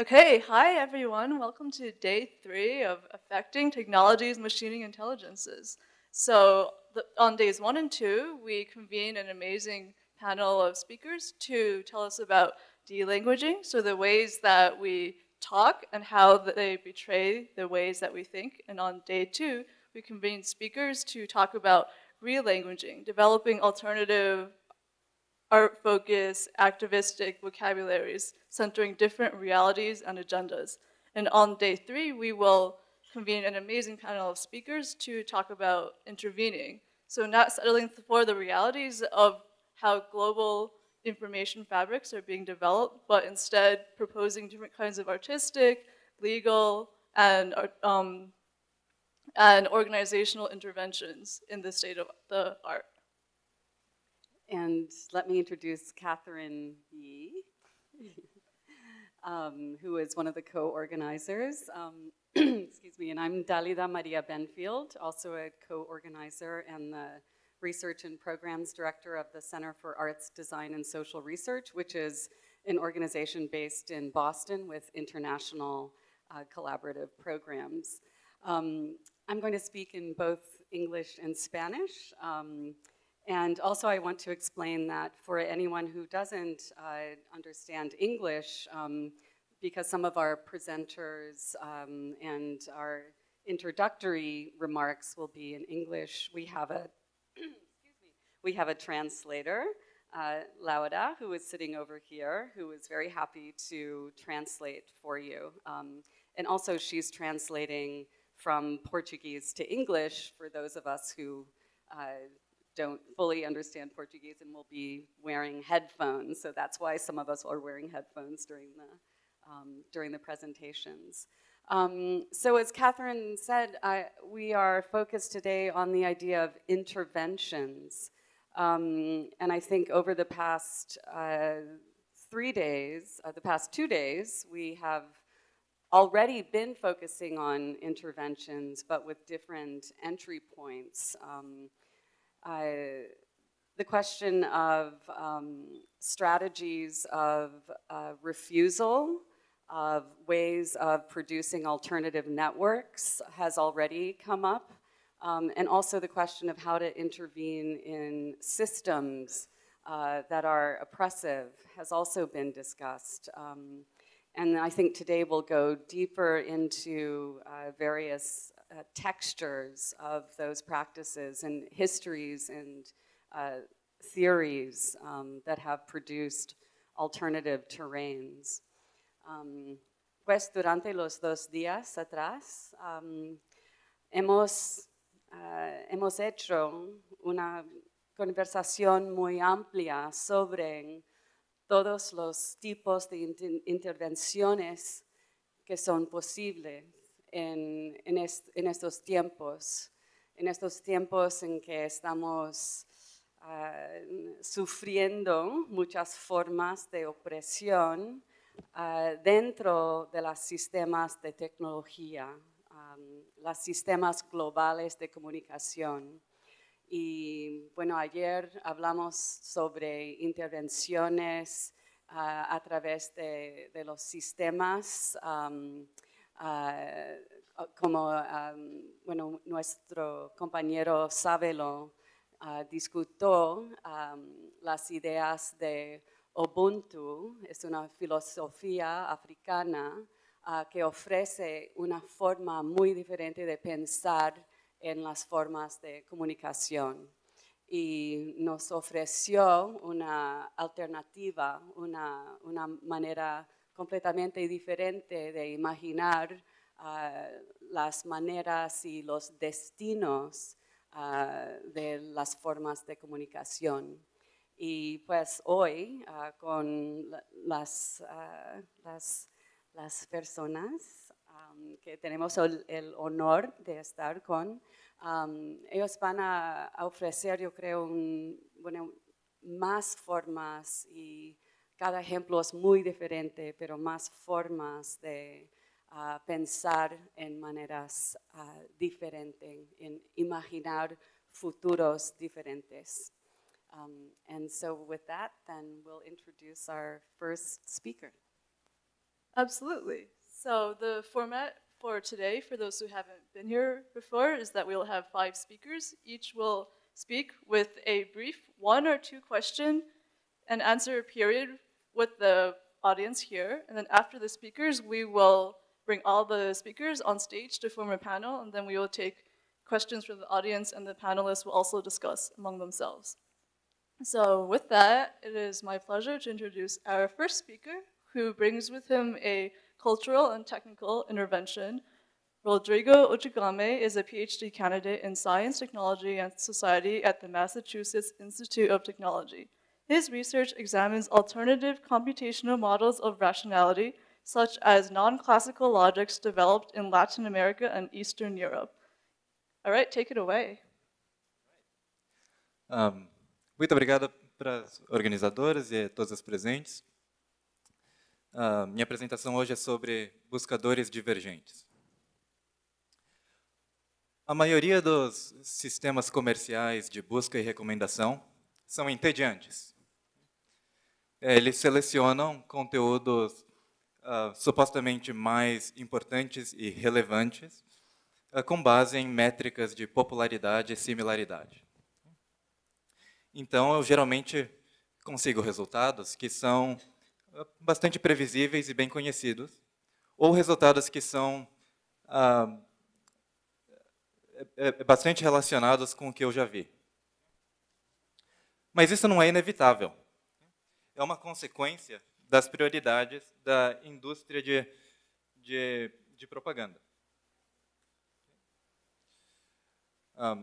Okay, hi everyone. Welcome to day three of Affecting Technologies Machining Intelligences. So the, on days one and two, we convened an amazing panel of speakers to tell us about delanguaging, so the ways that we talk and how they betray the ways that we think. And on day two, we convened speakers to talk about relanguaging, developing alternative art-focused, activistic vocabularies centering different realities and agendas. And on day three, we will convene an amazing panel of speakers to talk about intervening. So not settling for the realities of how global information fabrics are being developed, but instead proposing different kinds of artistic, legal, and, um, and organizational interventions in the state of the art. And let me introduce Catherine Yee, um, who is one of the co-organizers. Um, excuse me, and I'm Dalida Maria Benfield, also a co-organizer and the research and programs director of the Center for Arts, Design, and Social Research, which is an organization based in Boston with international uh, collaborative programs. Um, I'm going to speak in both English and Spanish. Um, and also I want to explain that for anyone who doesn't uh, understand English, um, because some of our presenters um, and our introductory remarks will be in English, we have a, excuse me, we have a translator, uh, Lauda, who is sitting over here, who is very happy to translate for you. Um, and also she's translating from Portuguese to English for those of us who uh, don't fully understand Portuguese and will be wearing headphones. So that's why some of us are wearing headphones during the, um, during the presentations. Um, so as Catherine said, I, we are focused today on the idea of interventions. Um, and I think over the past uh, three days, uh, the past two days, we have already been focusing on interventions, but with different entry points. Um, the question of um, strategies of uh, refusal, of ways of producing alternative networks has already come up, um, and also the question of how to intervene in systems uh, that are oppressive has also been discussed. Um, and I think today we'll go deeper into uh, various uh, textures of those practices and histories and uh, theories um, that have produced alternative terrains. Um, pues durante los dos días atrás um, hemos, uh, hemos hecho una conversación muy amplia sobre todos los tipos de inter intervenciones que son posibles en, estos tiempos, en estos tiempos en que estamos ah, sufriendo muchas formas de opresión ah, dentro de los sistemas de tecnología, los sistemas globales de comunicación. Y bueno, ayer hablamos sobre intervenciones ah, a través de, de los sistemas. Ah, ah, como ah, bueno, nuestro compañero Sabelo discutó las ideas de Ubuntu, es una filosofía africana que ofrece una forma muy diferente de pensar en las formas de comunicación y nos ofreció una alternativa, una, una manera completamente diferente de imaginar ah, las maneras y los destinos ah, de las formas de comunicación. Y pues hoy, ah, con las, las, personas que tenemos el, honor de estar con, ellos van a, ofrecer, yo creo, un, bueno, más formas y cada ejemplo es muy diferente, pero más formas de uh, pensar en maneras uh, ah, diferentes, en imaginar futuros diferentes. Um, and so with that, then we'll introduce our first speaker. Absolutely. So the format for today, for those who haven't been here before, is that we'll have five speakers. Each will speak with a brief one or two question and answer period with the audience here. And then after the speakers, we will bring all the speakers on stage to form a panel, and then we will take questions from the audience, and the panelists will also discuss among themselves. So with that, it is my pleasure to introduce our first speaker, who brings with him a cultural and technical intervention. Rodrigo Ochigame is a PhD candidate in science, technology, and society at the Massachusetts Institute of Technology. His research examines alternative computational models of rationality, such as non-classical logics developed in Latin America and Eastern Europe. All right, take it away. Um, muito obrigado para as organizadoras e todas as presentes. Uh, minha apresentação hoje é sobre buscadores divergentes. A maioria dos sistemas comerciais de busca e recomendação são entediantes. É, eles selecionam conteúdos uh, supostamente mais importantes e relevantes uh, com base em métricas de popularidade e similaridade. Então, eu geralmente consigo resultados que são ah, bastante previsíveis e bem conhecidos, ou resultados que são ah, é, é, bastante relacionados com o que eu já vi. Mas isso não é inevitável é uma consequência das prioridades da indústria de, de, de propaganda. Ah,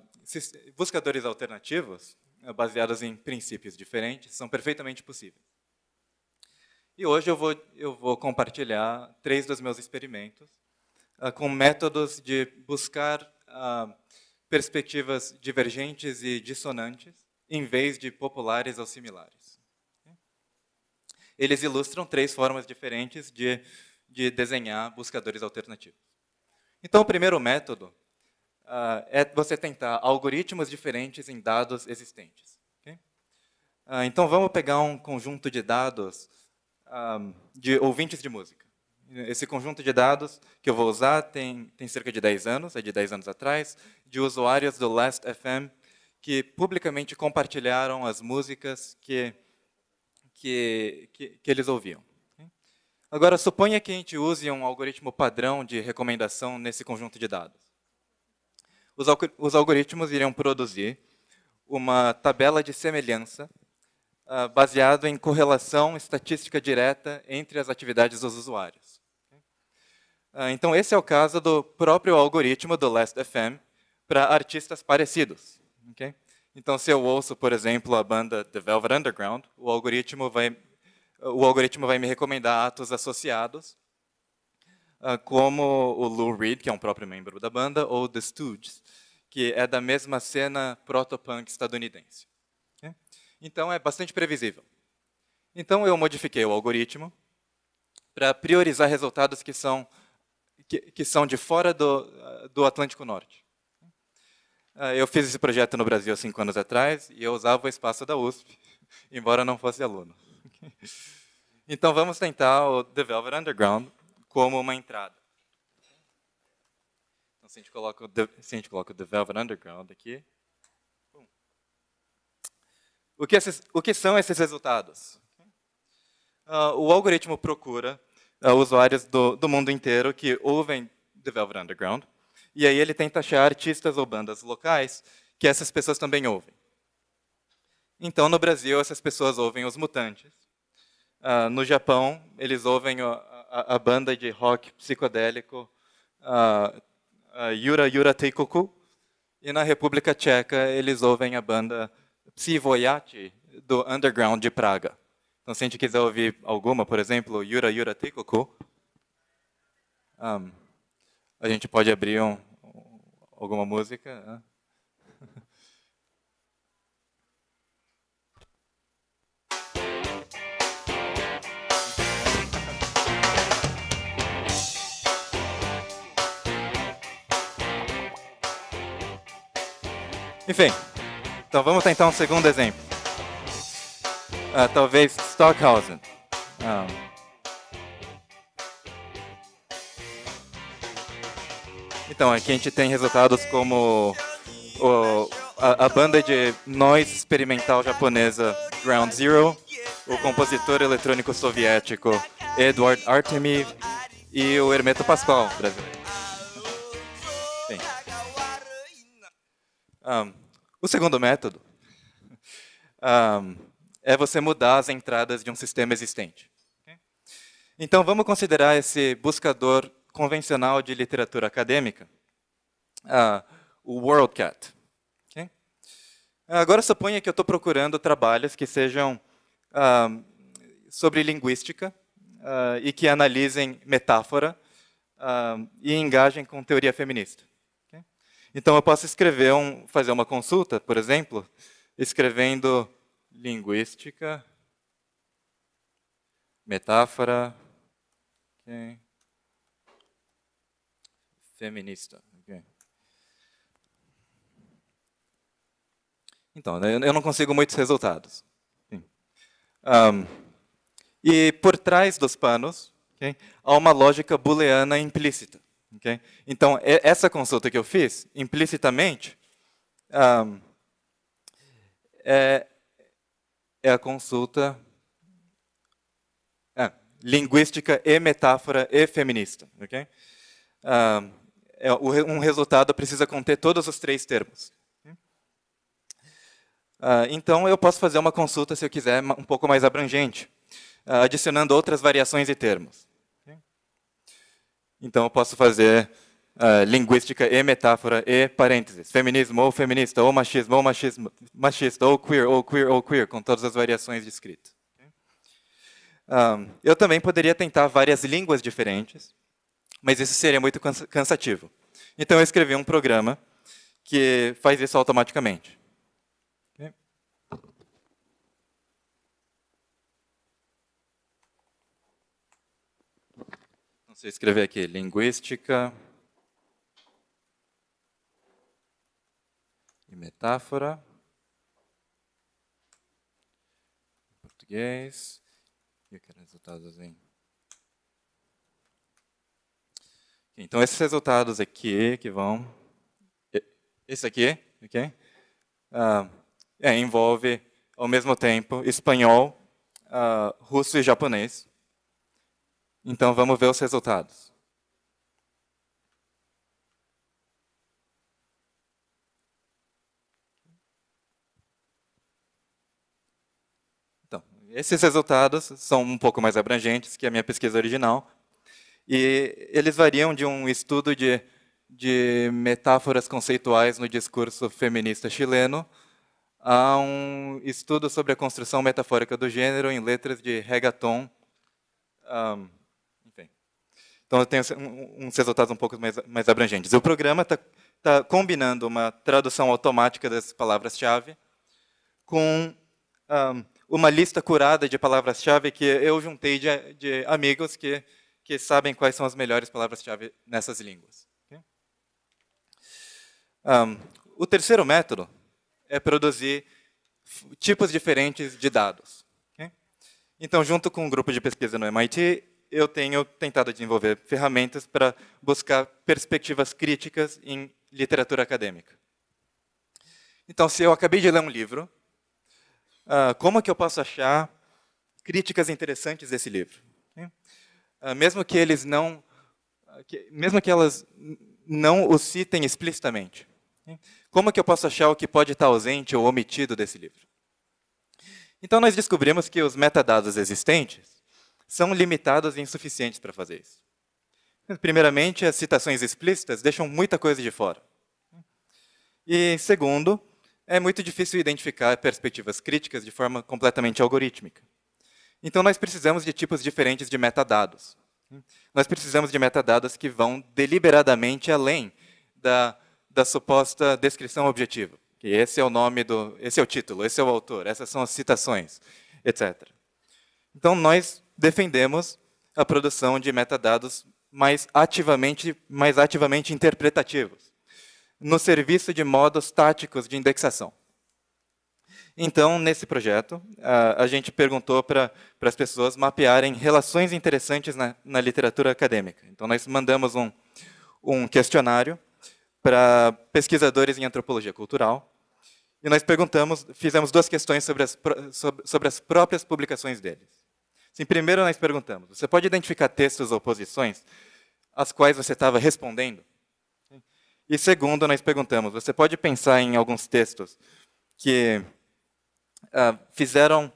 buscadores alternativos, eh, baseados em princípios diferentes, são perfeitamente possíveis. E hoje eu vou, eu vou compartilhar três dos meus experimentos ah, com métodos de buscar ah, perspectivas divergentes e dissonantes, em vez de populares ou similares eles ilustram três formas diferentes de, de desenhar buscadores alternativos. Então, o primeiro método uh, é você tentar algoritmos diferentes em dados existentes. Okay? Uh, então, vamos pegar um conjunto de dados ah, de ouvintes de música. Esse conjunto de dados que eu vou usar tem, tem cerca de 10 anos, é de 10 anos atrás, de usuários do Last FM que publicamente compartilharam as músicas que que, que, que eles ouviam. Agora, suponha que a gente use um algoritmo padrão de recomendação nesse conjunto de dados. Os, alg os algoritmos iriam produzir uma tabela de semelhança uh, ah, baseada em correlação estatística direta entre as atividades dos usuários. Uh, então, esse é o caso do próprio algoritmo do Last.fm para artistas parecidos. Okay? Então, se eu ouço, por exemplo, a banda The Velvet Underground, o algoritmo vai, o algoritmo vai me recomendar atos associados, ah, como o Lou Reed, que é um próprio membro da banda, ou The Stooges, que é da mesma cena protopunk estadunidense. Né? Então, é bastante previsível. Então, eu modifiquei o algoritmo para priorizar resultados que são, que, que são de fora do, ah, do Atlântico Norte. Ah, eu fiz esse projeto no Brasil há cinco anos atrás e eu usava o espaço da USP, embora não fosse aluno. Então vamos tentar o The Velvet Underground como uma entrada. Então, se a gente coloca o The, se a gente coloca o Velvet Underground aqui. O que, o que são esses resultados? Uh, o algoritmo procura uh, usuários do, do mundo inteiro que ouvem The Velvet Underground e aí ele tenta achar artistas ou bandas locais que essas pessoas também ouvem. Então, no Brasil, essas pessoas ouvem os Mutantes. Uh, no Japão, eles ouvem a, a, a banda de rock psicodélico uh, uh, Yura Yura Teikoku. E na República Tcheca, eles ouvem a banda Psivoyati, do underground de Praga. Então, se a gente quiser ouvir alguma, por exemplo, Yura Yura Teikoku, um, ah, a gente pode abrir um, alguma música? Enfim, então vamos tentar um segundo exemplo. Uh, talvez Stockhausen. Um. Ah. Então, aqui a gente tem resultados como o, a, a, banda de noise experimental japonesa Ground Zero, o compositor eletrônico soviético Edward Artemiev e o Hermeto Pascoal brasileiro. Bem, um, o segundo método um, é você mudar as entradas de um sistema existente. Então vamos considerar esse buscador convencional de literatura acadêmica, uh, o WorldCat. Okay? Agora suponha que eu estou procurando trabalhos que sejam uh, sobre linguística uh, e que analisem metáfora e engajem com teoria feminista. Okay? Então eu posso escrever um, fazer uma consulta, por exemplo, escrevendo linguística, metáfora. Okay feminista. Okay. Então, né, eu não consigo muitos resultados. Um, e por trás dos panos okay, há uma lógica booleana implícita. Okay? Então, essa consulta que eu fiz, implicitamente, um, é, é, a consulta é, linguística e metáfora e feminista. Okay? Um, é, um resultado precisa conter todos os três termos. Ah, então, eu posso fazer uma consulta, se eu quiser, um pouco mais abrangente, ah, adicionando outras variações e termos. Então, eu posso fazer Uh, linguística e metáfora e parênteses. Feminismo ou feminista, ou machismo ou machismo, machista, ou queer, ou queer, ou queer, com todas as variações de escrito. Um, eu também poderia tentar várias línguas diferentes mas isso seria muito cansativo. Então eu escrevi um programa que faz isso automaticamente. Não sei escrever aqui, linguística e metáfora. Em português. E eu quero resultados em Então, esses resultados aqui que vão... Esse aqui, ok? Uh, é, envolve, ao mesmo tempo, espanhol, uh, russo e japonês. Então, vamos ver os resultados. Então, esses resultados são um pouco mais abrangentes que a minha pesquisa original, e eles variam de um estudo de, de metáforas conceituais no discurso feminista chileno a um estudo sobre a construção metafórica do gênero em letras de reggaeton. Um, enfim. Então, eu tenho uns resultados um pouco mais, mais abrangentes. O programa está tá combinando uma tradução automática das palavras-chave com um, uma lista curada de palavras-chave que eu juntei de, de amigos que que sabem quais são as melhores palavras-chave nessas línguas. Um, o terceiro método é produzir tipos diferentes de dados. Então, junto com um grupo de pesquisa no MIT, eu tenho tentado desenvolver ferramentas para buscar perspectivas críticas em literatura acadêmica. Então, se eu acabei de ler um livro, ah, como é que eu posso achar críticas interessantes desse livro? Ah, mesmo que eles não, ah, mesmo que elas não o citem explicitamente. Né? Como que eu posso achar o que pode estar ausente ou omitido desse livro? Então nós descobrimos que os metadados existentes são limitados e insuficientes para fazer isso. Primeiramente, as citações explícitas deixam muita coisa de fora. E segundo, é muito difícil identificar perspectivas críticas de forma completamente algorítmica. Então, nós precisamos de tipos diferentes de metadados. Nós precisamos de metadados que vão deliberadamente além da, da suposta descrição objetiva. Que esse é o nome do, esse é o título, esse é o autor, essas são as citações, etc. Então nós defendemos a produção de metadados mais ativamente, mais ativamente interpretativos, no serviço de modos táticos de indexação. Então, nesse projeto, a, gente perguntou para as pessoas mapearem relações interessantes na, na literatura acadêmica. Então, nós mandamos um, um questionário para pesquisadores em antropologia cultural. E nós perguntamos, fizemos duas questões sobre as, sobre, sobre as próprias publicações deles. primeiro, nós perguntamos: você pode identificar textos ou posições às quais você estava respondendo? E segundo, nós perguntamos: você pode pensar em alguns textos que uh, fizeram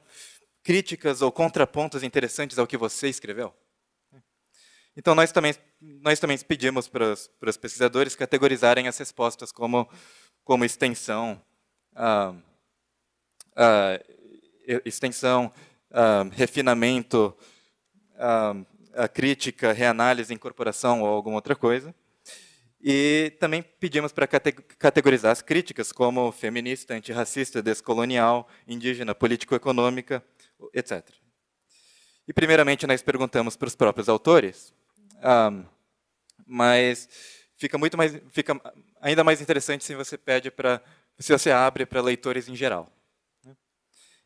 críticas ou contrapontos interessantes ao que você escreveu? Então, nós também, nós também pedimos para os, pesquisadores categorizarem as respostas como, como extensão, uh, uh, extensão, uh, refinamento, crítica, reanálise, incorporação ou alguma outra coisa. E também pedimos para categorizar as críticas como feminista, antirracista, descolonial, indígena, político-econômica, etc. E, primeiramente, nós perguntamos para os próprios autores, um, mas fica muito mais, fica ainda mais interessante se você pede para, se você abre para leitores em geral. Né?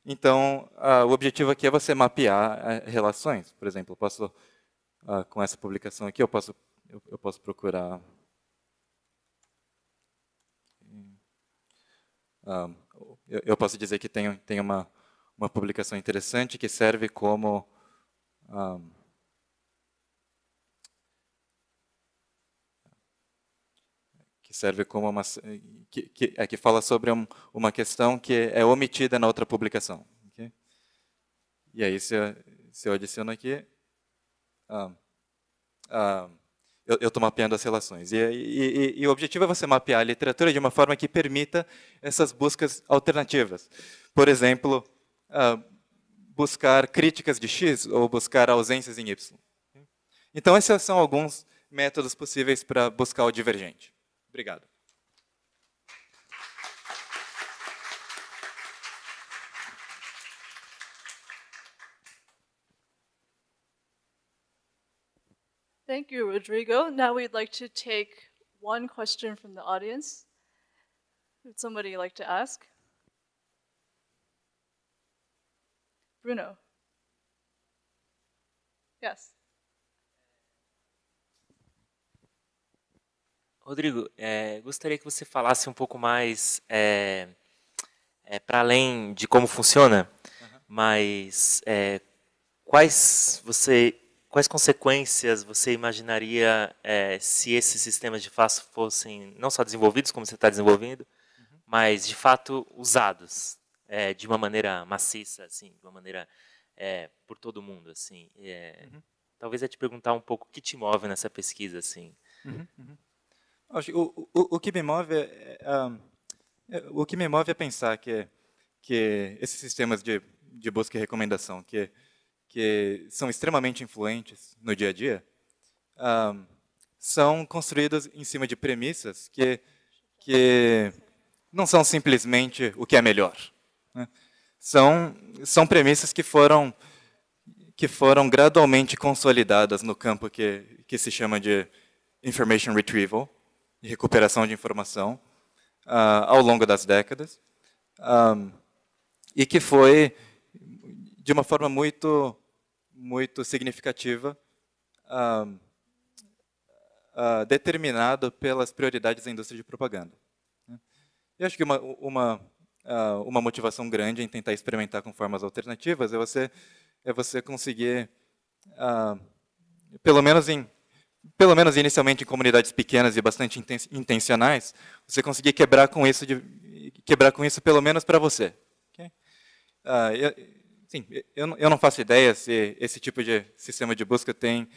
Então, uh, o objetivo aqui é você mapear uh, relações. Por exemplo, posso, uh, com essa publicação aqui, eu posso, eu, eu posso procurar eu, posso dizer que tem, tem uma, uma publicação interessante que serve como. que serve como uma. que, que, é, que fala sobre um, uma questão que é omitida na outra publicação. Okay? E aí, se eu, se eu adiciono aqui eu estou mapeando as relações. E, e, e, o objetivo é você mapear a literatura de uma forma que permita essas buscas alternativas. Por exemplo, uh, buscar críticas de X ou buscar ausências em Y. Então, esses são alguns métodos possíveis para buscar o divergente. Obrigado. Thank you, Rodrigo. Now we'd like to take one question from the audience. Would somebody like to ask? Bruno. Yes. Rodrigo, é, gostaria que você falasse um pouco mais é, é, para além de como funciona, uhum. mas é, quais você quais consequências você imaginaria é, se esses sistemas de fato fossem não só desenvolvidos, como você está desenvolvendo, uhum. mas de fato usados é, de uma maneira maciça, assim, de uma maneira é, por todo mundo, assim? É, uhum. Talvez é te perguntar um pouco o que te move nessa pesquisa, assim. Uhum. uhum. O, o, o, que me move é, um, é, ah, é, o que me move é pensar que que esses sistemas de, de busca e recomendação que que são extremamente influentes no dia a dia, um, são construídas em cima de premissas que, que não são simplesmente o que é melhor. Né? São, são premissas que foram, que foram gradualmente consolidadas no campo que, que se chama de information retrieval, de recuperação de informação, uh, ao longo das décadas, um, e que foi, de uma forma muito muito significativa, ah, ah, determinada pelas prioridades da indústria de propaganda. Né? Eu acho que uma, uma, ah, uma motivação grande em tentar experimentar com formas alternativas é você, é você conseguir, ah, pelo menos em pelo menos inicialmente em comunidades pequenas e bastante intencionais, você conseguir quebrar com isso, de, quebrar com isso pelo menos para você. Okay? Ah, eu, sim, eu, eu não faço ideia se esse tipo de sistema de busca tem,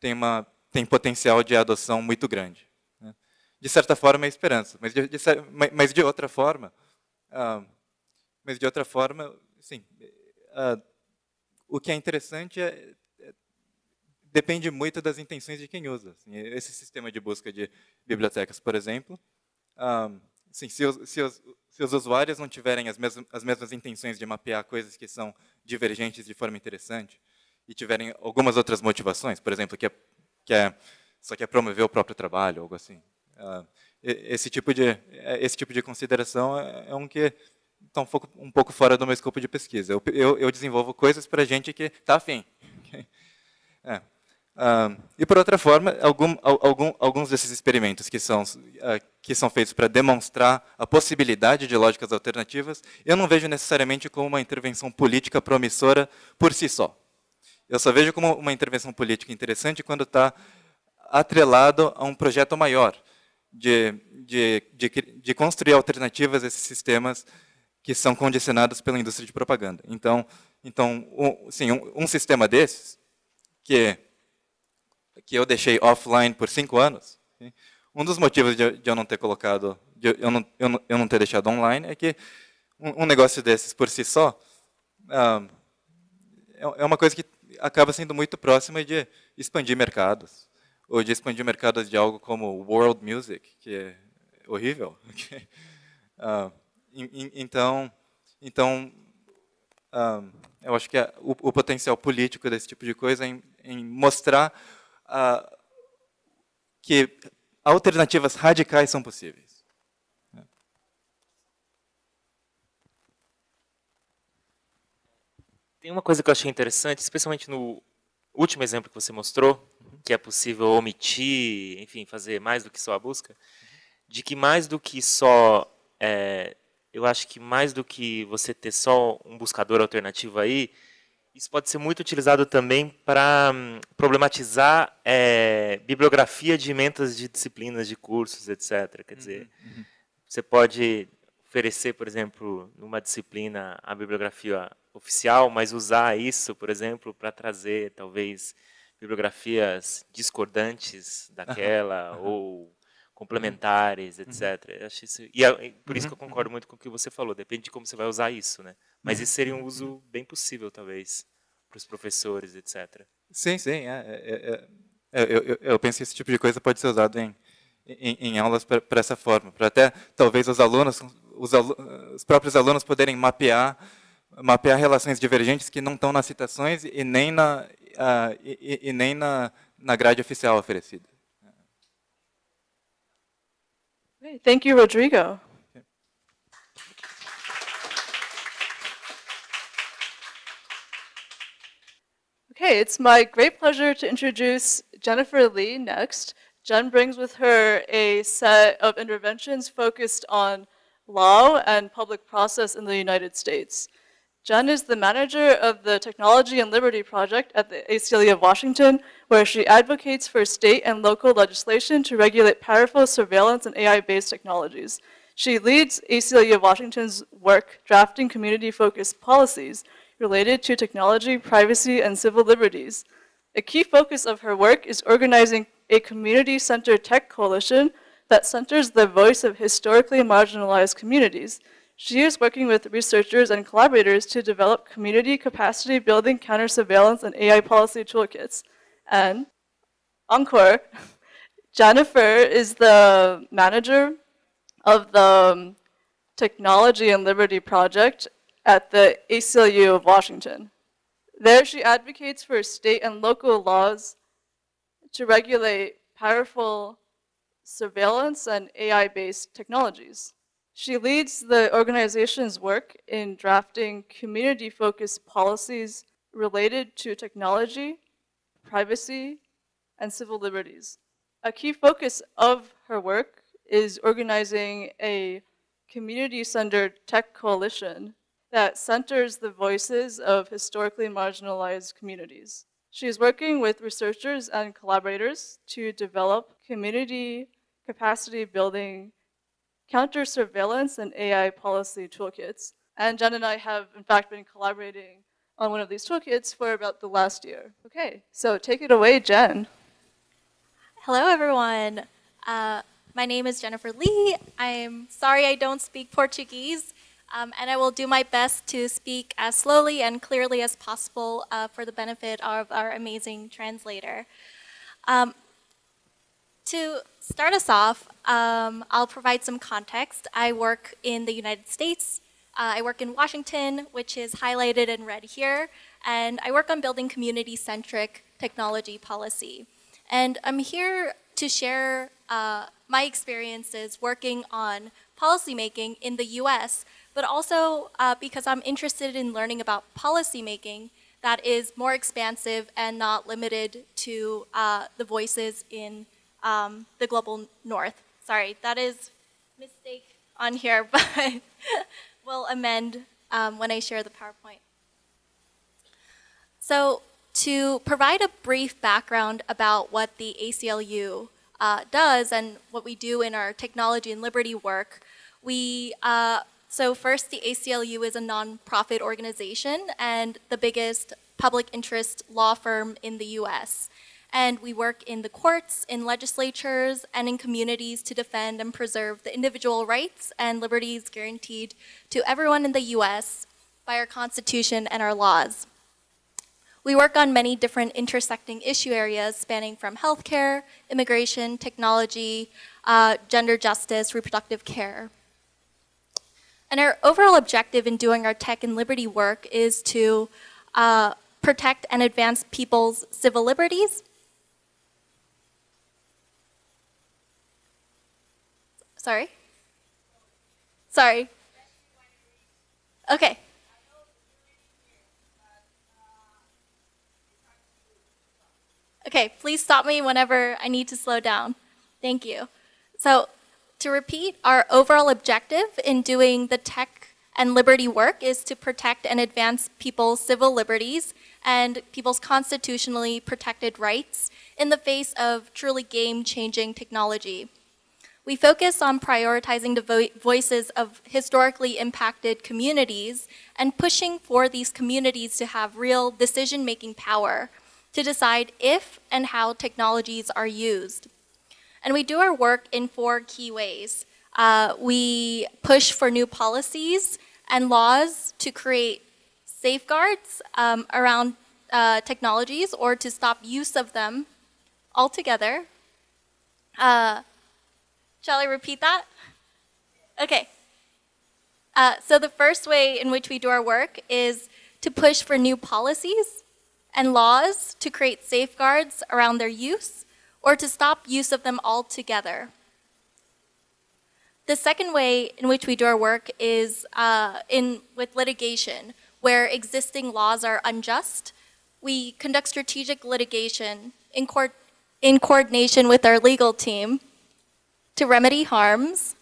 tem, uma, tem potencial de adoção muito grande. Né? De certa forma é esperança, mas de, de, mas de outra forma, ah, mas de outra forma, sim, ah, o que é interessante é, é, depende muito das intenções de quem usa. Assim, esse sistema de busca de bibliotecas, por exemplo, ah, se, os, se, os, se, os, usuários não tiverem as mesmas, as mesmas intenções de mapear coisas que são divergentes de forma interessante e tiverem algumas outras motivações, por exemplo, que é, que é só quer é promover o próprio trabalho, algo assim. Ah, esse tipo de esse tipo de consideração é, é um que está um pouco, um pouco fora do meu escopo de pesquisa. Eu, eu, eu desenvolvo coisas para gente que está afim. É. Ah, e por outra forma, algum, algum, alguns desses experimentos que são ah, que são feitos para demonstrar a possibilidade de lógicas alternativas, eu não vejo necessariamente como uma intervenção política promissora por si só. Eu só vejo como uma intervenção política interessante quando está atrelado a um projeto maior de, de, de, de construir alternativas a esses sistemas que são condicionados pela indústria de propaganda. Então, então um, sim, um, um sistema desses, que, que eu deixei offline por cinco anos, um dos motivos de, eu não ter colocado, eu, não, eu, não, eu não ter deixado online, é que um, um negócio desses por si só ah, é, é, uma coisa que acaba sendo muito próxima de expandir mercados, ou de expandir mercados de algo como world music, que é horrível. Ah, então, então ah, eu acho que o, o, potencial político desse tipo de coisa é em, em mostrar que alternativas radicais são possíveis. Tem uma coisa que eu achei interessante, especialmente no último exemplo que você mostrou, que é possível omitir, enfim, fazer mais do que só a busca, de que mais do que só. É, eu acho que mais do que você ter só um buscador alternativo aí, isso pode ser muito utilizado também para hum, problematizar é, bibliografia de mentas de disciplinas, de cursos, etc. Quer dizer, uhum, uhum. você pode oferecer, por exemplo, numa disciplina a bibliografia oficial, mas usar isso, por exemplo, para trazer talvez bibliografias discordantes daquela uhum. ou Uhum. complementares, etc. Uhum. Acho isso, é, e por isso que eu uhum. concordo muito com o que você falou, depende de como você vai usar isso, né? Mas uhum. isso seria um uso bem possível, talvez, para os professores, etc. Sim, sim. É é, é, é, eu, eu, eu, penso que esse tipo de coisa pode ser usado em, em, em aulas para essa forma, para até talvez os alunos, os, os próprios alunos poderem mapear mapear relações divergentes que não estão nas citações e nem na, uh, e, e, nem na, na grade oficial oferecida. Okay, thank you, Rodrigo. Okay. okay, it's my great pleasure to introduce Jennifer Lee next. Jen brings with her a set of interventions focused on law and public process in the United States. Jen is the manager of the Technology and Liberty Project at the ACLU of Washington, where she advocates for state and local legislation to regulate powerful surveillance and AI-based technologies. She leads ACLU of Washington's work drafting community-focused policies related to technology, privacy, and civil liberties. A key focus of her work is organizing a community-centered tech coalition that centers the voice of historically marginalized communities, she is working with researchers and collaborators to develop community capacity building counter surveillance and AI policy toolkits. And encore, Jennifer is the manager of the um, Technology and Liberty Project at the ACLU of Washington. There, she advocates for state and local laws to regulate powerful surveillance and AI based technologies. She leads the organization's work in drafting community focused policies related to technology, privacy, and civil liberties. A key focus of her work is organizing a community centered tech coalition that centers the voices of historically marginalized communities. She is working with researchers and collaborators to develop community capacity building counter surveillance and AI policy toolkits. And Jen and I have, in fact, been collaborating on one of these toolkits for about the last year. Okay, so take it away, Jen. Hello, everyone. Uh, my name is Jennifer Lee. I'm sorry I don't speak Portuguese, um, and I will do my best to speak as slowly and clearly as possible uh, for the benefit of our amazing translator. Um, to start us off, um, I'll provide some context. I work in the United States. Uh, I work in Washington, which is highlighted in red here, and I work on building community-centric technology policy. And I'm here to share uh, my experiences working on policymaking in the US, but also uh, because I'm interested in learning about policymaking that is more expansive and not limited to uh, the voices in um, the global north. Sorry, that is mistake on here, but we'll amend um, when I share the PowerPoint. So to provide a brief background about what the ACLU uh, does and what we do in our technology and liberty work, we uh, so first the ACLU is a nonprofit organization and the biggest public interest law firm in the U.S and we work in the courts, in legislatures, and in communities to defend and preserve the individual rights and liberties guaranteed to everyone in the U.S. by our Constitution and our laws. We work on many different intersecting issue areas spanning from healthcare, immigration, technology, uh, gender justice, reproductive care. And our overall objective in doing our tech and liberty work is to uh, protect and advance people's civil liberties, Sorry? Sorry. Okay. Okay, please stop me whenever I need to slow down. Thank you. So to repeat, our overall objective in doing the tech and liberty work is to protect and advance people's civil liberties and people's constitutionally protected rights in the face of truly game-changing technology. We focus on prioritizing the vo voices of historically impacted communities and pushing for these communities to have real decision-making power to decide if and how technologies are used. And we do our work in four key ways. Uh, we push for new policies and laws to create safeguards um, around uh, technologies or to stop use of them altogether. Uh, Shall I repeat that? Okay. Uh, so the first way in which we do our work is to push for new policies and laws to create safeguards around their use or to stop use of them altogether. The second way in which we do our work is uh, in, with litigation, where existing laws are unjust. We conduct strategic litigation in, in coordination with our legal team to remedy harms.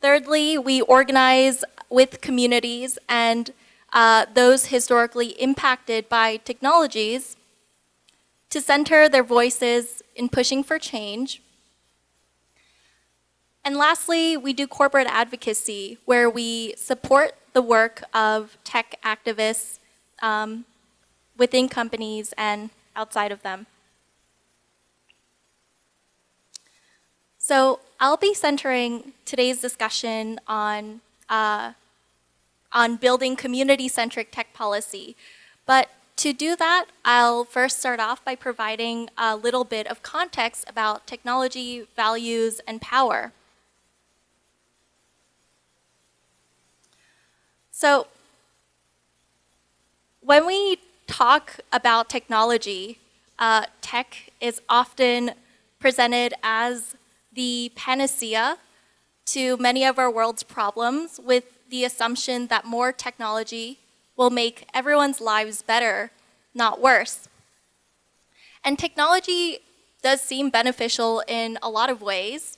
Thirdly, we organize with communities and uh, those historically impacted by technologies to center their voices in pushing for change. And lastly, we do corporate advocacy where we support the work of tech activists um, within companies and outside of them. So I'll be centering today's discussion on, uh, on building community-centric tech policy. But to do that, I'll first start off by providing a little bit of context about technology, values, and power. So when we talk about technology, uh, tech is often presented as the panacea to many of our world's problems with the assumption that more technology will make everyone's lives better, not worse. And technology does seem beneficial in a lot of ways.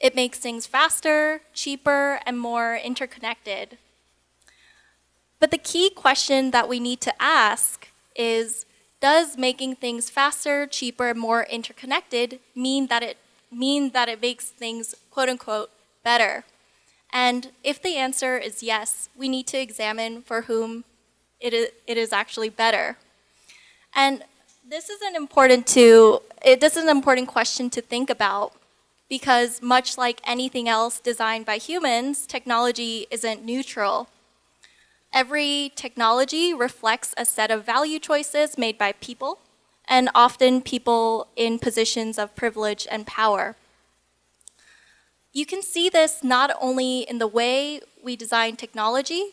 It makes things faster, cheaper, and more interconnected. But the key question that we need to ask is, does making things faster, cheaper, and more interconnected mean that it mean that it makes things, quote unquote, better? And if the answer is yes, we need to examine for whom it is, it is actually better. And this is an important to it, this is an important question to think about because much like anything else designed by humans, technology isn't neutral. Every technology reflects a set of value choices made by people and often people in positions of privilege and power. You can see this not only in the way we design technology,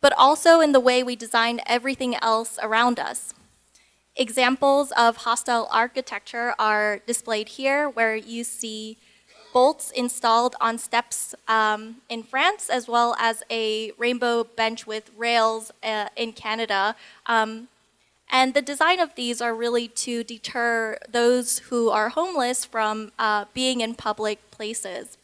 but also in the way we design everything else around us. Examples of hostile architecture are displayed here, where you see bolts installed on steps um, in France, as well as a rainbow bench with rails uh, in Canada, um, and the design of these are really to deter those who are homeless from uh, being in public places.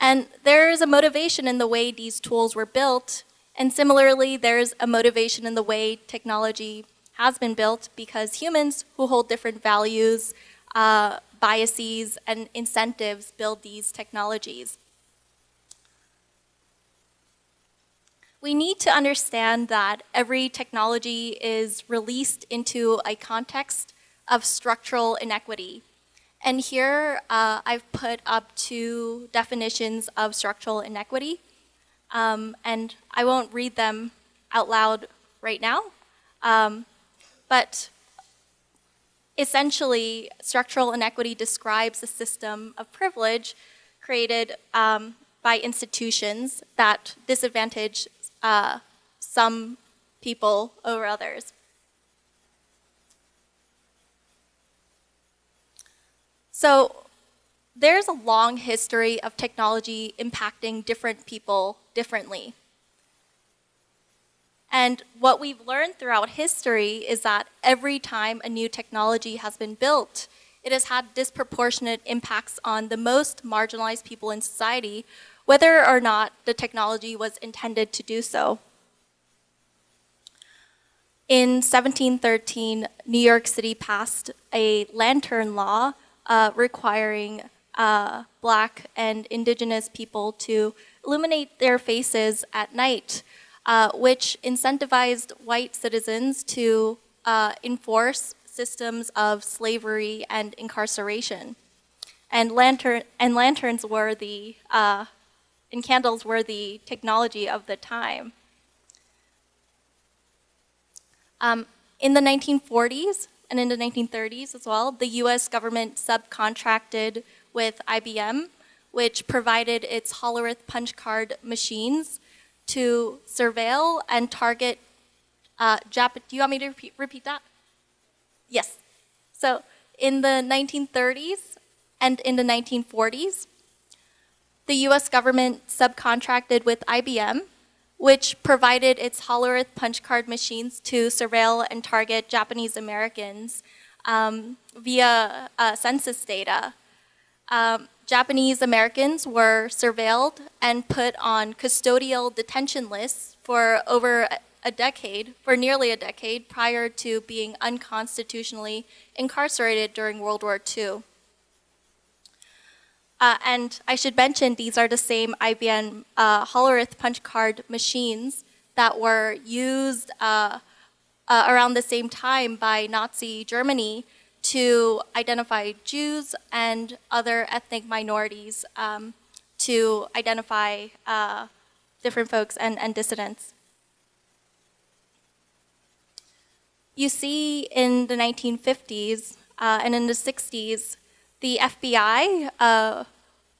And there is a motivation in the way these tools were built, and similarly, there's a motivation in the way technology has been built because humans who hold different values, uh, biases, and incentives build these technologies. we need to understand that every technology is released into a context of structural inequity. And here uh, I've put up two definitions of structural inequity. Um, and I won't read them out loud right now. Um, but essentially, structural inequity describes a system of privilege created um, by institutions that disadvantage uh, some people over others. So there's a long history of technology impacting different people differently. And what we've learned throughout history is that every time a new technology has been built, it has had disproportionate impacts on the most marginalized people in society whether or not the technology was intended to do so. In 1713, New York City passed a lantern law uh, requiring uh, black and indigenous people to illuminate their faces at night, uh, which incentivized white citizens to uh, enforce systems of slavery and incarceration. And, lantern, and lanterns were the uh, and candles were the technology of the time. Um, in the 1940s and in the 1930s as well, the US government subcontracted with IBM, which provided its Hollerith punch card machines to surveil and target uh, Japan. Do you want me to repeat, repeat that? Yes. So in the 1930s and in the 1940s, the US government subcontracted with IBM, which provided its Hollow Earth punch card machines to surveil and target Japanese Americans um, via uh, census data. Um, Japanese Americans were surveilled and put on custodial detention lists for over a decade, for nearly a decade, prior to being unconstitutionally incarcerated during World War II. Uh, and I should mention, these are the same IBM uh, Hollerith punch card machines that were used uh, uh, around the same time by Nazi Germany to identify Jews and other ethnic minorities um, to identify uh, different folks and, and dissidents. You see in the 1950s uh, and in the 60s, the FBI uh,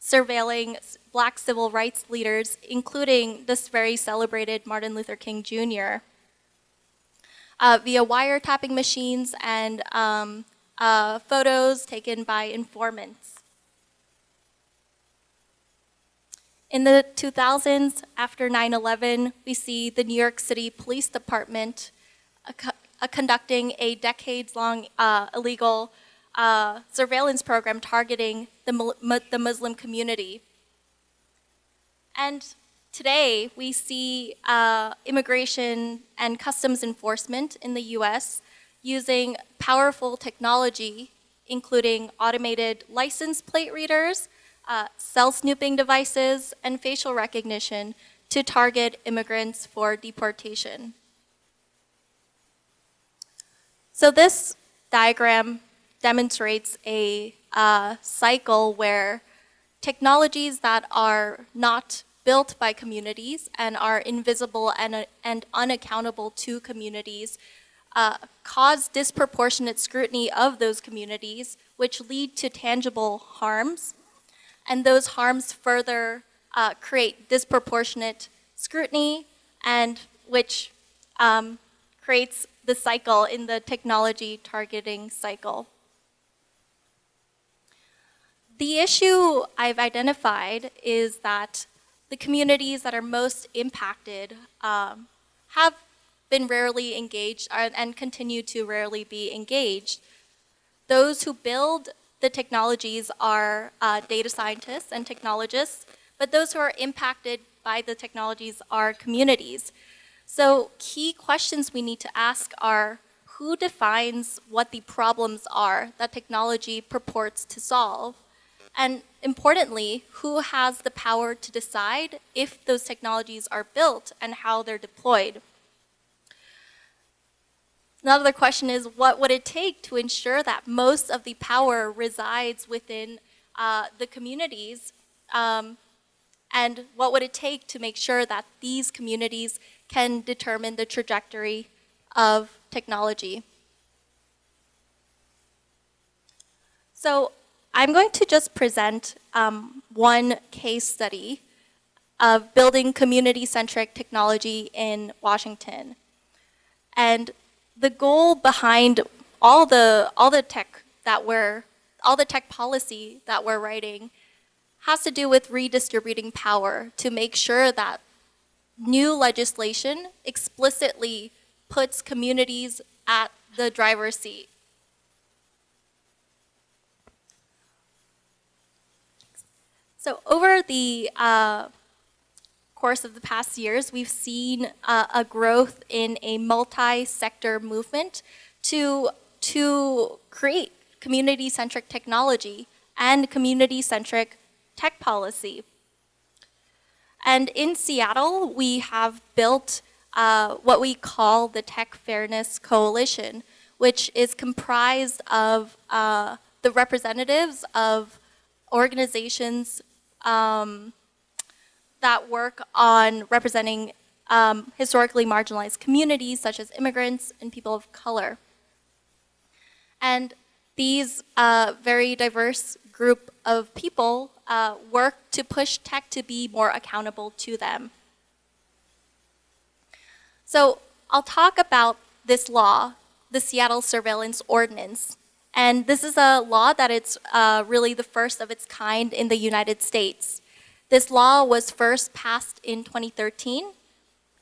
surveilling black civil rights leaders, including this very celebrated Martin Luther King Jr., uh, via wiretapping machines and um, uh, photos taken by informants. In the 2000s, after 9 11, we see the New York City Police Department uh, co uh, conducting a decades long uh, illegal uh, surveillance program targeting the, the Muslim community. And today we see uh, immigration and customs enforcement in the US using powerful technology, including automated license plate readers, uh, cell snooping devices, and facial recognition to target immigrants for deportation. So this diagram demonstrates a uh, cycle where technologies that are not built by communities and are invisible and, and unaccountable to communities uh, cause disproportionate scrutiny of those communities, which lead to tangible harms. And those harms further uh, create disproportionate scrutiny, and which um, creates the cycle in the technology targeting cycle. The issue I've identified is that the communities that are most impacted um, have been rarely engaged uh, and continue to rarely be engaged. Those who build the technologies are uh, data scientists and technologists, but those who are impacted by the technologies are communities. So key questions we need to ask are, who defines what the problems are that technology purports to solve? And importantly, who has the power to decide if those technologies are built and how they're deployed? Another question is what would it take to ensure that most of the power resides within uh, the communities? Um, and what would it take to make sure that these communities can determine the trajectory of technology? So I'm going to just present um, one case study of building community-centric technology in Washington. And the goal behind all the, all the tech that we're, all the tech policy that we're writing has to do with redistributing power to make sure that new legislation explicitly puts communities at the driver's seat. So over the uh, course of the past years, we've seen uh, a growth in a multi-sector movement to, to create community-centric technology and community-centric tech policy. And in Seattle, we have built uh, what we call the Tech Fairness Coalition, which is comprised of uh, the representatives of organizations um, that work on representing um, historically marginalized communities such as immigrants and people of color. And these uh, very diverse group of people uh, work to push tech to be more accountable to them. So I'll talk about this law, the Seattle Surveillance Ordinance, and this is a law that it's uh, really the first of its kind in the United States. This law was first passed in 2013,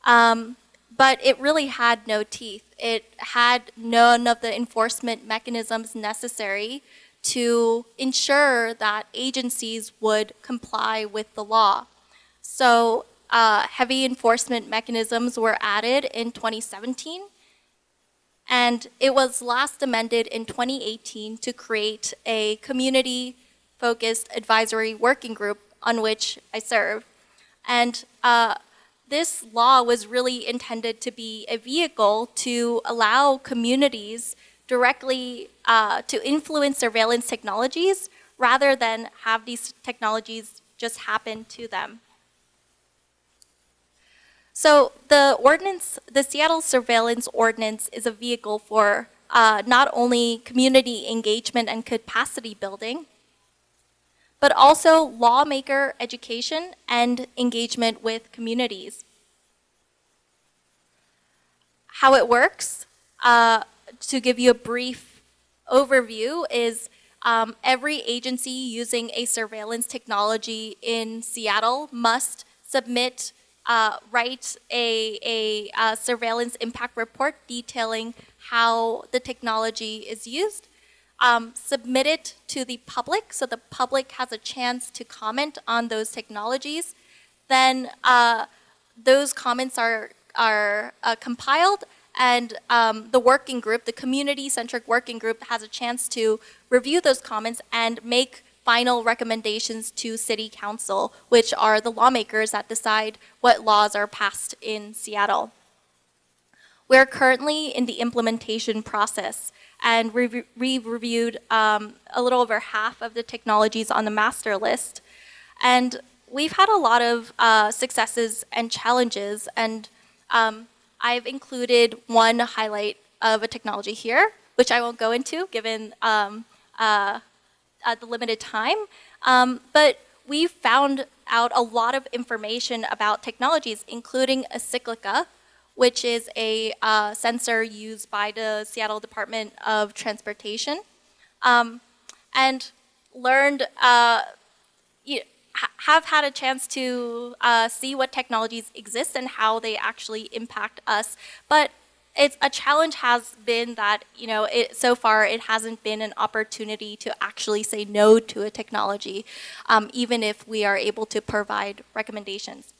um, but it really had no teeth. It had none of the enforcement mechanisms necessary to ensure that agencies would comply with the law. So uh, heavy enforcement mechanisms were added in 2017 and it was last amended in 2018 to create a community-focused advisory working group on which I serve. And uh, this law was really intended to be a vehicle to allow communities directly uh, to influence surveillance technologies rather than have these technologies just happen to them. So the ordinance, the Seattle Surveillance Ordinance is a vehicle for uh, not only community engagement and capacity building, but also lawmaker education and engagement with communities. How it works, uh, to give you a brief overview, is um, every agency using a surveillance technology in Seattle must submit uh, write a, a, a uh, surveillance impact report detailing how the technology is used, um, submit it to the public so the public has a chance to comment on those technologies. Then uh, those comments are, are uh, compiled and um, the working group, the community-centric working group has a chance to review those comments and make final recommendations to City Council, which are the lawmakers that decide what laws are passed in Seattle. We're currently in the implementation process, and we've reviewed um, a little over half of the technologies on the master list. And we've had a lot of uh, successes and challenges, and um, I've included one highlight of a technology here, which I won't go into given um, uh, uh, the limited time, um, but we found out a lot of information about technologies, including a cyclica, which is a uh, sensor used by the Seattle Department of Transportation, um, and learned, uh, you have had a chance to uh, see what technologies exist and how they actually impact us. But it's a challenge has been that you know it, so far it hasn't been an opportunity to actually say no to a technology, um, even if we are able to provide recommendations.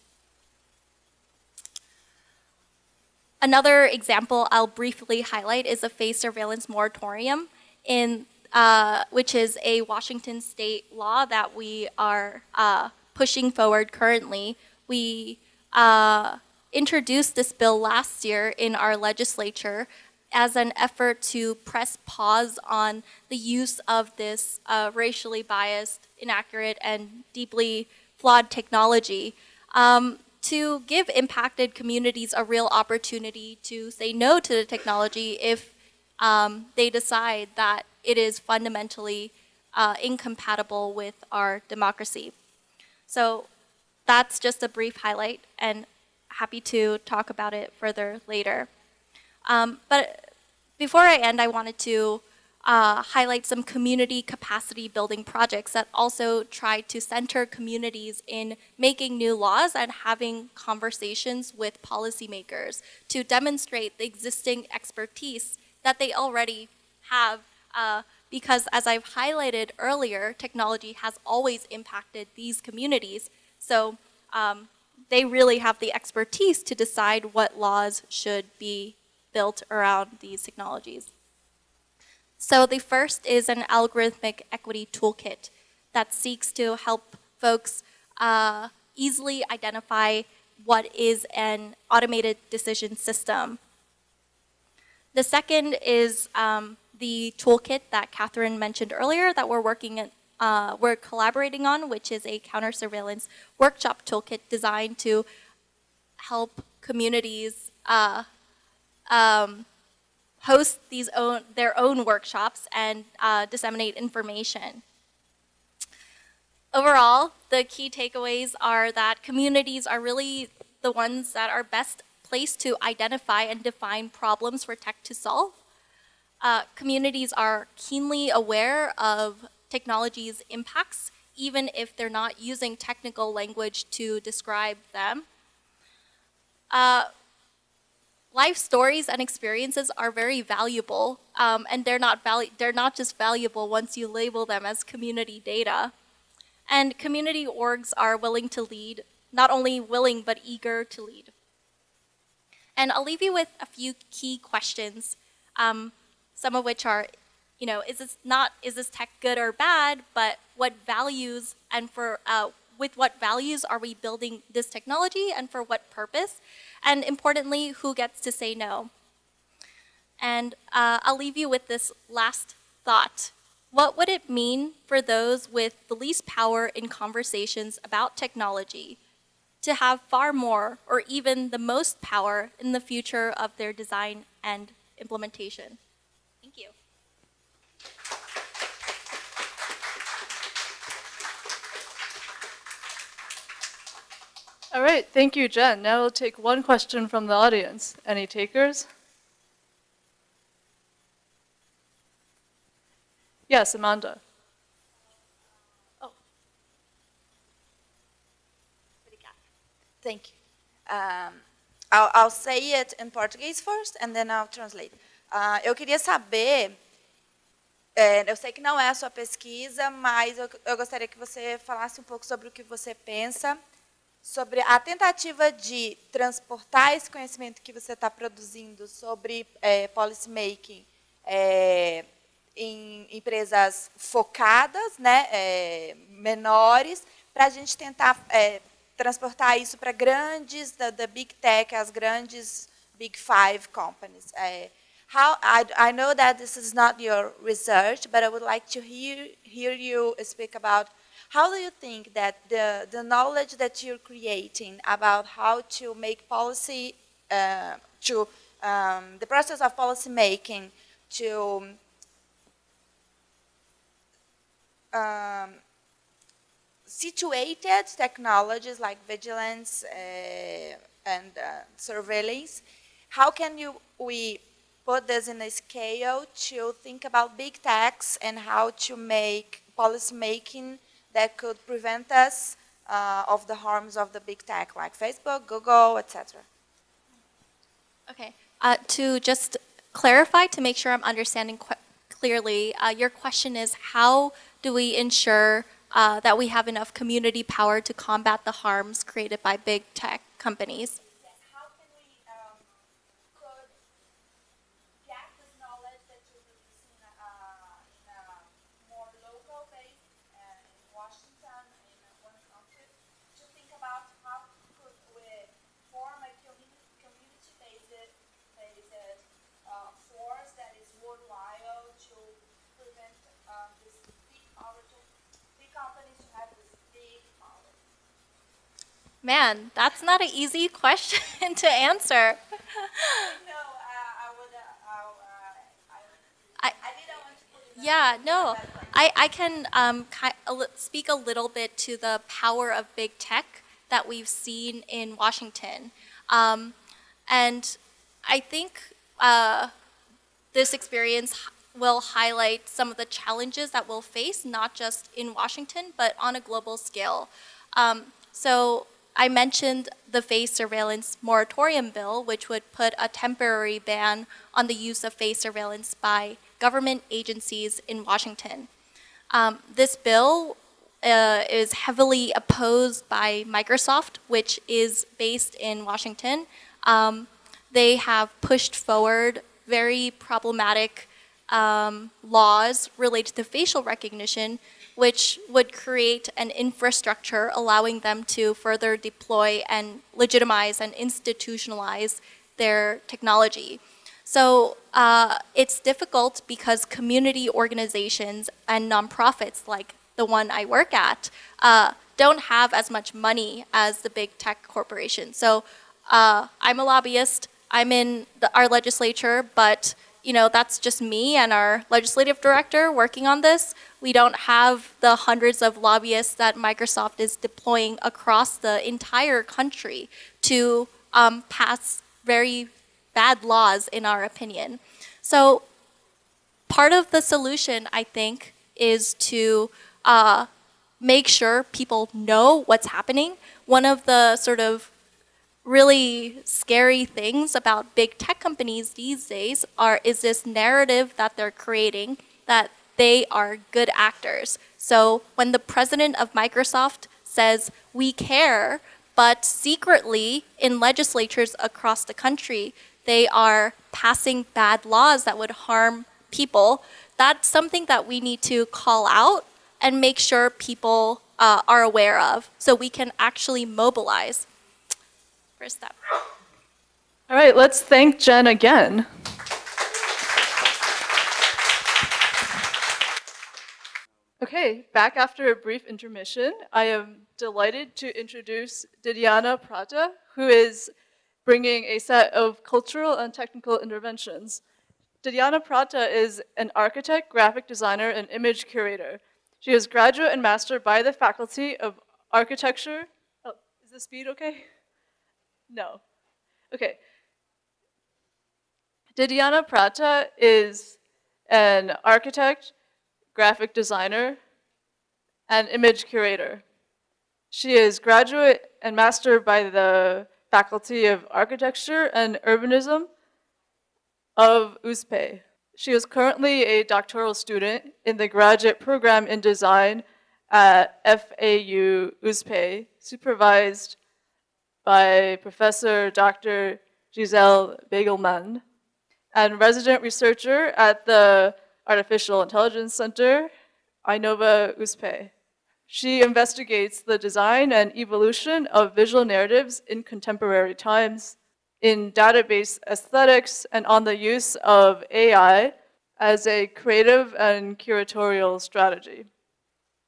Another example I'll briefly highlight is a face surveillance moratorium, in uh, which is a Washington state law that we are uh, pushing forward currently. We uh, introduced this bill last year in our legislature as an effort to press pause on the use of this uh, racially biased, inaccurate, and deeply flawed technology um, to give impacted communities a real opportunity to say no to the technology if um, they decide that it is fundamentally uh, incompatible with our democracy. So that's just a brief highlight, and happy to talk about it further later. Um, but before I end, I wanted to uh, highlight some community capacity building projects that also try to center communities in making new laws and having conversations with policymakers to demonstrate the existing expertise that they already have uh, because as I've highlighted earlier, technology has always impacted these communities. So um, they really have the expertise to decide what laws should be built around these technologies. So the first is an algorithmic equity toolkit that seeks to help folks uh, easily identify what is an automated decision system. The second is um, the toolkit that Catherine mentioned earlier that we're working uh, we're collaborating on, which is a counter surveillance workshop toolkit designed to help communities uh, um, host these own their own workshops and uh, disseminate information. Overall, the key takeaways are that communities are really the ones that are best placed to identify and define problems for tech to solve. Uh, communities are keenly aware of technology's impacts, even if they're not using technical language to describe them. Uh, life stories and experiences are very valuable, um, and they're not, they're not just valuable once you label them as community data. And community orgs are willing to lead, not only willing, but eager to lead. And I'll leave you with a few key questions, um, some of which are, you know, is this not is this tech good or bad, but what values and for uh, with what values are we building this technology and for what purpose, and importantly, who gets to say no. And uh, I'll leave you with this last thought. What would it mean for those with the least power in conversations about technology to have far more or even the most power in the future of their design and implementation? Thank you. All right, thank you, Jen. Now we'll take one question from the audience. Any takers? Yes, Amanda. Oh. Thank you. Um, I'll, I'll, say it in Portuguese first, and then I'll translate. Uh, eu queria saber, é, eh, eu sei que não é a sua pesquisa, mas eu, eu gostaria que você falasse um pouco sobre o que você pensa sobre a tentativa de transportar esse conhecimento que você está produzindo sobre é, policy making é, em empresas focadas, né, é, menores, para a gente tentar é, transportar isso para grandes, da, da, big tech, as grandes big five companies. É, how I, I know that this is not your research, but I would like to hear hear you speak about How do you think that the, the knowledge that you're creating about how to make policy, uh, to um, the process of policy making, to um, situated technologies like vigilance uh, and uh, surveillance, how can you, we put this in a scale to think about big techs and how to make policy making that could prevent us uh, of the harms of the big tech, like Facebook, Google, etc. Okay, uh, to just clarify, to make sure I'm understanding clearly, uh, your question is how do we ensure uh, that we have enough community power to combat the harms created by big tech companies? Man, that's not an easy question to answer. yeah, no. I, I can um, speak a little bit to the power of big tech that we've seen in Washington. Um, and I think uh, this experience will highlight some of the challenges that we'll face, not just in Washington, but on a global scale. Um, so I mentioned the face surveillance moratorium bill, which would put a temporary ban on the use of face surveillance by government agencies in Washington. Um, this bill uh, is heavily opposed by Microsoft, which is based in Washington. Um, they have pushed forward very problematic um, laws related to facial recognition which would create an infrastructure allowing them to further deploy and legitimize and institutionalize their technology. So uh, it's difficult because community organizations and nonprofits like the one I work at uh, don't have as much money as the big tech corporations. So uh, I'm a lobbyist. I'm in the, our legislature, but you know, that's just me and our legislative director working on this. We don't have the hundreds of lobbyists that Microsoft is deploying across the entire country to um, pass very bad laws, in our opinion. So part of the solution, I think, is to uh, make sure people know what's happening. One of the sort of really scary things about big tech companies these days are is this narrative that they're creating that they are good actors. So when the president of Microsoft says we care, but secretly in legislatures across the country, they are passing bad laws that would harm people. That's something that we need to call out and make sure people uh, are aware of so we can actually mobilize first step. All right, let's thank Jen again. Okay, back after a brief intermission, I am delighted to introduce Didiana Prata, who is bringing a set of cultural and technical interventions. Didiana Prata is an architect, graphic designer, and image curator. She is graduate and master by the Faculty of Architecture. Oh, is the speed okay? No. Okay. Didiana Prata is an architect, graphic designer, and image curator. She is graduate and master by the Faculty of Architecture and Urbanism of USPE. She is currently a doctoral student in the graduate program in design at FAU USPE, supervised by Professor Dr. Giselle Bagelman and resident researcher at the Artificial Intelligence Center, Inova Uspe. She investigates the design and evolution of visual narratives in contemporary times, in database aesthetics, and on the use of AI as a creative and curatorial strategy.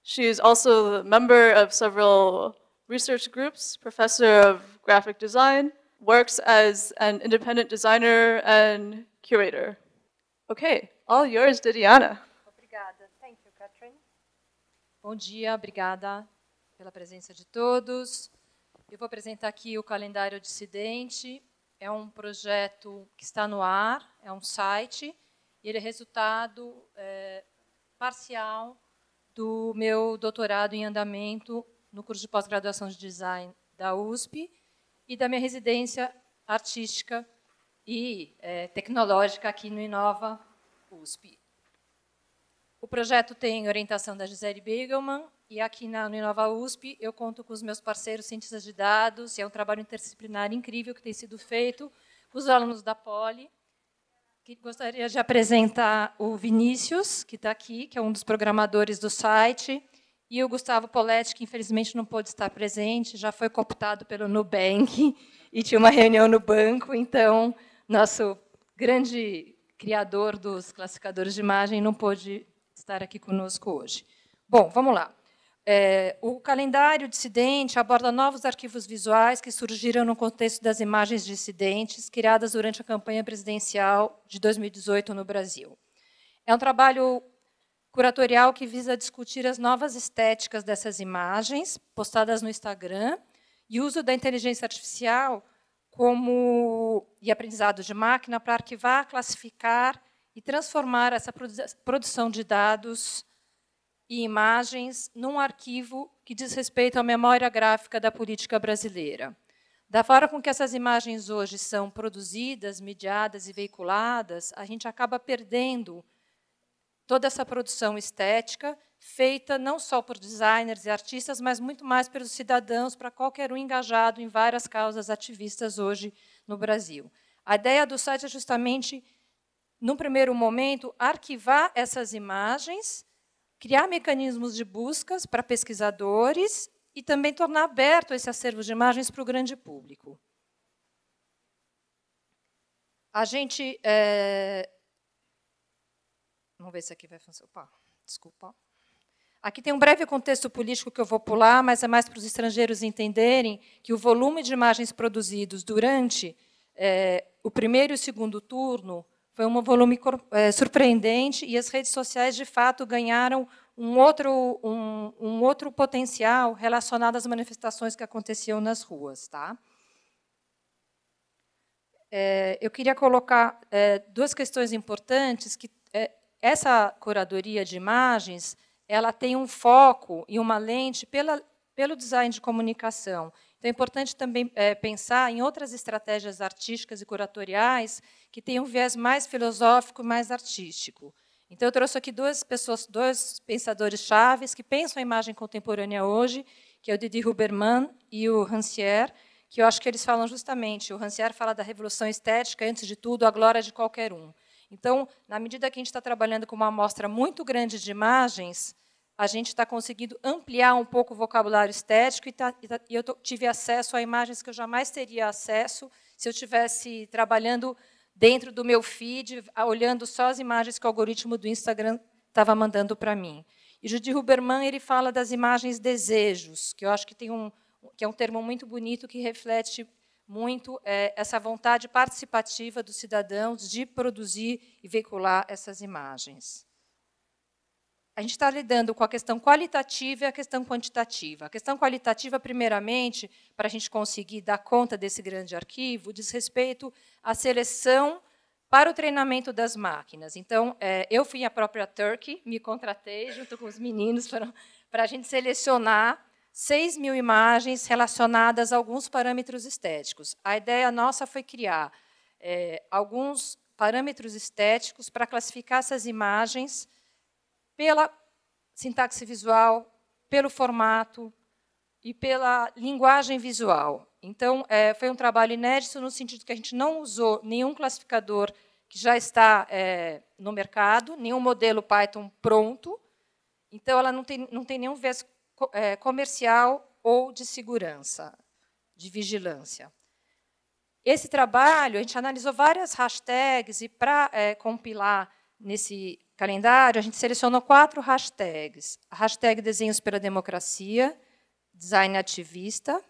She is also a member of several research groups, professor of graphic design, works as an independent designer and curator. Okay, all yours, Didiana. Obrigada. Thank you, Catherine. Bom dia, obrigada pela presença de todos. Eu vou apresentar aqui o calendário dissidente. É um projeto que está no ar, é um site, e ele é resultado é, parcial do meu doutorado em andamento no curso de pós-graduação de design da USP e da minha residência artística e é, tecnológica aqui no Inova USP. O projeto tem orientação da Gisele Begelman e aqui na Inova USP eu conto com os meus parceiros cientistas de dados e é um trabalho interdisciplinar incrível que tem sido feito com os alunos da Poli. Que gostaria de apresentar o Vinícius, que está aqui, que é um dos programadores do site, e o Gustavo Poletti, que infelizmente não pôde estar presente, já foi cooptado pelo Nubank e tinha uma reunião no banco, então nosso grande criador dos classificadores de imagem não pôde estar aqui conosco hoje. Bom, vamos lá. É, o calendário dissidente aborda novos arquivos visuais que surgiram no contexto das imagens dissidentes criadas durante a campanha presidencial de 2018 no Brasil. É um trabalho curatorial que visa discutir as novas estéticas dessas imagens postadas no Instagram e uso da inteligência artificial como e aprendizado de máquina para arquivar, classificar e transformar essa produção de dados e imagens num arquivo que diz respeito à memória gráfica da política brasileira. Da forma com que essas imagens hoje são produzidas, mediadas e veiculadas, a gente acaba perdendo toda essa produção estética feita não só por designers e artistas, mas muito mais pelos cidadãos, para qualquer um engajado em várias causas ativistas hoje no Brasil. A ideia do site é justamente, num primeiro momento, arquivar essas imagens, criar mecanismos de buscas para pesquisadores e também tornar aberto esse acervo de imagens para o grande público. A gente é, Vamos ver se aqui vai funcionar. Opa, desculpa. Aqui tem um breve contexto político que eu vou pular, mas é mais para os estrangeiros entenderem que o volume de imagens produzidos durante é, o primeiro e o segundo turno foi um volume é, surpreendente e as redes sociais, de fato, ganharam um outro, um, um outro potencial relacionado às manifestações que aconteciam nas ruas. Tá? É, eu queria colocar é, duas questões importantes que essa curadoria de imagens, ela tem um foco e uma lente pela, pelo design de comunicação. Então, é importante também é, pensar em outras estratégias artísticas e curatoriais que tenham um viés mais filosófico, mais artístico. Então, eu trouxe aqui duas pessoas, dois pensadores chaves que pensam a imagem contemporânea hoje, que é o Didi Huberman e o Rancière, que eu acho que eles falam justamente, o Rancière fala da revolução estética, antes de tudo, a glória de qualquer um. Então, na medida que a gente está trabalhando com uma amostra muito grande de imagens, a gente está conseguindo ampliar um pouco o vocabulário estético e, tá, e, tá, e eu tive acesso a imagens que eu jamais teria acesso se eu estivesse trabalhando dentro do meu feed, olhando só as imagens que o algoritmo do Instagram estava mandando para mim. E Judy Huberman ele fala das imagens desejos, que eu acho que tem um que é um termo muito bonito que reflete muito é, essa vontade participativa dos cidadãos de produzir e veicular essas imagens. A gente está lidando com a questão qualitativa e a questão quantitativa. A questão qualitativa, primeiramente, para a gente conseguir dar conta desse grande arquivo, diz respeito à seleção para o treinamento das máquinas. Então, é, eu fui a própria Turkey, me contratei junto com os meninos para, para a gente selecionar 6 mil imagens relacionadas a alguns parâmetros estéticos. A ideia nossa foi criar é, alguns parâmetros estéticos para classificar essas imagens pela sintaxe visual, pelo formato e pela linguagem visual. Então, é, foi um trabalho inédito no sentido que a gente não usou nenhum classificador que já está é, no mercado, nenhum modelo Python pronto. Então, ela não tem, não tem nenhum é, comercial ou de segurança, de vigilância. Esse trabalho, a gente analisou várias hashtags e para é, compilar nesse calendário, a gente selecionou quatro hashtags. A hashtag Desenhos pela Democracia, Design Ativista,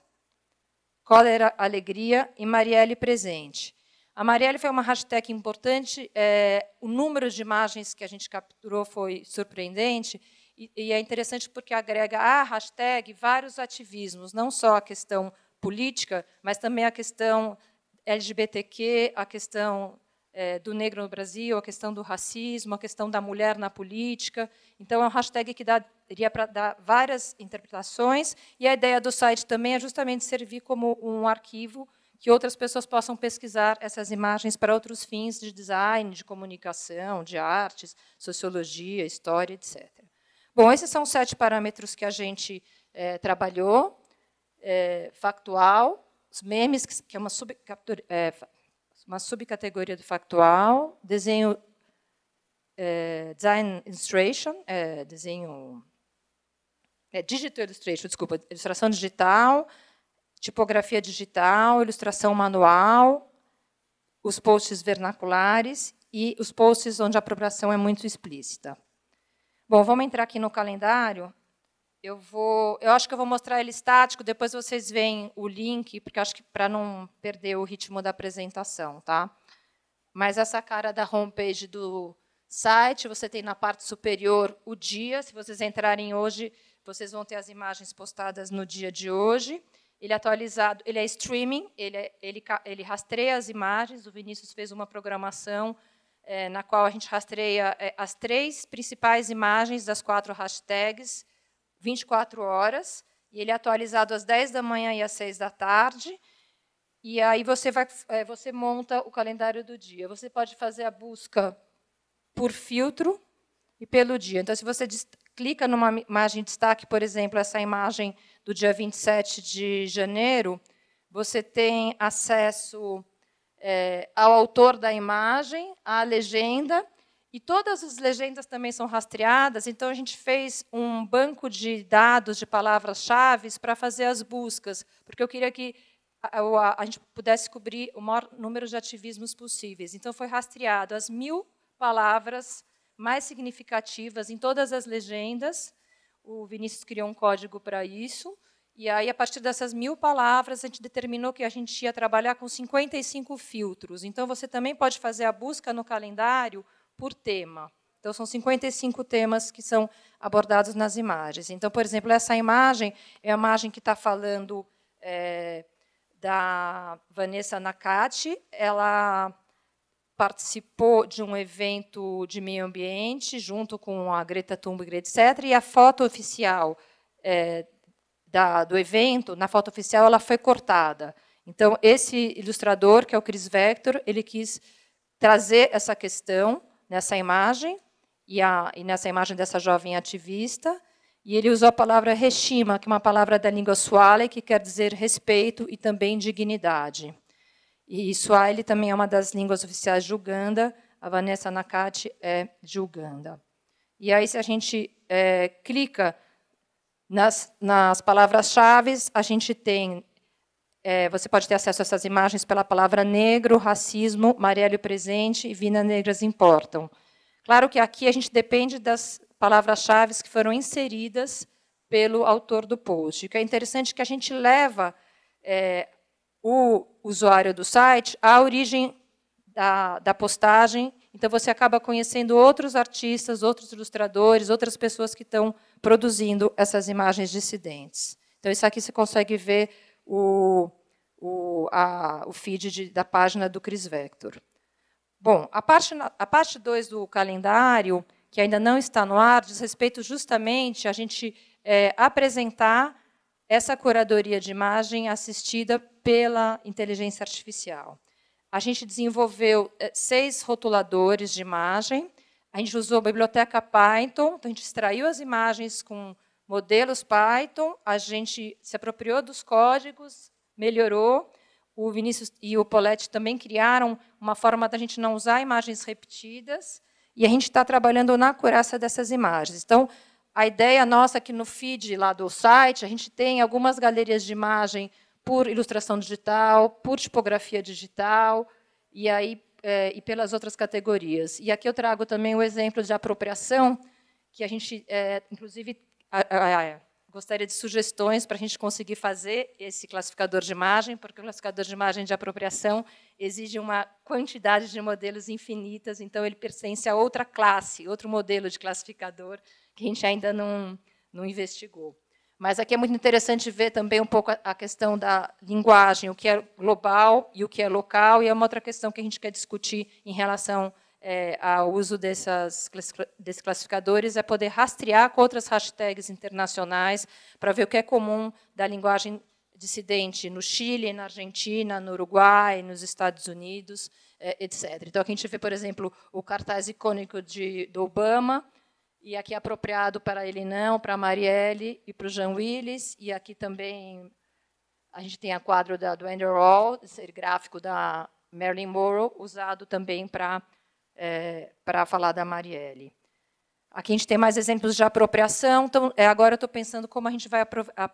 Cólera Alegria e Marielle Presente. A Marielle foi uma hashtag importante, é, o número de imagens que a gente capturou foi surpreendente, e, e é interessante porque agrega a hashtag vários ativismos, não só a questão política, mas também a questão LGBTQ, a questão é, do negro no Brasil, a questão do racismo, a questão da mulher na política. Então, é um hashtag que daria para dar várias interpretações. E a ideia do site também é justamente servir como um arquivo que outras pessoas possam pesquisar essas imagens para outros fins de design, de comunicação, de artes, sociologia, história, etc. Bom, esses são os sete parâmetros que a gente é, trabalhou. É, factual, os memes, que é uma, sub, é, eh, uma subcategoria do factual, desenho, design illustration, desenho, digital illustration, desculpa, ilustração digital, tipografia digital, ilustração manual, os posts vernaculares e os posts onde a apropriação é muito explícita. Bom, vamos entrar aqui no calendário. Eu vou, eu acho que eu vou mostrar ele estático. Depois vocês veem o link, porque acho que para não perder o ritmo da apresentação, tá? Mas essa cara da homepage do site, você tem na parte superior o dia. Se vocês entrarem hoje, vocês vão ter as imagens postadas no dia de hoje. Ele é atualizado, ele é streaming, ele, é, ele, ele rastreia as imagens. O Vinícius fez uma programação é, na qual a gente rastreia eh, as três principais imagens das quatro hashtags, 24 horas, e ele é atualizado às 10 da manhã e às 6 da tarde. E aí você, vai, é, você monta o calendário do dia. Você pode fazer a busca por filtro e pelo dia. Então, se você clica numa imagem de destaque, por exemplo, essa imagem do dia 27 de janeiro, você tem acesso é, ao autor da imagem, à legenda, e todas as legendas também são rastreadas, então a gente fez um banco de dados de palavras-chave para fazer as buscas, porque eu queria que a, a, a, gente pudesse cobrir o maior número de ativismos possíveis. Então foi rastreado as mil palavras mais significativas em todas as legendas. O Vinícius criou um código para isso. E aí, a partir dessas mil palavras, a gente determinou que a gente ia trabalhar com 55 filtros. Então, você também pode fazer a busca no calendário por tema. Então, são 55 temas que são abordados nas imagens. Então, por exemplo, essa imagem é a imagem que está falando é, da Vanessa Nakati. Ela participou de um evento de meio ambiente junto com a Greta Thunberg, etc. E a foto oficial é, da, do evento, na foto oficial, ela foi cortada. Então, esse ilustrador, que é o Chris Vector, ele quis trazer essa questão nessa imagem, e, a, e nessa imagem dessa jovem ativista, e ele usou a palavra reshima, que é uma palavra da língua swahili, que quer dizer respeito e também dignidade. E swahili também é uma das línguas oficiais de Uganda, a Vanessa Nakati é de Uganda. E aí, se a gente é, clica nas, nas palavras-chave, a gente tem. É, você pode ter acesso a essas imagens pela palavra negro, racismo, Marielle Presente e Vina Negras Importam. Claro que aqui a gente depende das palavras-chave que foram inseridas pelo autor do post. O que é interessante é que a gente leva é, o usuário do site à origem da, da postagem então você acaba conhecendo outros artistas, outros ilustradores, outras pessoas que estão produzindo essas imagens dissidentes. Então isso aqui você consegue ver o, o, a, o feed de, da página do Chris Vector. Bom, a parte 2 a parte dois do calendário, que ainda não está no ar, diz respeito justamente a gente é, apresentar essa curadoria de imagem assistida pela inteligência artificial. A gente desenvolveu eh, seis rotuladores de imagem. A gente usou a biblioteca Python, então a gente extraiu as imagens com modelos Python, a gente se apropriou dos códigos, melhorou. O Vinícius e o Poletti também criaram uma forma da gente não usar imagens repetidas. E a gente está trabalhando na curaça dessas imagens. Então, a ideia nossa é que no feed lá do site a gente tem algumas galerias de imagem por ilustração digital, por tipografia digital e aí é, e pelas outras categorias. E aqui eu trago também o exemplo de apropriação, que a gente, é, inclusive, a, a, gostaria de sugestões para a gente conseguir fazer esse classificador de imagem, porque o classificador de imagem de apropriação exige uma quantidade de modelos infinitas, então ele pertence a outra classe, outro modelo de classificador que a gente ainda não, não investigou. Mas aqui é muito interessante ver também um pouco a questão da linguagem, o que é global e o que é local, e é uma outra questão que a gente quer discutir em relação é, ao uso dessas, desses classificadores, é poder rastrear com outras hashtags internacionais para ver o que é comum da linguagem dissidente no Chile, na Argentina, no Uruguai, nos Estados Unidos, é, etc. Então, aqui a gente vê, por exemplo, o cartaz icônico de, do Obama, e aqui é apropriado para ele não, para a Marielle e para o Jean Willis, e aqui também a gente tem a quadro da, do Andrew Hall, ser gráfico da Marilyn Morrow, usado também para é, para falar da Marielle. Aqui a gente tem mais exemplos de apropriação, então é, agora eu estou pensando como a gente vai a,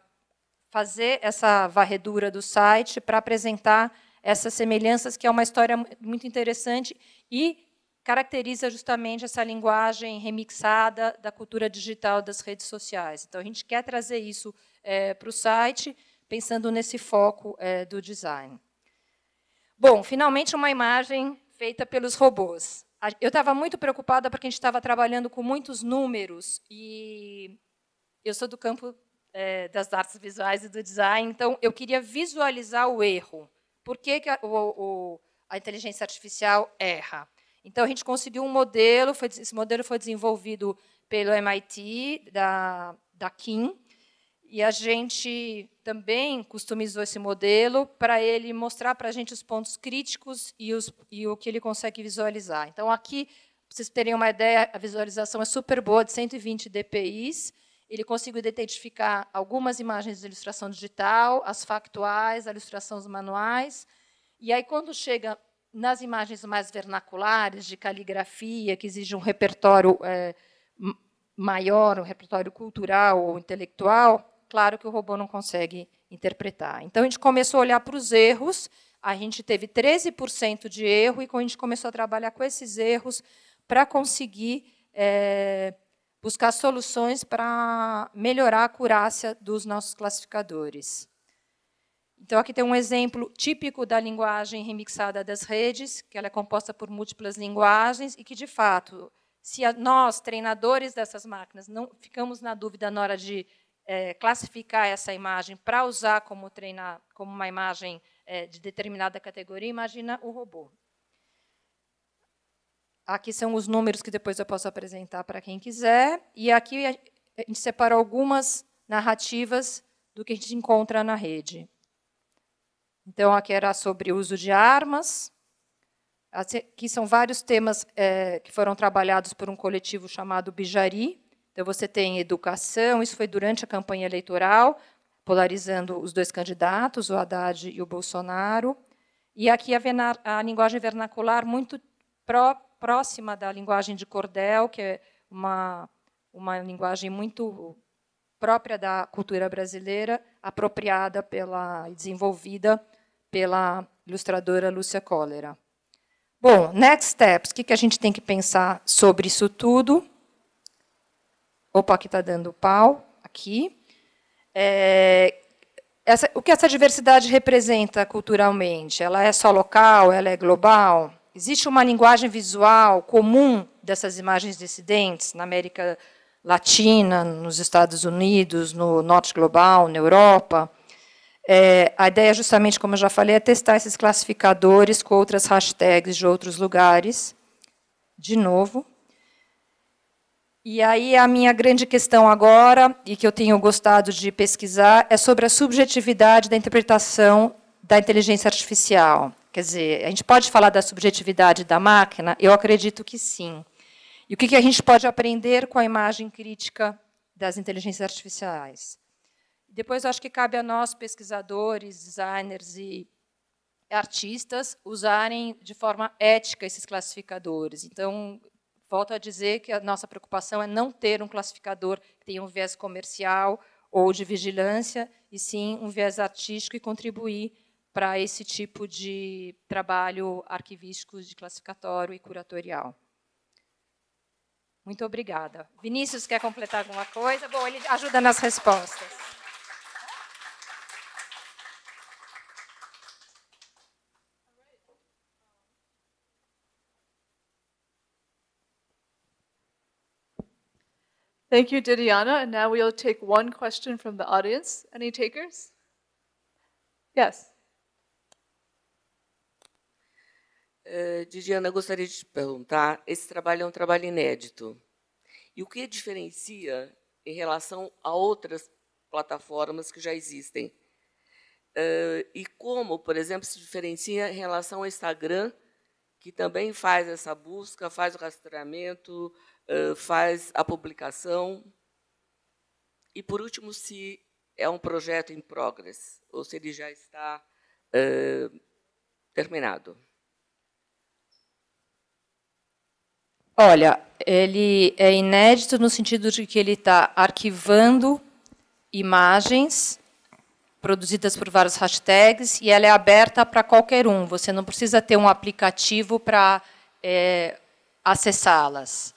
fazer essa varredura do site para apresentar essas semelhanças, que é uma história muito interessante e caracteriza justamente essa linguagem remixada da cultura digital das redes sociais. Então, a gente quer trazer isso é, para o site, pensando nesse foco é, do design. Bom, finalmente, uma imagem feita pelos robôs. Eu estava muito preocupada porque a gente estava trabalhando com muitos números e eu sou do campo é, das artes visuais e do design, então eu queria visualizar o erro. Por que, que a, o, o, a inteligência artificial erra? Então, a gente conseguiu um modelo, foi, esse modelo foi desenvolvido pelo MIT, da, da Kim, e a gente também customizou esse modelo para ele mostrar para a gente os pontos críticos e, os, e o que ele consegue visualizar. Então, aqui, para vocês terem uma ideia, a visualização é super boa, de 120 dpi's, ele conseguiu identificar algumas imagens de ilustração digital, as factuais, as ilustrações manuais. E aí, quando chega nas imagens mais vernaculares, de caligrafia, que exige um repertório é, maior, um repertório cultural ou intelectual, claro que o robô não consegue interpretar. Então, a gente começou a olhar para os erros, a gente teve 13% de erro, e a gente começou a trabalhar com esses erros para conseguir é, buscar soluções para melhorar a acurácia dos nossos classificadores. Então, aqui tem um exemplo típico da linguagem remixada das redes, que ela é composta por múltiplas linguagens e que, de fato, se nós, treinadores dessas máquinas, não ficamos na dúvida na hora de é, classificar essa imagem para usar como, treinar, como uma imagem é, de determinada categoria, imagina o robô. Aqui são os números que depois eu posso apresentar para quem quiser. E aqui a gente separou algumas narrativas do que a gente encontra na rede. Então, aqui era sobre o uso de armas, assim, que são vários temas é, que foram trabalhados por um coletivo chamado Bijari. Então, você tem educação, isso foi durante a campanha eleitoral, polarizando os dois candidatos, o Haddad e o Bolsonaro. E aqui a, venar, a linguagem vernacular muito pró, próxima da linguagem de cordel, que é uma, uma linguagem muito própria da cultura brasileira, apropriada pela e desenvolvida pela ilustradora Lúcia Collera. Bom, next steps, o que, a gente tem que pensar sobre isso tudo? Opa, aqui está dando pau, aqui. É, essa, o que essa diversidade representa culturalmente? Ela é só local? Ela é global? Existe uma linguagem visual comum dessas imagens dissidentes na América Latina, nos Estados Unidos, no Norte Global, na Europa. É, a ideia, justamente, como eu já falei, é testar esses classificadores com outras hashtags de outros lugares, de novo. E aí a minha grande questão agora, e que eu tenho gostado de pesquisar, é sobre a subjetividade da interpretação da inteligência artificial. Quer dizer, a gente pode falar da subjetividade da máquina? Eu acredito que sim. E o que, a gente pode aprender com a imagem crítica das inteligências artificiais? Depois, acho que cabe a nós, pesquisadores, designers e artistas, usarem de forma ética esses classificadores. Então, volto a dizer que a nossa preocupação é não ter um classificador que tenha um viés comercial ou de vigilância, e sim um viés artístico e contribuir para esse tipo de trabalho arquivístico, de classificatório e curatorial. Muito obrigada. Vinícius quer completar alguma coisa? Bom, ele ajuda nas respostas. Thank you, Didiana. And now we'll take one question from the audience. Any takers? Yes. Uh, eu gostaria de te perguntar: esse trabalho é um trabalho inédito. E o que diferencia em relação a outras plataformas que já existem? Uh, e como, por exemplo, se diferencia em relação ao Instagram, que também faz essa busca, faz o rastreamento, uh, faz a publicação? E, por último, se é um projeto em progress, ou se ele já está terminado. Olha, ele é inédito no sentido de que ele está arquivando imagens produzidas por vários hashtags e ela é aberta para qualquer um. Você não precisa ter um aplicativo para é, acessá-las.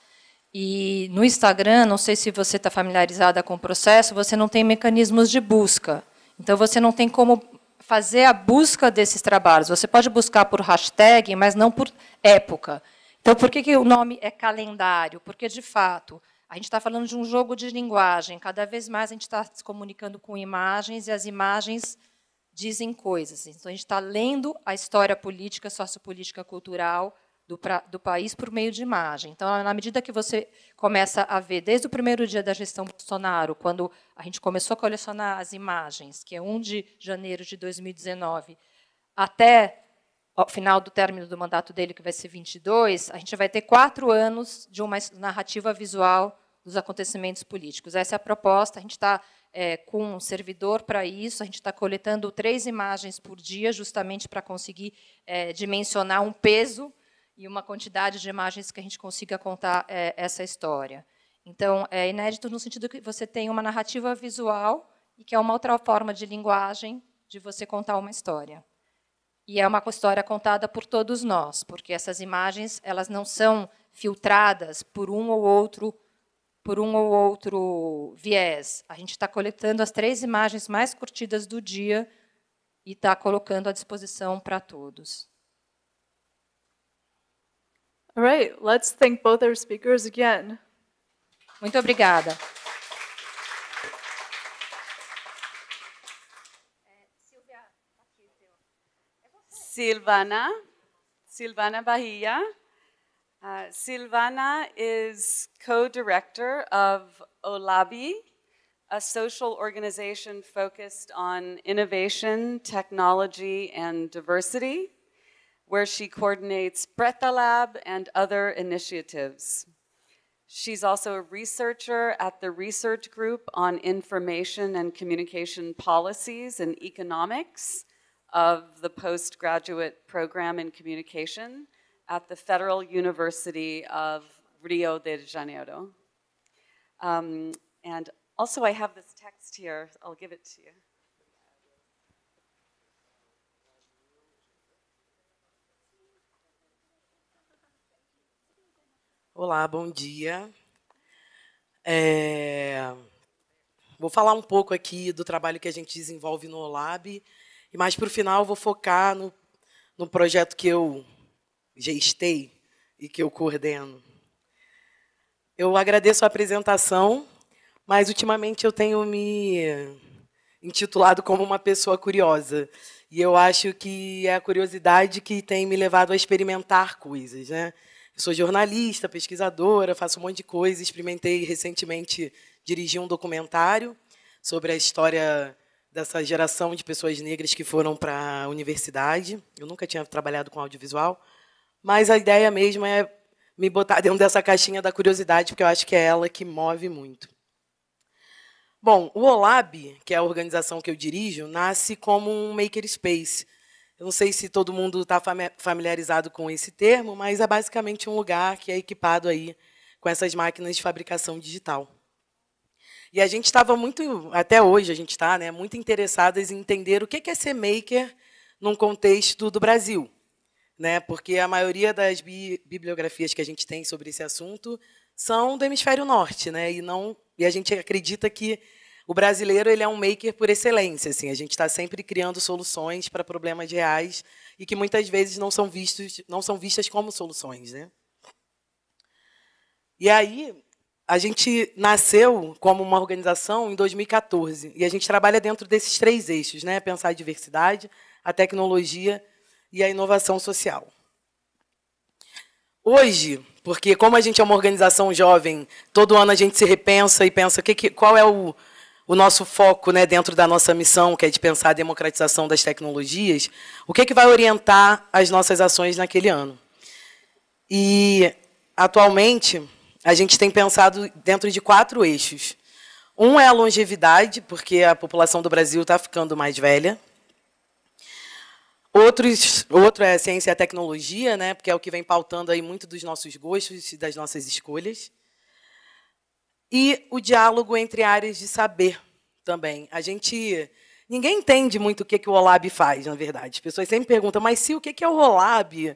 E no Instagram, não sei se você está familiarizada com o processo, você não tem mecanismos de busca. Então você não tem como fazer a busca desses trabalhos. Você pode buscar por hashtag, mas não por época. Então, por que, que o nome é calendário? Porque, de fato, a gente está falando de um jogo de linguagem. Cada vez mais a gente está se comunicando com imagens e as imagens dizem coisas. Então, a gente está lendo a história política, sociopolítica, cultural do, pra, do país por meio de imagem. Então, na medida que você começa a ver, desde o primeiro dia da gestão Bolsonaro, quando a gente começou a colecionar as imagens, que é 1 de janeiro de 2019, até ao final do término do mandato dele, que vai ser 22, a gente vai ter quatro anos de uma narrativa visual dos acontecimentos políticos. Essa é a proposta. A gente está é, com um servidor para isso. A gente está coletando três imagens por dia, justamente para conseguir é, dimensionar um peso e uma quantidade de imagens que a gente consiga contar é, essa história. Então, é inédito no sentido que você tem uma narrativa visual e que é uma outra forma de linguagem de você contar uma história e é uma história contada por todos nós, porque essas imagens elas não são filtradas por um ou outro por um ou outro viés. A gente está coletando as três imagens mais curtidas do dia e está colocando à disposição para todos. All right, let's thank both our speakers again. Muito obrigada. Silvana, Silvana Bahia. Uh, Silvana is co-director of OLABI, a social organization focused on innovation, technology, and diversity, where she coordinates Preta Lab and other initiatives. She's also a researcher at the Research Group on Information and Communication Policies and Economics, of the postgraduate program in communication at the Federal University of Rio de Janeiro. Um, and also I have this text here, I'll give it to you. Olá, bom dia. É, vou falar um pouco aqui do trabalho que a gente desenvolve no OLAB E mais para o final eu vou focar no, no projeto que eu gestei e que eu coordeno. Eu agradeço a apresentação, mas ultimamente eu tenho me intitulado como uma pessoa curiosa. E eu acho que é a curiosidade que tem me levado a experimentar coisas. Né? Eu sou jornalista, pesquisadora, faço um monte de coisa. Experimentei recentemente dirigir um documentário sobre a história dessa geração de pessoas negras que foram para a universidade. Eu nunca tinha trabalhado com audiovisual, mas a ideia mesmo é me botar dentro dessa caixinha da curiosidade, porque eu acho que é ela que move muito. Bom, o OLAB, que é a organização que eu dirijo, nasce como um makerspace. Eu não sei se todo mundo está familiarizado com esse termo, mas é basicamente um lugar que é equipado aí com essas máquinas de fabricação digital. E a gente estava muito, até hoje a gente está, né, muito interessadas em entender o que é ser maker num contexto do Brasil. Né, porque a maioria das bi bibliografias que a gente tem sobre esse assunto são do hemisfério norte, né, e não e a gente acredita que o brasileiro ele é um maker por excelência, assim, a gente está sempre criando soluções para problemas reais e que muitas vezes não são vistos, não são vistas como soluções, né? E aí a gente nasceu como uma organização em 2014 e a gente trabalha dentro desses três eixos, né? Pensar a diversidade, a tecnologia e a inovação social. Hoje, porque como a gente é uma organização jovem, todo ano a gente se repensa e pensa que, que, qual é o, o nosso foco né, dentro da nossa missão, que é de pensar a democratização das tecnologias, o que, que vai orientar as nossas ações naquele ano. E, atualmente, a gente tem pensado dentro de quatro eixos. Um é a longevidade, porque a população do Brasil está ficando mais velha. Outros, outro é a ciência e a tecnologia, né, porque é o que vem pautando aí muito dos nossos gostos e das nossas escolhas. E o diálogo entre áreas de saber também. A gente Ninguém entende muito o que, que o OLAB faz, na verdade. As pessoas sempre perguntam, mas se o que, que é o OLAB?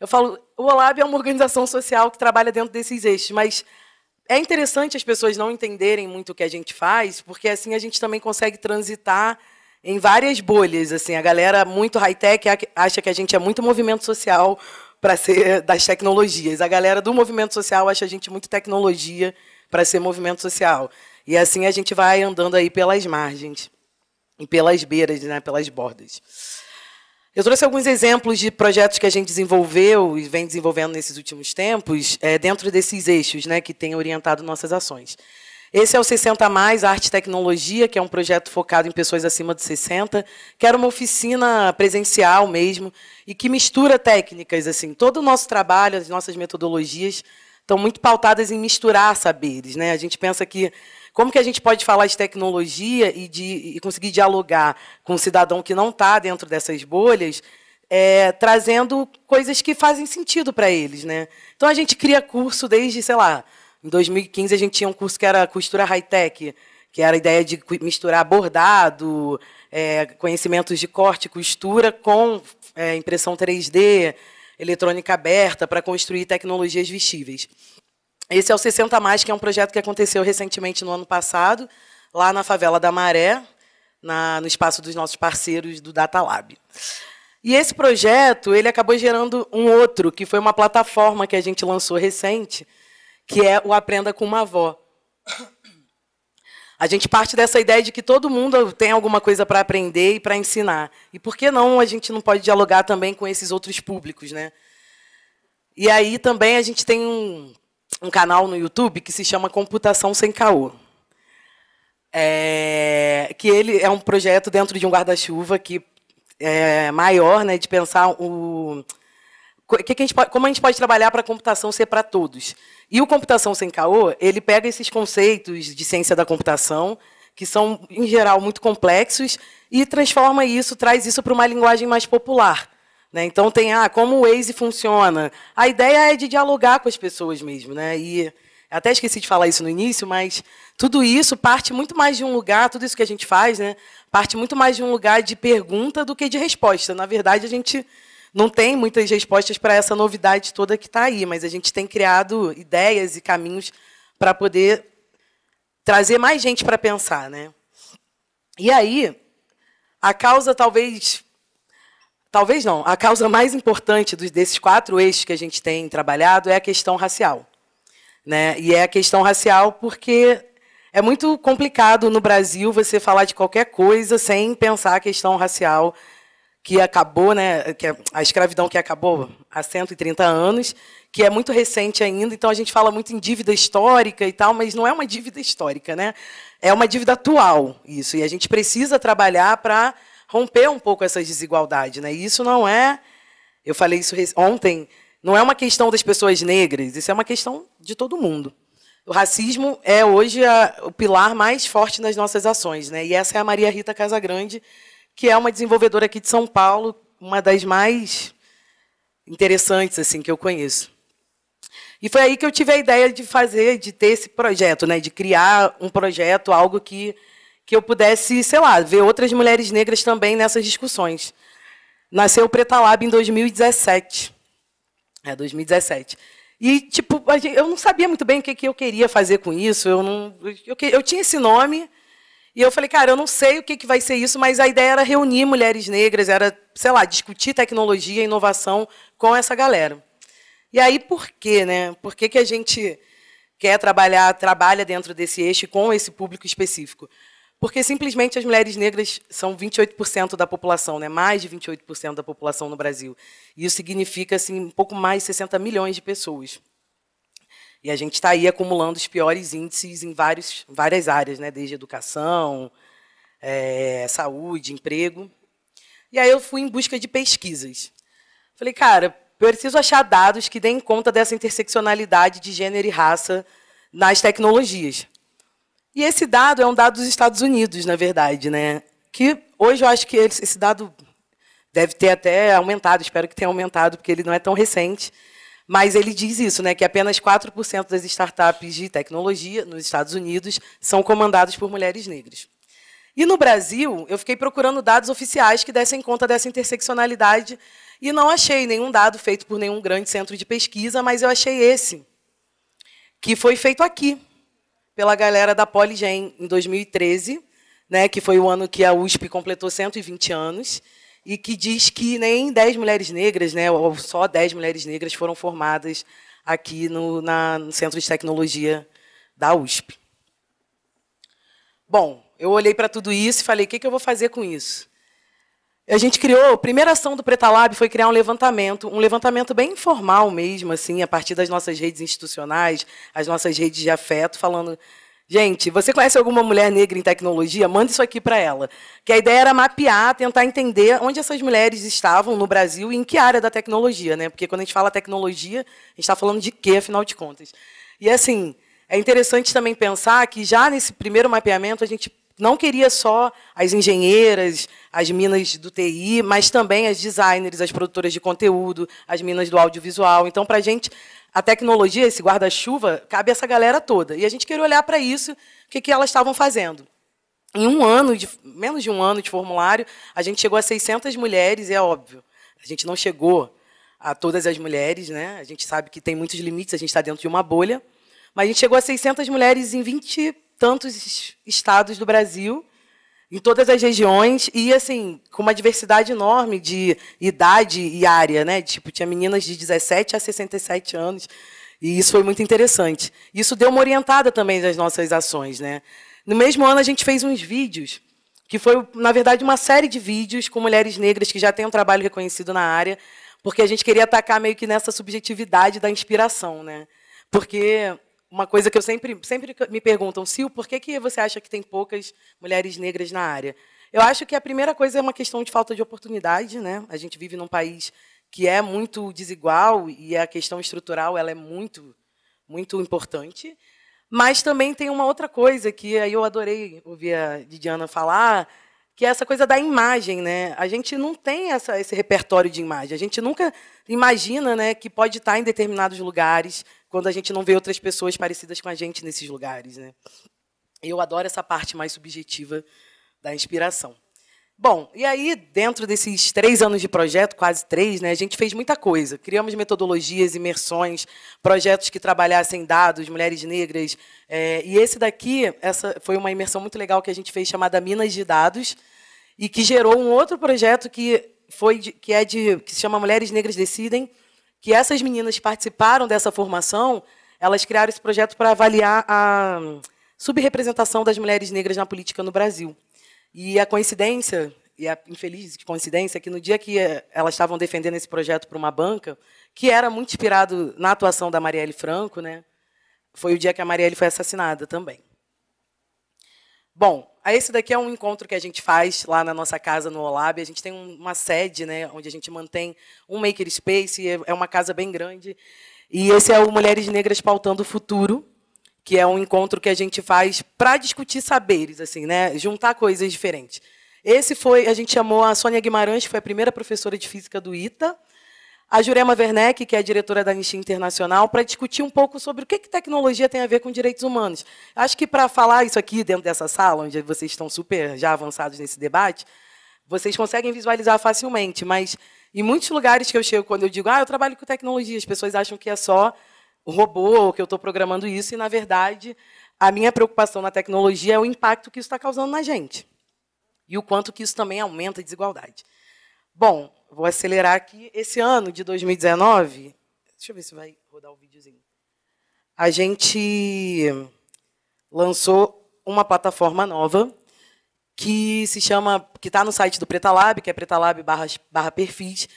Eu falo, o OLAB é uma organização social que trabalha dentro desses eixos, mas é interessante as pessoas não entenderem muito o que a gente faz, porque assim a gente também consegue transitar em várias bolhas. Assim, a galera muito high-tech acha que a gente é muito movimento social para ser das tecnologias. A galera do movimento social acha a gente muito tecnologia para ser movimento social. E assim a gente vai andando aí pelas margens e pelas beiras, né, pelas bordas. Eu trouxe alguns exemplos de projetos que a gente desenvolveu e vem desenvolvendo nesses últimos tempos, é, dentro desses eixos né, que têm orientado nossas ações. Esse é o 60 Mais Arte e Tecnologia, que é um projeto focado em pessoas acima de 60, que era uma oficina presencial mesmo, e que mistura técnicas. assim. Todo o nosso trabalho, as nossas metodologias, estão muito pautadas em misturar saberes. Né? A gente pensa que como que a gente pode falar de tecnologia e, de, e conseguir dialogar com o um cidadão que não está dentro dessas bolhas, é, trazendo coisas que fazem sentido para eles, né? Então a gente cria curso desde, sei lá, em 2015 a gente tinha um curso que era costura high-tech, que era a ideia de misturar bordado, é, conhecimentos de corte e costura com é, impressão 3D, eletrônica aberta, para construir tecnologias vestíveis. Esse é o 60 Mais, que é um projeto que aconteceu recentemente no ano passado, lá na favela da Maré, na, no espaço dos nossos parceiros do Data Lab. E esse projeto ele acabou gerando um outro, que foi uma plataforma que a gente lançou recente, que é o Aprenda com uma Avó. A gente parte dessa ideia de que todo mundo tem alguma coisa para aprender e para ensinar. E por que não a gente não pode dialogar também com esses outros públicos, né? E aí também a gente tem um, um canal no YouTube que se chama Computação Sem Caô. É, que ele é um projeto dentro de um guarda-chuva que é maior, né, de pensar o que, que a gente pode, como a gente pode trabalhar para a computação ser para todos. E o Computação Sem Caô, ele pega esses conceitos de ciência da computação, que são, em geral, muito complexos, e transforma isso, traz isso para uma linguagem mais popular. Né? Então tem ah, como o Waze funciona. A ideia é de dialogar com as pessoas mesmo, né? E até esqueci de falar isso no início, mas tudo isso parte muito mais de um lugar, tudo isso que a gente faz, né? Parte muito mais de um lugar de pergunta do que de resposta. Na verdade, a gente não tem muitas respostas para essa novidade toda que está aí, mas a gente tem criado ideias e caminhos para poder trazer mais gente para pensar, né? E aí, a causa talvez Talvez não. A causa mais importante dos, desses quatro eixos que a gente tem trabalhado é a questão racial. Né? E é a questão racial porque é muito complicado no Brasil você falar de qualquer coisa sem pensar a questão racial que acabou, né, que é a escravidão que acabou há 130 anos, que é muito recente ainda, então a gente fala muito em dívida histórica e tal, mas não é uma dívida histórica, né? É uma dívida atual isso, e a gente precisa trabalhar para romper um pouco essas desigualdades, né? E isso não é, eu falei isso ontem, não é uma questão das pessoas negras, isso é uma questão de todo mundo. O racismo é hoje a, o pilar mais forte nas nossas ações, né? E essa é a Maria Rita Casagrande, que é uma desenvolvedora aqui de São Paulo, uma das mais interessantes assim que eu conheço. E foi aí que eu tive a ideia de fazer, de ter esse projeto, né? De criar um projeto, algo que que eu pudesse, sei lá, ver outras mulheres negras também nessas discussões. Nasceu o Preta Lab em 2017. É, 2017. E, tipo, eu não sabia muito bem o que, que eu queria fazer com isso. Eu, não, eu, eu tinha esse nome e eu falei, cara, eu não sei o que, que vai ser isso, mas a ideia era reunir mulheres negras, era, sei lá, discutir tecnologia, inovação com essa galera. E aí, por quê? Né? Por que, que a gente quer trabalhar, trabalha dentro desse eixo com esse público específico? Porque simplesmente as mulheres negras são 28% da população, né? mais de 28% da população no Brasil. isso significa assim, um pouco mais de 60 milhões de pessoas. E a gente está aí acumulando os piores índices em vários, várias áreas, né? desde educação, é, saúde, emprego. E aí eu fui em busca de pesquisas. Falei, cara, preciso achar dados que deem conta dessa interseccionalidade de gênero e raça nas tecnologias. E esse dado é um dado dos Estados Unidos, na verdade, né? Que hoje eu acho que esse dado deve ter até aumentado, espero que tenha aumentado, porque ele não é tão recente. Mas ele diz isso, né, que apenas 4% das startups de tecnologia nos Estados Unidos são comandadas por mulheres negras. E no Brasil, eu fiquei procurando dados oficiais que dessem conta dessa interseccionalidade e não achei nenhum dado feito por nenhum grande centro de pesquisa, mas eu achei esse, que foi feito aqui, pela galera da Poligen em 2013, né, que foi o ano que a USP completou 120 anos, e que diz que nem 10 mulheres negras, né, ou só 10 mulheres negras foram formadas aqui no, na, no Centro de Tecnologia da USP. Bom, eu olhei para tudo isso e falei: o que, que eu vou fazer com isso? A gente criou, a primeira ação do Preta Lab foi criar um levantamento, um levantamento bem informal mesmo, assim, a partir das nossas redes institucionais, as nossas redes de afeto, falando Gente, você conhece alguma mulher negra em tecnologia? Manda isso aqui para ela. Que a ideia era mapear, tentar entender onde essas mulheres estavam no Brasil e em que área da tecnologia, né? Porque quando a gente fala tecnologia, a gente está falando de quê, afinal de contas? E assim, é interessante também pensar que já nesse primeiro mapeamento a gente não queria só as engenheiras, as minas do TI, mas também as designers, as produtoras de conteúdo, as minas do audiovisual. Então, para a gente, a tecnologia, esse guarda-chuva, cabe essa galera toda. E a gente queria olhar para isso, o que, que elas estavam fazendo. Em um ano, de, menos de um ano de formulário, a gente chegou a 600 mulheres, e é óbvio, a gente não chegou a todas as mulheres, né? A gente sabe que tem muitos limites, a gente está dentro de uma bolha, mas a gente chegou a 600 mulheres em 20 tantos estados do Brasil, em todas as regiões, e assim, com uma diversidade enorme de idade e área, né? Tipo, tinha meninas de 17 a 67 anos, e isso foi muito interessante. Isso deu uma orientada também nas nossas ações, né? No mesmo ano a gente fez uns vídeos, que foi, na verdade, uma série de vídeos com mulheres negras que já têm um trabalho reconhecido na área, porque a gente queria atacar meio que nessa subjetividade da inspiração, né? Porque uma coisa que eu sempre, sempre me perguntam, Sil, por que, que você acha que tem poucas mulheres negras na área? Eu acho que a primeira coisa é uma questão de falta de oportunidade, né? A gente vive num país que é muito desigual e a questão estrutural ela é muito, muito importante. Mas também tem uma outra coisa que aí eu adorei ouvir a Didiana falar, que é essa coisa da imagem, né? A gente não tem essa, esse repertório de imagem. A gente nunca imagina, né, que pode estar em determinados lugares, quando a gente não vê outras pessoas parecidas com a gente nesses lugares, né? Eu adoro essa parte mais subjetiva da inspiração. Bom, e aí, dentro desses três anos de projeto, quase três, né, a gente fez muita coisa. Criamos metodologias, imersões, projetos que trabalhassem dados, mulheres negras. É, e esse daqui, essa foi uma imersão muito legal que a gente fez chamada Minas de Dados, e que gerou um outro projeto que foi de, que é de que se chama Mulheres Negras Decidem, que essas meninas participaram dessa formação, elas criaram esse projeto para avaliar a subrepresentação das mulheres negras na política no Brasil. E a coincidência, e a infeliz coincidência, é que no dia que eh, elas estavam defendendo esse projeto para uma banca, que era muito inspirado na atuação da Marielle Franco, né? foi o dia que a Marielle foi assassinada também. Bom, esse daqui é um encontro que a gente faz lá na nossa casa no Olab. A gente tem uma sede, né, onde a gente mantém um maker space. É, é uma casa bem grande. E esse é o Mulheres Negras pautando o futuro, que é um encontro que a gente faz para discutir saberes, assim, né, juntar coisas diferentes. Esse foi, a gente chamou a Sônia Guimarães, que foi a primeira professora de física do ITA a Jurema Werneck, que é diretora da Anistia Internacional, para discutir um pouco sobre o que, que tecnologia tem a ver com direitos humanos. Acho que para falar isso aqui dentro dessa sala, onde vocês estão super já avançados nesse debate, vocês conseguem visualizar facilmente, mas em muitos lugares que eu chego, quando eu digo, ah, eu trabalho com tecnologia, as pessoas acham que é só o robô, ou que eu estou programando isso, e, na verdade, a minha preocupação na tecnologia é o impacto que isso está causando na gente e o quanto que isso também aumenta a desigualdade. Bom, Vou acelerar aqui. Esse ano de 2019, deixa eu ver se vai rodar o um videozinho. A gente lançou uma plataforma nova que se chama, que está no site do Pretalab, que é pretalab barra, barra perfis,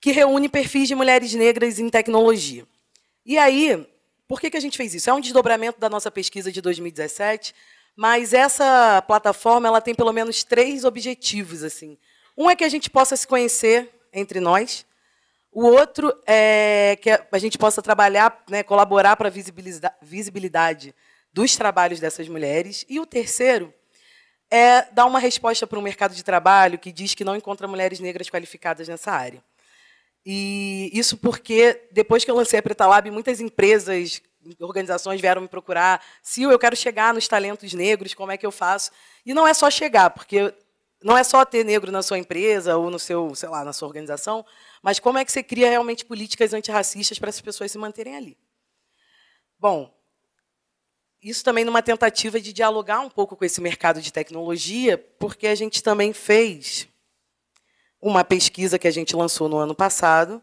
que reúne perfis de mulheres negras em tecnologia. E aí, por que, que a gente fez isso? É um desdobramento da nossa pesquisa de 2017, mas essa plataforma ela tem pelo menos três objetivos assim um é que a gente possa se conhecer entre nós. O outro é que a gente possa trabalhar, né, colaborar para a visibilidade dos trabalhos dessas mulheres. E o terceiro é dar uma resposta para o mercado de trabalho que diz que não encontra mulheres negras qualificadas nessa área. E isso porque, depois que eu lancei a Preta Lab, muitas empresas, organizações vieram me procurar. Se eu quero chegar nos talentos negros, como é que eu faço? E não é só chegar, porque não é só ter negro na sua empresa ou no seu, sei lá, na sua organização, mas como é que você cria realmente políticas antirracistas para essas pessoas se manterem ali? Bom, isso também numa tentativa de dialogar um pouco com esse mercado de tecnologia, porque a gente também fez uma pesquisa que a gente lançou no ano passado,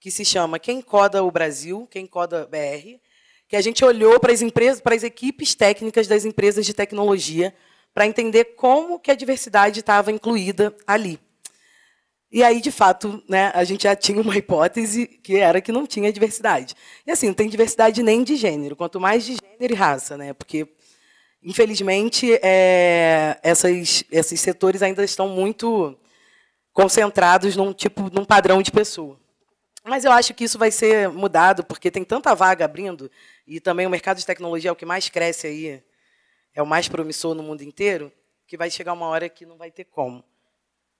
que se chama Quem Coda o Brasil, Quem Coda BR, que a gente olhou para as empresas, para as equipes técnicas das empresas de tecnologia para entender como que a diversidade estava incluída ali. E aí, de fato, né, a gente já tinha uma hipótese que era que não tinha diversidade. E assim, não tem diversidade nem de gênero, quanto mais de gênero e raça, né? Porque, infelizmente, é, essas, esses setores ainda estão muito concentrados num tipo, num padrão de pessoa. Mas eu acho que isso vai ser mudado, porque tem tanta vaga abrindo, e também o mercado de tecnologia é o que mais cresce aí é o mais promissor no mundo inteiro, que vai chegar uma hora que não vai ter como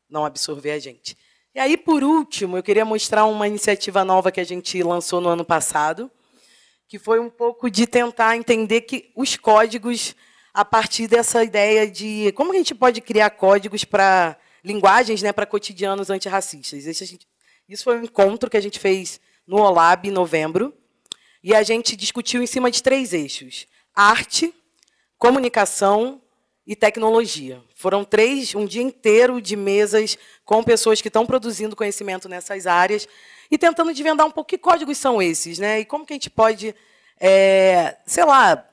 não absorver a gente. E aí, por último, eu queria mostrar uma iniciativa nova que a gente lançou no ano passado, que foi um pouco de tentar entender que os códigos, a partir dessa ideia de como a gente pode criar códigos para linguagens né, para cotidianos antirracistas. Gente, isso foi um encontro que a gente fez no OLAB em novembro, e a gente discutiu em cima de três eixos: arte, comunicação e tecnologia. Foram três, um dia inteiro de mesas com pessoas que estão produzindo conhecimento nessas áreas e tentando desvendar um pouco que códigos são esses, né? E como que a gente pode, é, sei lá,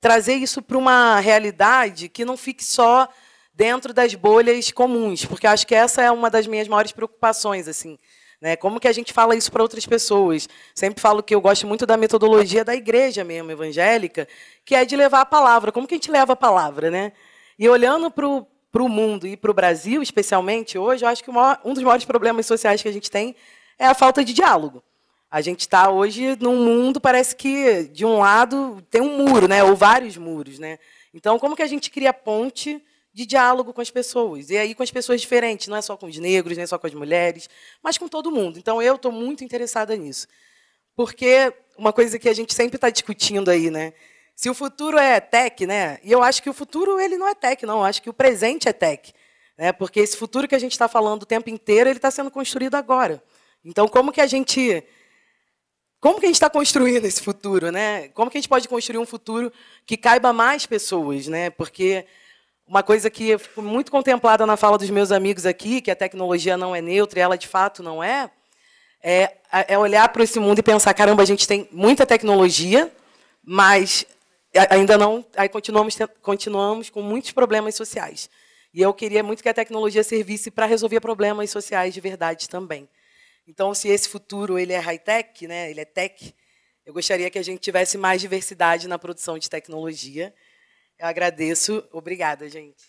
trazer isso para uma realidade que não fique só dentro das bolhas comuns, porque acho que essa é uma das minhas maiores preocupações, assim. Né? Como que a gente fala isso para outras pessoas? Sempre falo que eu gosto muito da metodologia da igreja mesmo, evangélica, que é de levar a palavra. Como que a gente leva a palavra? Né? E olhando para o mundo e para o Brasil, especialmente hoje, eu acho que maior, um dos maiores problemas sociais que a gente tem é a falta de diálogo. A gente está hoje num mundo, parece que de um lado tem um muro, né? ou vários muros. Né? Então, como que a gente cria ponte de diálogo com as pessoas. E aí com as pessoas diferentes, não é só com os negros, nem é só com as mulheres, mas com todo mundo. Então eu estou muito interessada nisso. Porque uma coisa que a gente sempre está discutindo aí, né? Se o futuro é tech, né? E eu acho que o futuro ele não é tech, não. Eu acho que o presente é tech. Né? Porque esse futuro que a gente está falando o tempo inteiro, ele está sendo construído agora. Então, como que a gente. Como que a gente está construindo esse futuro, né? Como que a gente pode construir um futuro que caiba mais pessoas, né? Porque uma coisa que eu fico muito contemplada na fala dos meus amigos aqui, que a tecnologia não é neutra, e ela de fato não é, é, é, é olhar para esse mundo e pensar, caramba, a gente tem muita tecnologia, mas ainda não, aí continuamos, continuamos com muitos problemas sociais. E eu queria muito que a tecnologia servisse para resolver problemas sociais de verdade também. Então, se esse futuro ele é high-tech, né, ele é tech, eu gostaria que a gente tivesse mais diversidade na produção de tecnologia, eu agradeço. Obrigada, gente.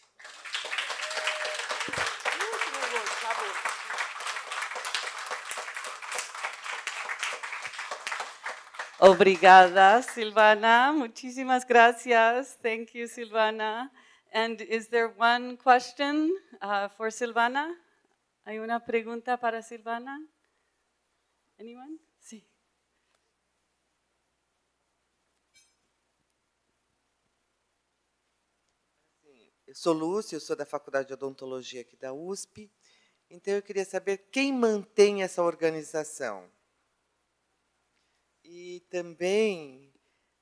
Obrigada, Silvana. Muchísimas gracias. Thank you, Silvana. And is there one question uh, for Silvana? ¿Hay una pregunta para Silvana? Anyone? Eu sou Lúcia, eu sou da Faculdade de Odontologia aqui da USP. Então eu queria saber quem mantém essa organização. E também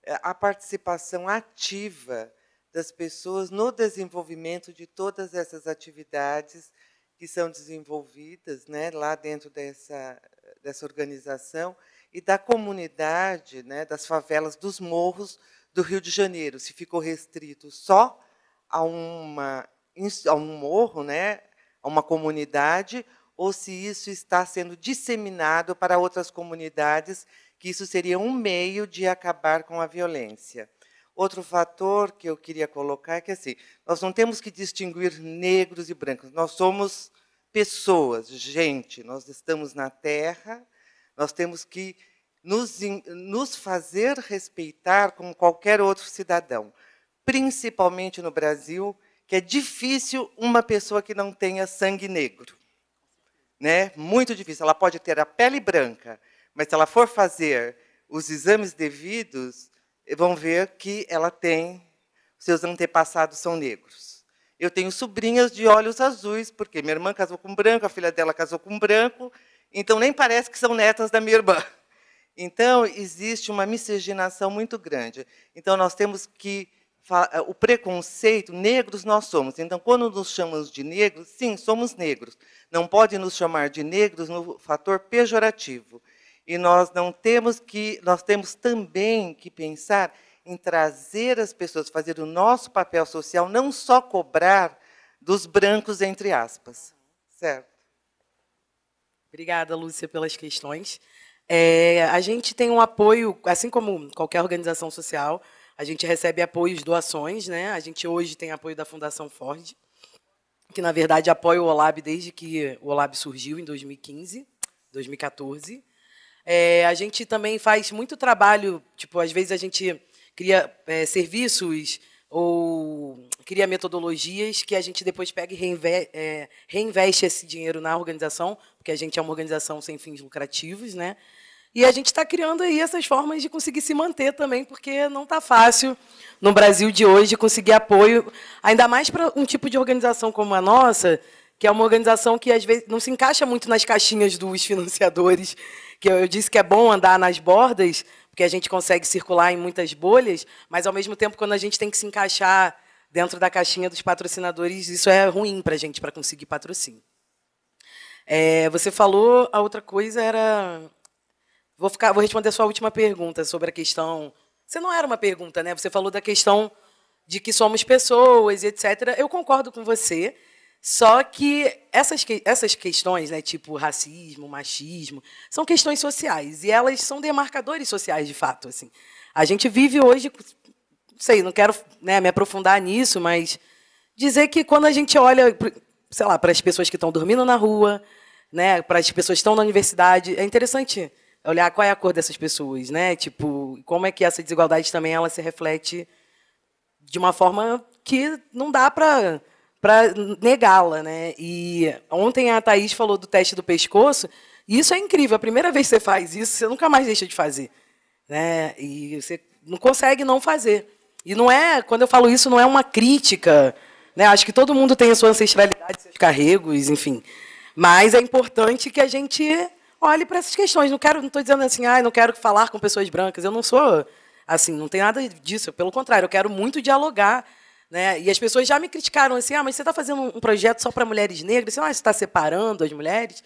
eh, a participação ativa das pessoas no desenvolvimento de todas essas atividades que são desenvolvidas né, lá dentro dessa, dessa organização e da comunidade, né, das favelas dos morros do Rio de Janeiro, se ficou restrito só a, uma, a um morro, né, a uma comunidade, ou se isso está sendo disseminado para outras comunidades, que isso seria um meio de acabar com a violência. Outro fator que eu queria colocar é que assim, nós não temos que distinguir negros e brancos. Nós somos pessoas, gente. Nós estamos na Terra. Nós temos que nos, nos fazer respeitar como qualquer outro cidadão principalmente no Brasil, que é difícil uma pessoa que não tenha sangue negro. Né? Muito difícil. Ela pode ter a pele branca, mas se ela for fazer os exames devidos, vão ver que ela tem seus antepassados são negros. Eu tenho sobrinhas de olhos azuis, porque minha irmã casou com branco, a filha dela casou com branco, então nem parece que são netas da minha irmã. Então existe uma miscigenação muito grande. Então nós temos que eh, o preconceito, negros nós somos. Então, quando nos chamamos de negros, sim, somos negros. Não pode nos chamar de negros no fator pejorativo. E nós não temos que, nós temos também que pensar em trazer as pessoas, fazer o nosso papel social, não só cobrar dos brancos, entre aspas. Certo? Obrigada, Lúcia, pelas questões. É, a gente tem um apoio, assim como qualquer organização social, a gente recebe apoios, doações, né? A gente hoje tem apoio da Fundação Ford, que na verdade apoia o Olab desde que o Olab surgiu em 2015, 2014. É, a gente também faz muito trabalho, tipo, às vezes a gente cria é, serviços ou cria metodologias que a gente depois pega e reinve é, reinveste esse dinheiro na organização, porque a gente é uma organização sem fins lucrativos, né? E a gente está criando aí essas formas de conseguir se manter também, porque não está fácil no Brasil de hoje conseguir apoio, ainda mais para um tipo de organização como a nossa, que é uma organização que às vezes não se encaixa muito nas caixinhas dos financiadores, que eu disse que é bom andar nas bordas, porque a gente consegue circular em muitas bolhas, mas ao mesmo tempo quando a gente tem que se encaixar dentro da caixinha dos patrocinadores, isso é ruim para a gente para conseguir patrocínio. É, você falou a outra coisa era Vou, ficar, vou responder a sua última pergunta sobre a questão. Você não era uma pergunta, né? Você falou da questão de que somos pessoas, etc. Eu concordo com você. Só que essas, essas questões, né, tipo racismo, machismo, são questões sociais e elas são demarcadores sociais de fato. Assim, a gente vive hoje, não sei, não quero né, me aprofundar nisso, mas dizer que quando a gente olha, sei lá, para as pessoas que estão dormindo na rua, né, para as pessoas que estão na universidade, é interessante olhar qual é a cor dessas pessoas, né? Tipo, como é que essa desigualdade também ela se reflete de uma forma que não dá para para negá-la, né? E ontem a Thaís falou do teste do pescoço, e isso é incrível. A primeira vez que você faz isso, você nunca mais deixa de fazer, né? E você não consegue não fazer. E não é, quando eu falo isso, não é uma crítica, né? Acho que todo mundo tem a sua ancestralidade, seus carregos, enfim. Mas é importante que a gente olhe para essas questões. Não quero, não estou dizendo assim, ah, não quero falar com pessoas brancas. Eu não sou assim, não tem nada disso. Pelo contrário, eu quero muito dialogar. Né? E as pessoas já me criticaram assim, ah, mas você está fazendo um projeto só para mulheres negras? Você, você está separando as mulheres?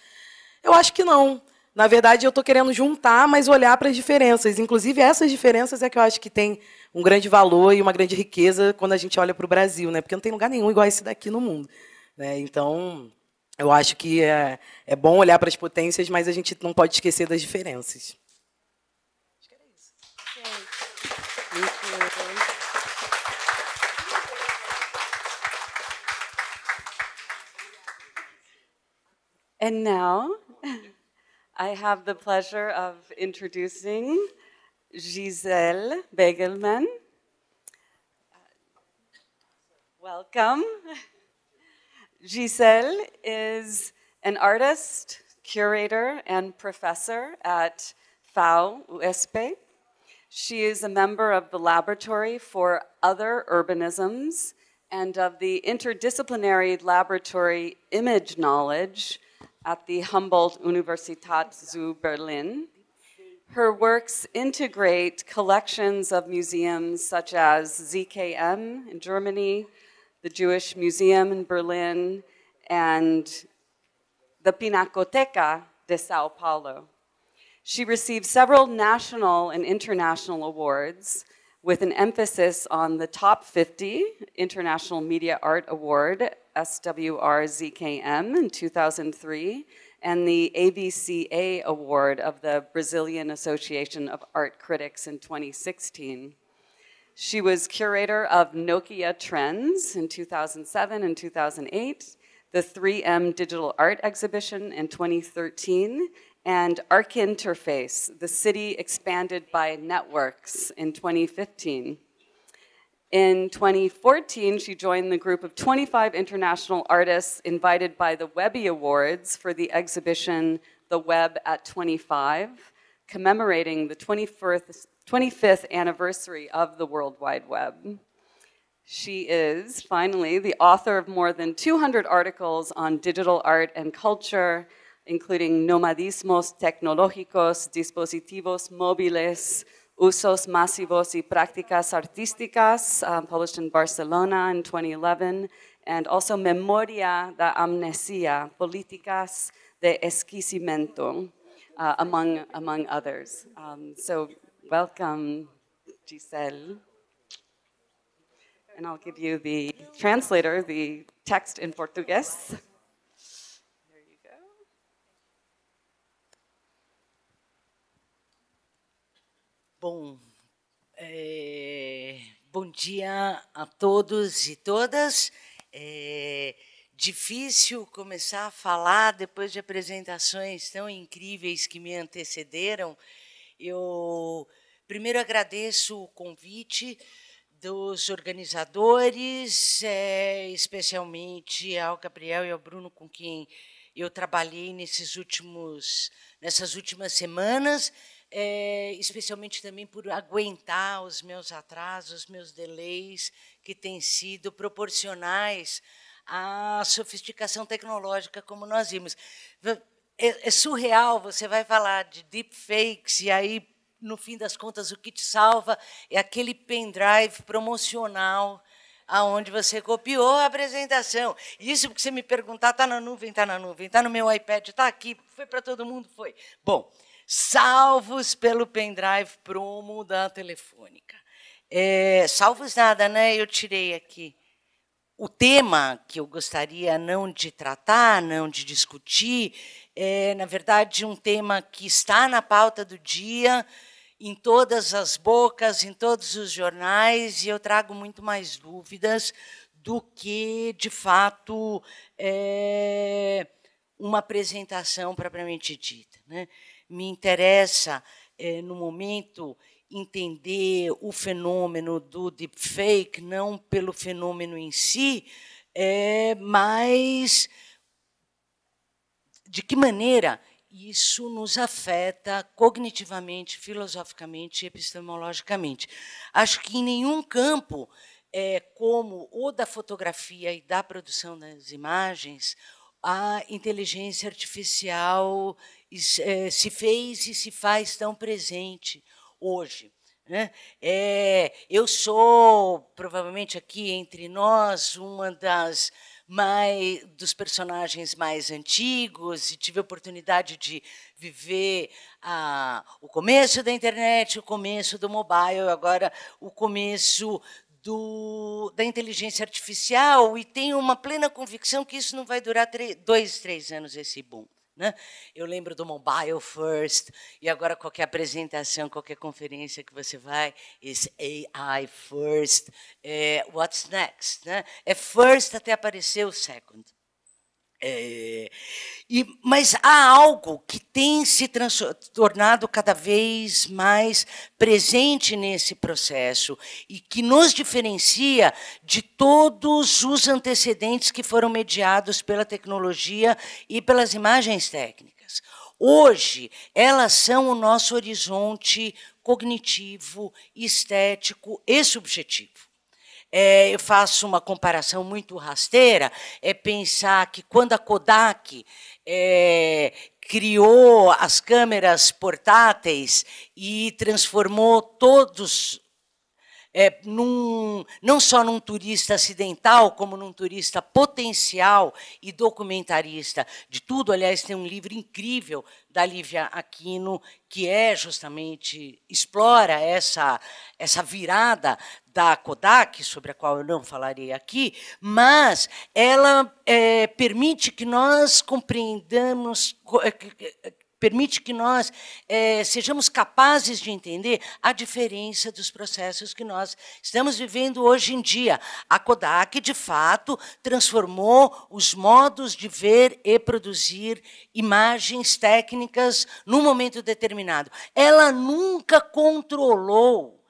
Eu acho que não. Na verdade, eu estou querendo juntar, mas olhar para as diferenças. Inclusive, essas diferenças é que eu acho que tem um grande valor e uma grande riqueza quando a gente olha para o Brasil, né? porque não tem lugar nenhum igual esse daqui no mundo. Né? Então, eu acho que é, é bom olhar para as potências, mas a gente não pode esquecer das diferenças. Acho que era isso. And now, I have the pleasure of introducing Giselle Begelman. Welcome. Giselle is an artist, curator, and professor at FAO USP. She is a member of the Laboratory for Other Urbanisms and of the Interdisciplinary Laboratory Image Knowledge at the Humboldt Universität zu Berlin. Her works integrate collections of museums such as ZKM in Germany, the Jewish Museum in Berlin, and the Pinacoteca de Sao Paulo. She received several national and international awards with an emphasis on the Top 50 International Media Art Award, SWRZKM, in 2003, and the AVCA Award of the Brazilian Association of Art Critics in 2016. She was curator of Nokia Trends in 2007 and 2008, the 3M Digital Art Exhibition in 2013, and Arc Interface, the city expanded by networks in 2015. In 2014, she joined the group of 25 international artists invited by the Webby Awards for the exhibition The Web at 25, commemorating the 21st, 25th anniversary of the World Wide Web. She is, finally, the author of more than 200 articles on digital art and culture, including Nomadismos Tecnológicos, Dispositivos Móviles, Usos Masivos y Prácticas Artísticas, um, published in Barcelona in 2011, and also Memoria da Amnesia, Políticas de Esquísimento, uh, among, among others. Um, so Welcome, Giselle. And I'll give you the translator, the text in Portuguese. There you go. Bom, é, bom dia a todos e todas. É, difícil começar a falar depois de apresentações tão incríveis que me antecederam. Eu Primeiro, agradeço o convite dos organizadores, é, especialmente ao Gabriel e ao Bruno, com quem eu trabalhei nesses últimos, nessas últimas semanas, é, especialmente também por aguentar os meus atrasos, os meus delays, que têm sido proporcionais à sofisticação tecnológica, como nós vimos. É, é surreal, você vai falar de deepfakes, e aí no fim das contas, o que te salva é aquele pendrive promocional aonde você copiou a apresentação. Isso porque você me perguntar, está na nuvem, está na nuvem, está no meu iPad, está aqui, foi para todo mundo, foi. Bom, salvos pelo pendrive promo da Telefônica. É, salvos nada, né? Eu tirei aqui. O tema que eu gostaria não de tratar, não de discutir, é, na verdade, um tema que está na pauta do dia, em todas as bocas, em todos os jornais, e eu trago muito mais dúvidas do que, de fato, é, uma apresentação propriamente dita. Né? Me interessa, é, no momento, entender o fenômeno do deepfake, não pelo fenômeno em si, é, mas de que maneira isso nos afeta cognitivamente, filosoficamente e epistemologicamente. Acho que em nenhum campo, é, como o da fotografia e da produção das imagens, a inteligência artificial é, se fez e se faz tão presente hoje. Né? É, eu sou, provavelmente aqui entre nós, uma das mais, dos personagens mais antigos e tive a oportunidade de viver ah, o começo da internet, o começo do mobile, agora o começo do, da inteligência artificial e tenho uma plena convicção que isso não vai durar dois, três anos esse boom. Né? Eu lembro do Mobile First, e agora qualquer apresentação, qualquer conferência que você vai, é AI First, é, what's next? Né? É first até aparecer o second. É, e, mas há algo que tem se tornado cada vez mais presente nesse processo e que nos diferencia de todos os antecedentes que foram mediados pela tecnologia e pelas imagens técnicas. Hoje, elas são o nosso horizonte cognitivo, estético e subjetivo é, eu faço uma comparação muito rasteira, é pensar que quando a Kodak é, criou as câmeras portáteis e transformou todos é, num, não só num turista acidental, como num turista potencial e documentarista de tudo. Aliás, tem um livro incrível da Lívia Aquino, que é justamente, explora essa, essa virada da Kodak, sobre a qual eu não falarei aqui, mas ela é, permite que nós compreendamos, é, é, permite que nós é, sejamos capazes de entender a diferença dos processos que nós estamos vivendo hoje em dia. A Kodak, de fato, transformou os modos de ver e produzir imagens técnicas num momento determinado. Ela nunca controlou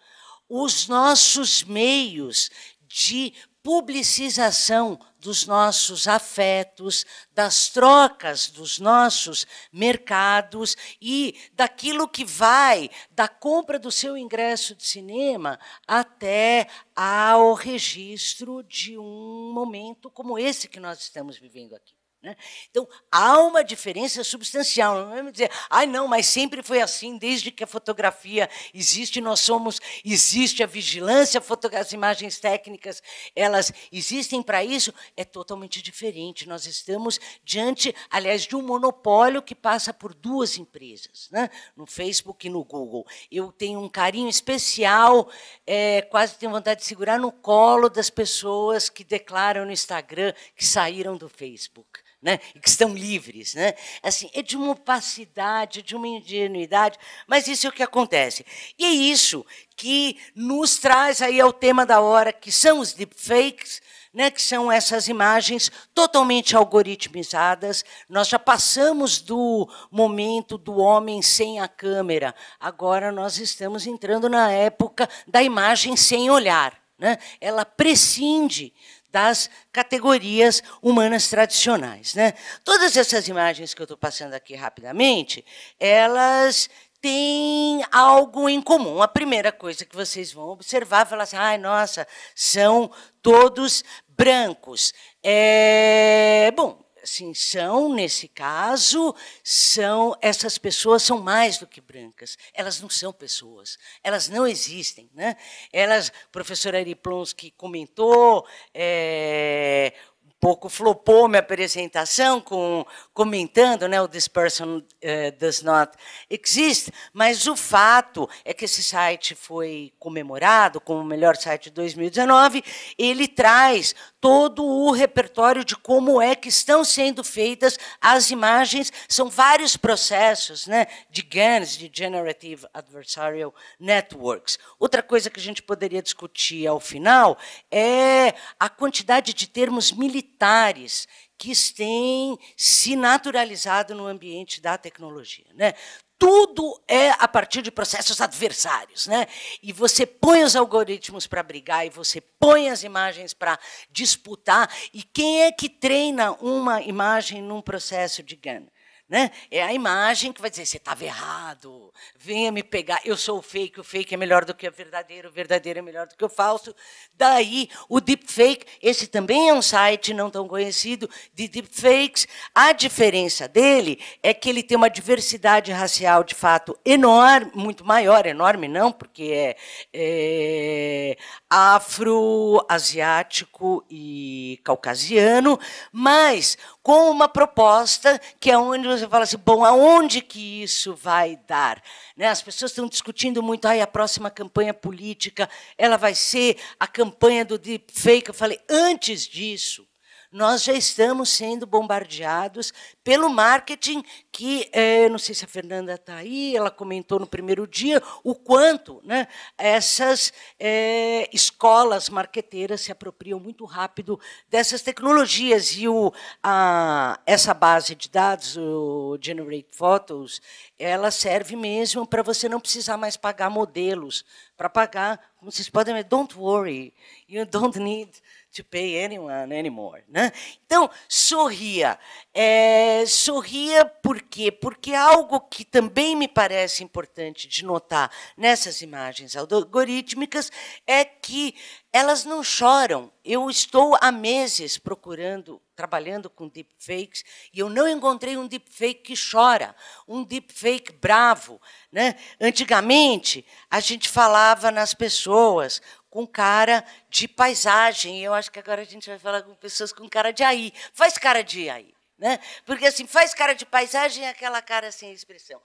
os nossos meios de publicização dos nossos afetos, das trocas dos nossos mercados e daquilo que vai da compra do seu ingresso de cinema até ao registro de um momento como esse que nós estamos vivendo aqui. Né? Então, há uma diferença substancial. Não vamos é? dizer, ai ah, não, mas sempre foi assim, desde que a fotografia existe, nós somos, existe a vigilância, as imagens técnicas, elas existem para isso, é totalmente diferente. Nós estamos diante, aliás, de um monopólio que passa por duas empresas, né? no Facebook e no Google. Eu tenho um carinho especial, é, quase tenho vontade de segurar no colo das pessoas que declaram no Instagram que saíram do Facebook né? e que estão livres. Né? Assim, é de uma opacidade, de uma ingenuidade, mas isso é o que acontece. E é isso que nos traz aí ao tema da hora, que são os deepfakes, né, que são essas imagens totalmente algoritmizadas. Nós já passamos do momento do homem sem a câmera. Agora nós estamos entrando na época da imagem sem olhar. Né? Ela prescinde das categorias humanas tradicionais. Né? Todas essas imagens que eu estou passando aqui rapidamente, elas têm algo em comum. A primeira coisa que vocês vão observar, falar assim, ai, nossa, são todos brancos. É, bom, assim, são, nesse caso, são essas pessoas são mais do que brancas. Elas não são pessoas. Elas não existem. Né? Elas, professora Eriplonsky comentou, é, um pouco flopou minha apresentação com, comentando né, o This Person uh, Does Not Exist, mas o fato é que esse site foi comemorado como o melhor site de 2019, ele traz todo o repertório de como é que estão sendo feitas as imagens. São vários processos né, de GANs, de Generative Adversarial Networks. Outra coisa que a gente poderia discutir ao final é a quantidade de termos militares que têm se naturalizado no ambiente da tecnologia. Né? tudo é a partir de processos adversários, né? E você põe os algoritmos para brigar e você põe as imagens para disputar. E quem é que treina uma imagem num processo de GAN? Né? É a imagem que vai dizer: você estava errado, venha me pegar, eu sou o fake, o fake é melhor do que o verdadeiro, o verdadeiro é melhor do que o falso. Daí o deepfake, esse também é um site não tão conhecido de deepfakes. A diferença dele é que ele tem uma diversidade racial de fato enorme, muito maior, enorme não, porque é, é afro, asiático e caucasiano, mas com uma proposta que é onde você fala assim, bom, aonde que isso vai dar? Né? As pessoas estão discutindo muito, ai, a próxima campanha política, ela vai ser a campanha do deepfake. Eu falei, antes disso, nós já estamos sendo bombardeados pelo marketing que, é, não sei se a Fernanda está aí, ela comentou no primeiro dia o quanto né, essas é, escolas marqueteiras se apropriam muito rápido dessas tecnologias. E o, a, essa base de dados, o Generate Photos, ela serve mesmo para você não precisar mais pagar modelos, para pagar, como vocês podem ver, don't worry, you don't need to pay anyone anymore. Né? Então, sorria. É, sorria por por quê? Porque é algo que também me parece importante de notar nessas imagens algorítmicas é que elas não choram. Eu estou há meses procurando, trabalhando com deepfakes, e eu não encontrei um deepfake que chora, um deepfake bravo. Né? Antigamente, a gente falava nas pessoas com cara de paisagem, e eu acho que agora a gente vai falar com pessoas com cara de AI. Faz cara de AI. Né? Porque assim, faz cara de paisagem é aquela cara sem expressão.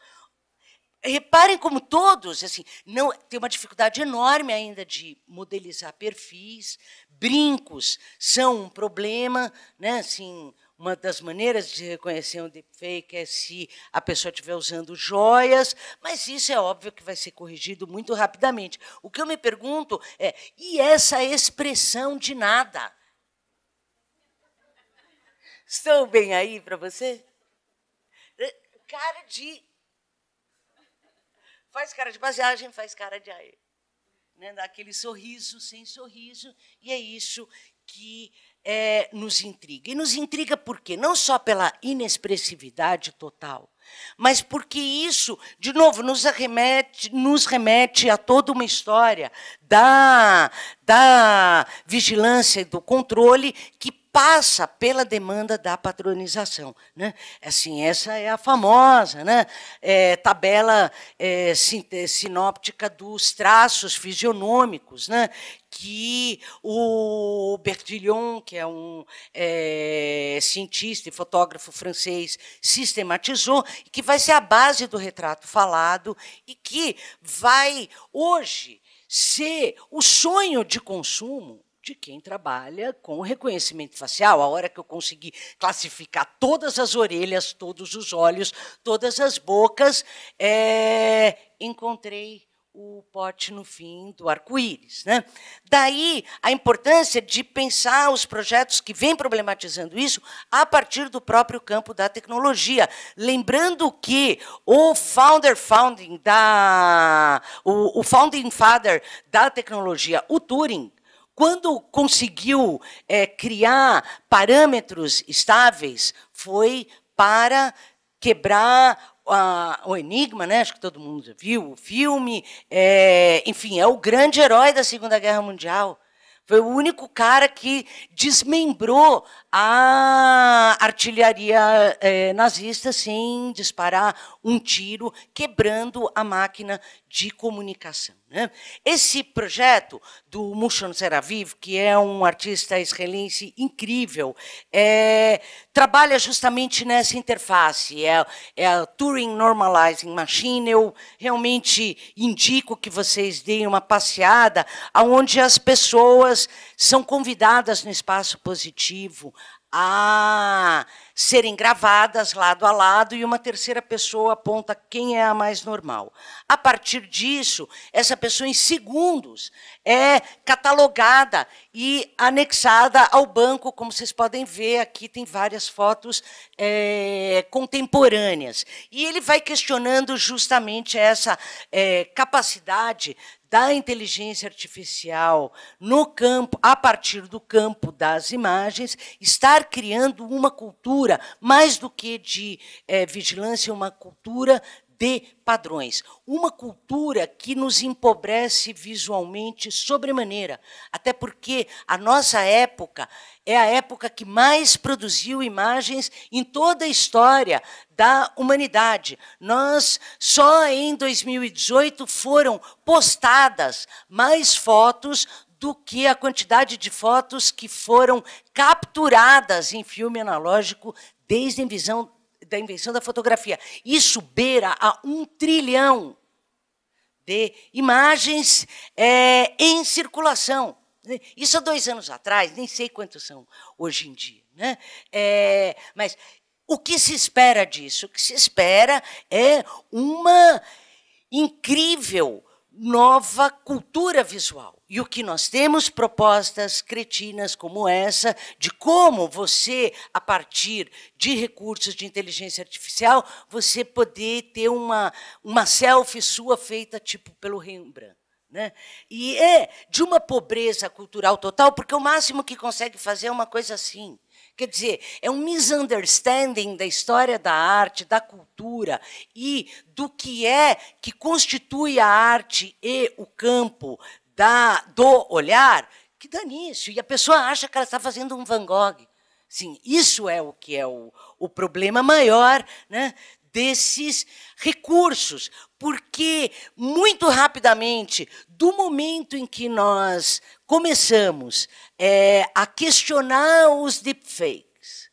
Reparem como todos, assim, não tem uma dificuldade enorme ainda de modelizar perfis, brincos são um problema, né? Assim, uma das maneiras de reconhecer um deepfake é se a pessoa estiver usando joias, mas isso é óbvio que vai ser corrigido muito rapidamente. O que eu me pergunto é: e essa expressão de nada? Estou bem aí para você? Eh, cara de. Faz cara de baseagem, faz cara de aí. Né? Dá aquele sorriso sem sorriso, e é isso que é, nos intriga. E nos intriga por quê? Não só pela inexpressividade total, mas porque isso, de novo, nos remete, nos remete a toda uma história da, da vigilância e do controle que passa pela demanda da patronização. Né? É assim, essa é a famosa né? É, tabela é, é, sinóptica dos traços fisionômicos, né? que o Bertillon, que é um é, cientista e fotógrafo francês, sistematizou e que vai ser a base do retrato falado e que vai hoje ser o sonho de consumo de quem trabalha com reconhecimento facial. A hora que eu consegui classificar todas as orelhas, todos os olhos, todas as bocas, é, encontrei o pote no fim do arco-íris. Né? Daí a importância de pensar os projetos que vêm problematizando isso a partir do próprio campo da tecnologia. Lembrando que o founder founding da. o, o founding father da tecnologia, o Turing, quando conseguiu é, criar parâmetros estáveis, foi para quebrar a, o Enigma, né? acho que todo mundo já viu o filme. É, enfim, é o grande herói da Segunda Guerra Mundial. Foi o único cara que desmembrou a artilharia é, nazista sem disparar um tiro, quebrando a máquina de comunicação. Né? Esse projeto do Mushon Seraviv, que é um artista israelense incrível, é, trabalha justamente nessa interface. É, é a Turing Normalizing Machine. Eu realmente indico que vocês deem uma passeada, onde as pessoas pessoas são convidadas no espaço positivo a serem gravadas lado a lado e uma terceira pessoa aponta quem é a mais normal. A partir disso, essa pessoa, em segundos, é catalogada e anexada ao banco. Como vocês podem ver, aqui tem várias fotos é, contemporâneas. E ele vai questionando justamente essa é, capacidade da inteligência artificial no campo, a partir do campo das imagens, estar criando uma cultura, mais do que de é, vigilância, uma cultura de padrões. Uma cultura que nos empobrece visualmente sobremaneira, até porque a nossa época é a época que mais produziu imagens em toda a história da humanidade. Nós, só em 2018, foram postadas mais fotos do que a quantidade de fotos que foram capturadas em filme analógico desde a visão da invenção da fotografia. Isso beira a um trilhão de imagens é, em circulação. Isso há dois anos atrás, nem sei quantos são hoje em dia. Né? É, mas o que se espera disso? O que se espera é uma incrível nova cultura visual. E o que nós temos propostas cretinas como essa, de como você, a partir de recursos de inteligência artificial, você poder ter uma, uma selfie sua feita tipo pelo Rembrandt. Né? E é de uma pobreza cultural total, porque o máximo que consegue fazer é uma coisa assim. Quer dizer, é um misunderstanding da história da arte, da cultura e do que é que constitui a arte e o campo da, do olhar, que danício. E a pessoa acha que ela está fazendo um Van Gogh. Sim, isso é o que é o, o problema maior né, desses recursos, porque muito rapidamente, do momento em que nós começamos é, a questionar os deepfakes,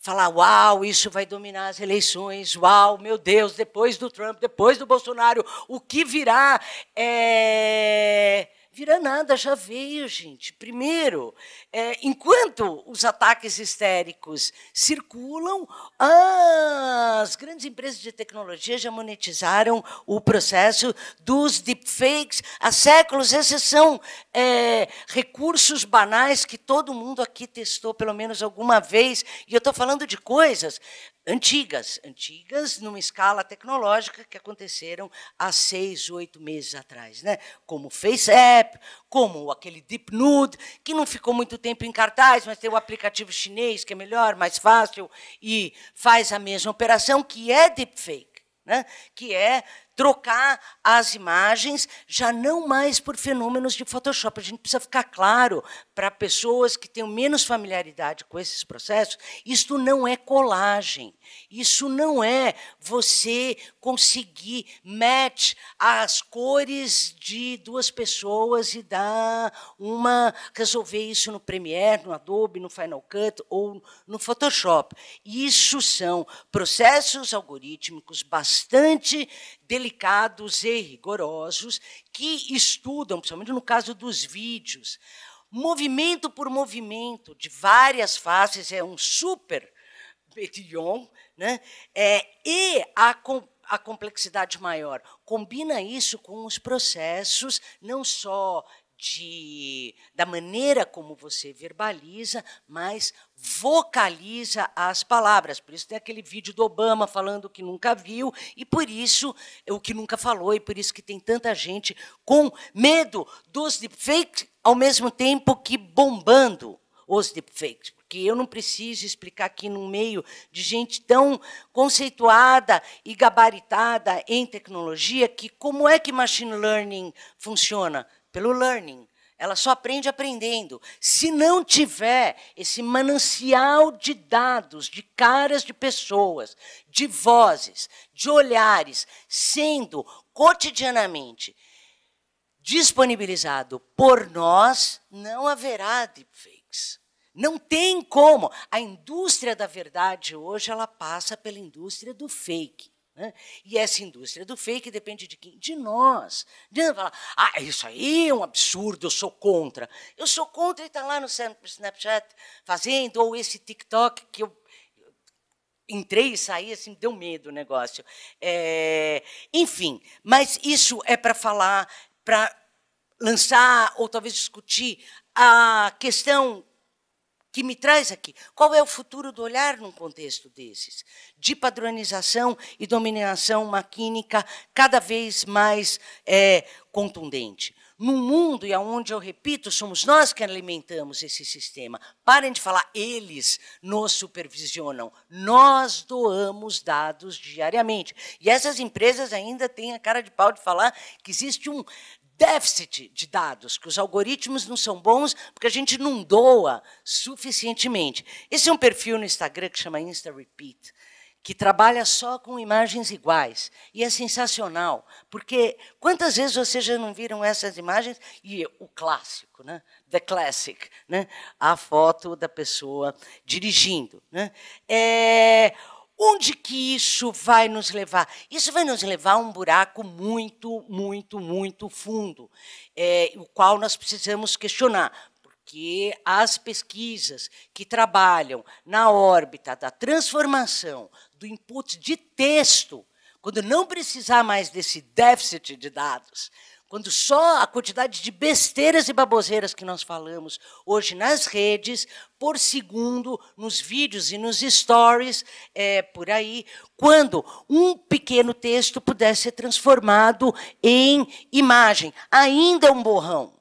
falar, uau, isso vai dominar as eleições, uau, meu Deus, depois do Trump, depois do Bolsonaro, o que virá? É, Vira nada, já veio, gente. Primeiro, é, enquanto os ataques histéricos circulam, as grandes empresas de tecnologia já monetizaram o processo dos deepfakes há séculos. Esses são é, recursos banais que todo mundo aqui testou pelo menos alguma vez. E eu estou falando de coisas antigas, antigas numa escala tecnológica que aconteceram há seis, oito meses atrás, né? Como o FaceApp, como aquele Deep Nude, que não ficou muito tempo em cartaz, mas tem o aplicativo chinês que é melhor, mais fácil e faz a mesma operação que é deepfake, né? Que é trocar as imagens, já não mais por fenômenos de Photoshop. A gente precisa ficar claro para pessoas que tenham menos familiaridade com esses processos: isto não é colagem, isso não é você conseguir match as cores de duas pessoas e dar uma. resolver isso no Premiere, no Adobe, no Final Cut ou no Photoshop. Isso são processos algorítmicos bastante delicados e rigorosos que estudam, principalmente no caso dos vídeos, movimento por movimento, de várias faces, é um super Betillon, né? É, e a, com, a complexidade maior. Combina isso com os processos, não só de, da maneira como você verbaliza, mas vocaliza as palavras. Por isso tem aquele vídeo do Obama falando o que nunca viu, e por isso é o que nunca falou, e por isso que tem tanta gente com medo dos deepfakes, ao mesmo tempo que bombando os deepfakes. Porque eu não preciso explicar aqui no meio de gente tão conceituada e gabaritada em tecnologia que como é que machine learning funciona? Pelo learning ela só aprende aprendendo. Se não tiver esse manancial de dados, de caras de pessoas, de vozes, de olhares, sendo cotidianamente disponibilizado por nós, não haverá deepfakes. Não tem como. A indústria da verdade hoje ela passa pela indústria do fake. Né? E essa indústria do fake depende de quem? De nós. De falar, ah, isso aí é um absurdo, eu sou contra. Eu sou contra e está lá no Snapchat fazendo, ou esse TikTok que eu entrei e saí, assim, deu medo o negócio. É, enfim, mas isso é para falar, para lançar ou talvez discutir a questão que me traz aqui. Qual é o futuro do olhar num contexto desses? De padronização e dominação maquínica cada vez mais é, contundente. Num mundo e aonde eu repito, somos nós que alimentamos esse sistema. Parem de falar, eles nos supervisionam. Nós doamos dados diariamente. E essas empresas ainda têm a cara de pau de falar que existe um déficit de dados, que os algoritmos não são bons porque a gente não doa suficientemente. Esse é um perfil no Instagram que chama Insta Repeat, que trabalha só com imagens iguais. E é sensacional, porque quantas vezes vocês já não viram essas imagens? E o clássico, né? The classic, né? A foto da pessoa dirigindo, né? É Onde que isso vai nos levar? Isso vai nos levar a um buraco muito, muito, muito fundo, é, o qual nós precisamos questionar, porque as pesquisas que trabalham na órbita da transformação do input de texto, quando não precisar mais desse déficit de dados, quando só a quantidade de besteiras e baboseiras que nós falamos hoje nas redes, por segundo, nos vídeos e nos stories, é, por aí, quando um pequeno texto pudesse ser transformado em imagem, ainda é um borrão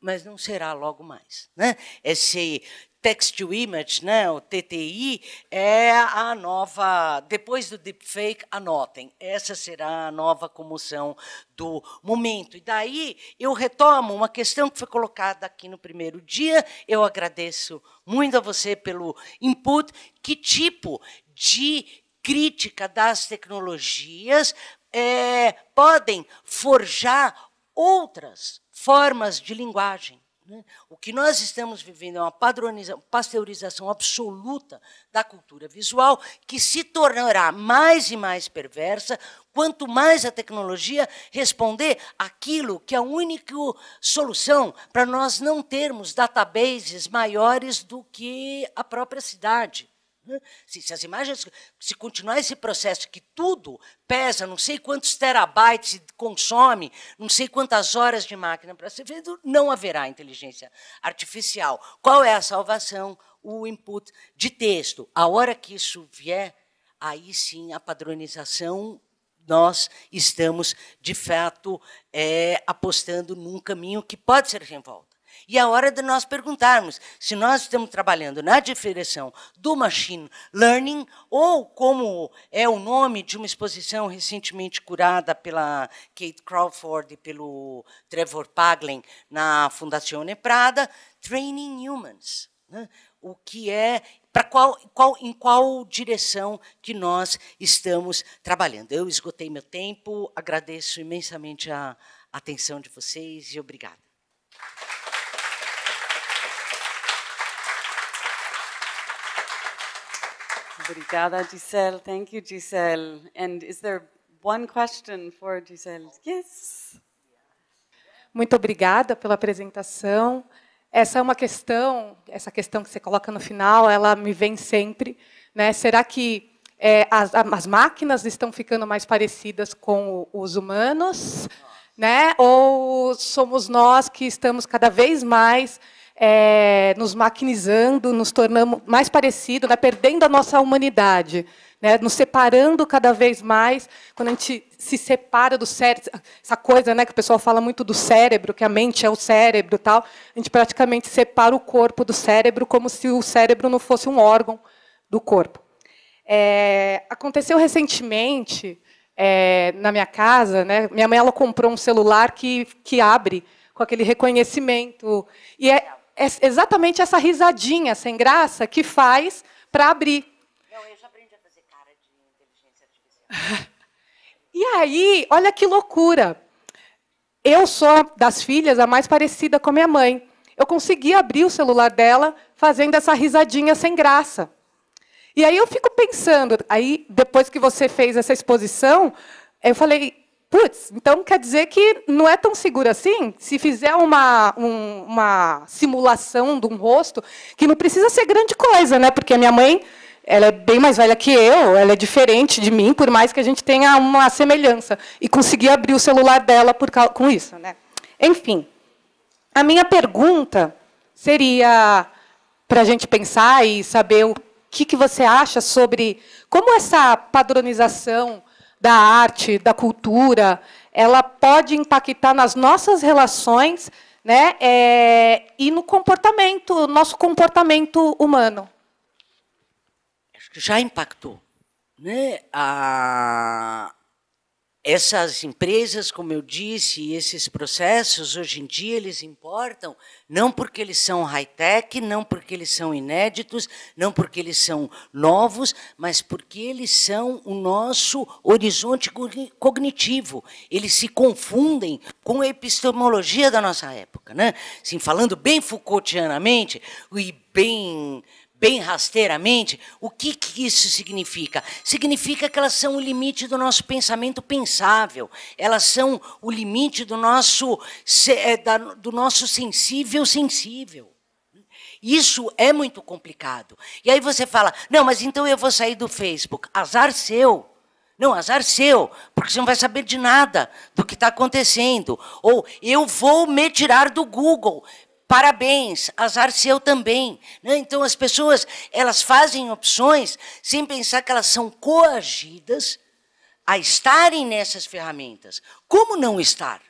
mas não será logo mais. Né? Esse é text to image, né, o TTI, é a nova, depois do deepfake, anotem, essa será a nova comoção do momento. E daí eu retomo uma questão que foi colocada aqui no primeiro dia. Eu agradeço muito a você pelo input. Que tipo de crítica das tecnologias é, podem forjar outras formas de linguagem? Né? O que nós estamos vivendo é uma padronização, pasteurização absoluta da cultura visual, que se tornará mais e mais perversa quanto mais a tecnologia responder aquilo que é a única solução para nós não termos databases maiores do que a própria cidade. Se, se, as imagens, se continuar esse processo que tudo pesa, não sei quantos terabytes consome, não sei quantas horas de máquina para ser feito, não haverá inteligência artificial. Qual é a salvação? O input de texto. A hora que isso vier, aí sim a padronização nós estamos de fato é, apostando num caminho que pode ser revolta. E é hora de nós perguntarmos se nós estamos trabalhando na direção do machine learning ou como é o nome de uma exposição recentemente curada pela Kate Crawford e pelo Trevor Paglen na Fundação Prada, Training Humans. Né? O que é para qual, qual, em qual direção que nós estamos trabalhando. Eu esgotei meu tempo, agradeço imensamente a atenção de vocês e obrigada. Obrigada, Giselle. Thank you, Giselle. And is there one question for Giselle? Yes. Muito obrigada pela apresentação. Essa é uma questão, essa questão que você coloca no final, ela me vem sempre. Né? Será que é, as, as, máquinas estão ficando mais parecidas com os humanos? Né? Ou somos nós que estamos cada vez mais é, nos maquinizando, nos tornando mais parecidos, né, perdendo a nossa humanidade, né, nos separando cada vez mais. Quando a gente se separa do cérebro, essa coisa né, que o pessoal fala muito do cérebro, que a mente é o cérebro tal, a gente praticamente separa o corpo do cérebro como se o cérebro não fosse um órgão do corpo. É, aconteceu recentemente é, na minha casa, né, minha mãe ela comprou um celular que, que abre com aquele reconhecimento. E é, é exatamente essa risadinha sem graça que faz para abrir. eu já aprendi a fazer cara de inteligência artificial. e aí, olha que loucura. Eu sou das filhas a mais parecida com a minha mãe. Eu consegui abrir o celular dela fazendo essa risadinha sem graça. E aí eu fico pensando, aí depois que você fez essa exposição, eu falei, putz, então quer dizer que não é tão seguro assim? Se fizer uma, um, uma simulação de um rosto, que não precisa ser grande coisa, né? Porque a minha mãe ela é bem mais velha que eu, ela é diferente de mim, por mais que a gente tenha uma semelhança. E consegui abrir o celular dela por com isso. Né? Enfim, a minha pergunta seria para a gente pensar e saber o que, que você acha sobre como essa padronização da arte, da cultura, ela pode impactar nas nossas relações né, é, e no comportamento, nosso comportamento humano. Acho que já impactou. Né? A essas empresas, como eu disse, e esses processos, hoje em dia, eles importam não porque eles são high-tech, não porque eles são inéditos, não porque eles são novos, mas porque eles são o nosso horizonte cognitivo. Eles se confundem com a epistemologia da nossa época. Né? Assim, falando bem Foucaultianamente e bem bem rasteiramente, o que, que isso significa? Significa que elas são o limite do nosso pensamento pensável, elas são o limite do nosso, eh, do nosso sensível sensível. Isso é muito complicado. E aí você fala, não, mas então eu vou sair do Facebook. Azar seu. Não, azar seu, porque você não vai saber de nada do que está acontecendo. Ou eu vou me tirar do Google parabéns, azar seu também. Né? Então as pessoas elas fazem opções sem pensar que elas são coagidas a estarem nessas ferramentas. Como não estar?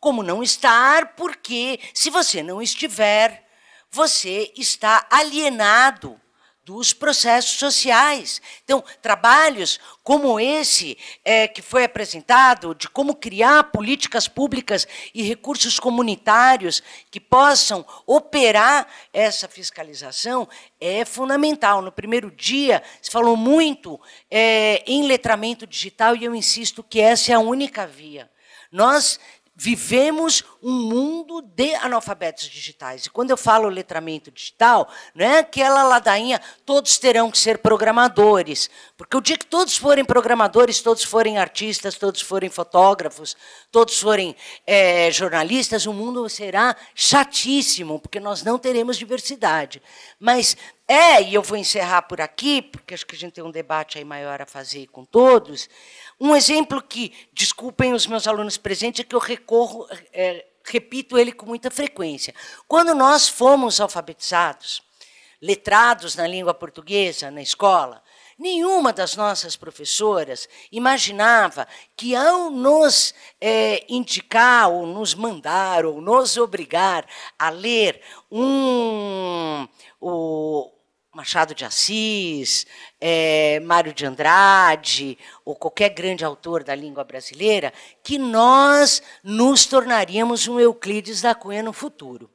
Como não estar? Porque se você não estiver, você está alienado dos processos sociais. Então, trabalhos como esse é, que foi apresentado, de como criar políticas públicas e recursos comunitários que possam operar essa fiscalização, é fundamental. No primeiro dia, se falou muito é, em letramento digital, e eu insisto que essa é a única via. Nós vivemos um mundo de analfabetos digitais. E quando eu falo letramento digital, não é aquela ladainha, todos terão que ser programadores. Porque o dia que todos forem programadores, todos forem artistas, todos forem fotógrafos, todos forem é, jornalistas, o mundo será chatíssimo, porque nós não teremos diversidade. Mas é, e eu vou encerrar por aqui, porque acho que a gente tem um debate aí maior a fazer com todos. Um exemplo que, desculpem os meus alunos presentes, é que eu recorro, é, repito ele com muita frequência. Quando nós fomos alfabetizados, letrados na língua portuguesa, na escola, Nenhuma das nossas professoras imaginava que, ao nos é, indicar, ou nos mandar, ou nos obrigar a ler um, o, Machado de Assis, é, Mário de Andrade, ou qualquer grande autor da língua brasileira, que nós nos tornaríamos um Euclides da Cunha no futuro.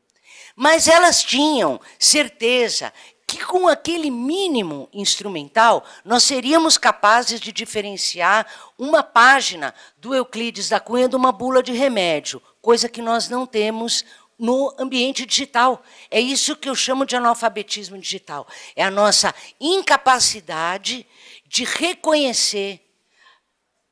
Mas elas tinham certeza que com aquele mínimo instrumental nós seríamos capazes de diferenciar uma página do Euclides da Cunha de uma bula de remédio, coisa que nós não temos no ambiente digital. É isso que eu chamo de analfabetismo digital. É a nossa incapacidade de reconhecer,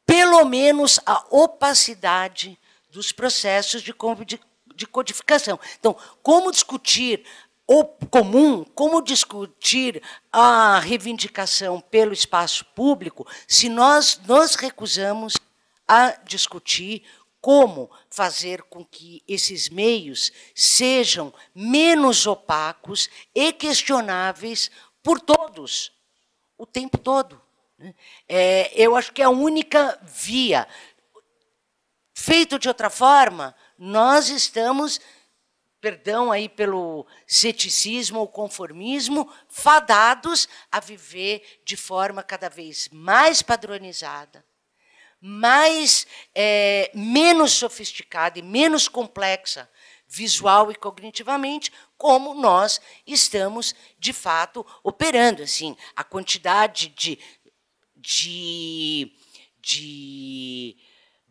pelo menos, a opacidade dos processos de, de, de codificação. Então, como discutir o comum, como discutir a reivindicação pelo espaço público se nós nos recusamos a discutir como fazer com que esses meios sejam menos opacos e questionáveis por todos, o tempo todo. Né? É, eu acho que é a única via. Feito de outra forma, nós estamos, perdão aí pelo ceticismo ou conformismo, fadados a viver de forma cada vez mais padronizada, mais é, menos sofisticada e menos complexa visual e cognitivamente, como nós estamos de fato operando, assim, a quantidade de, de, de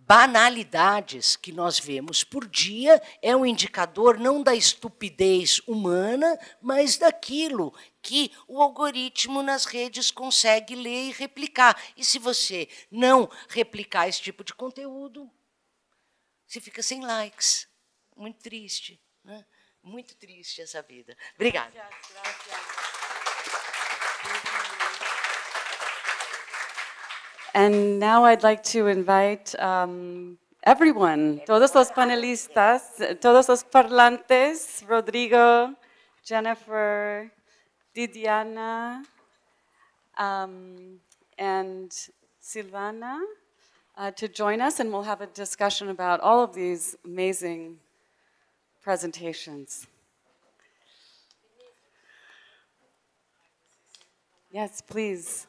banalidades que nós vemos por dia é um indicador não da estupidez humana, mas daquilo que o algoritmo nas redes consegue ler e replicar. E se você não replicar esse tipo de conteúdo, você fica sem likes. Muito triste, né? Muito triste essa vida. Obrigada. Gracias, gracias. And now I'd like to invite um, everyone, todos los panelistas, todos los parlantes, Rodrigo, Jennifer, Didiana, um, and Silvana uh, to join us, and we'll have a discussion about all of these amazing presentations. Yes, please.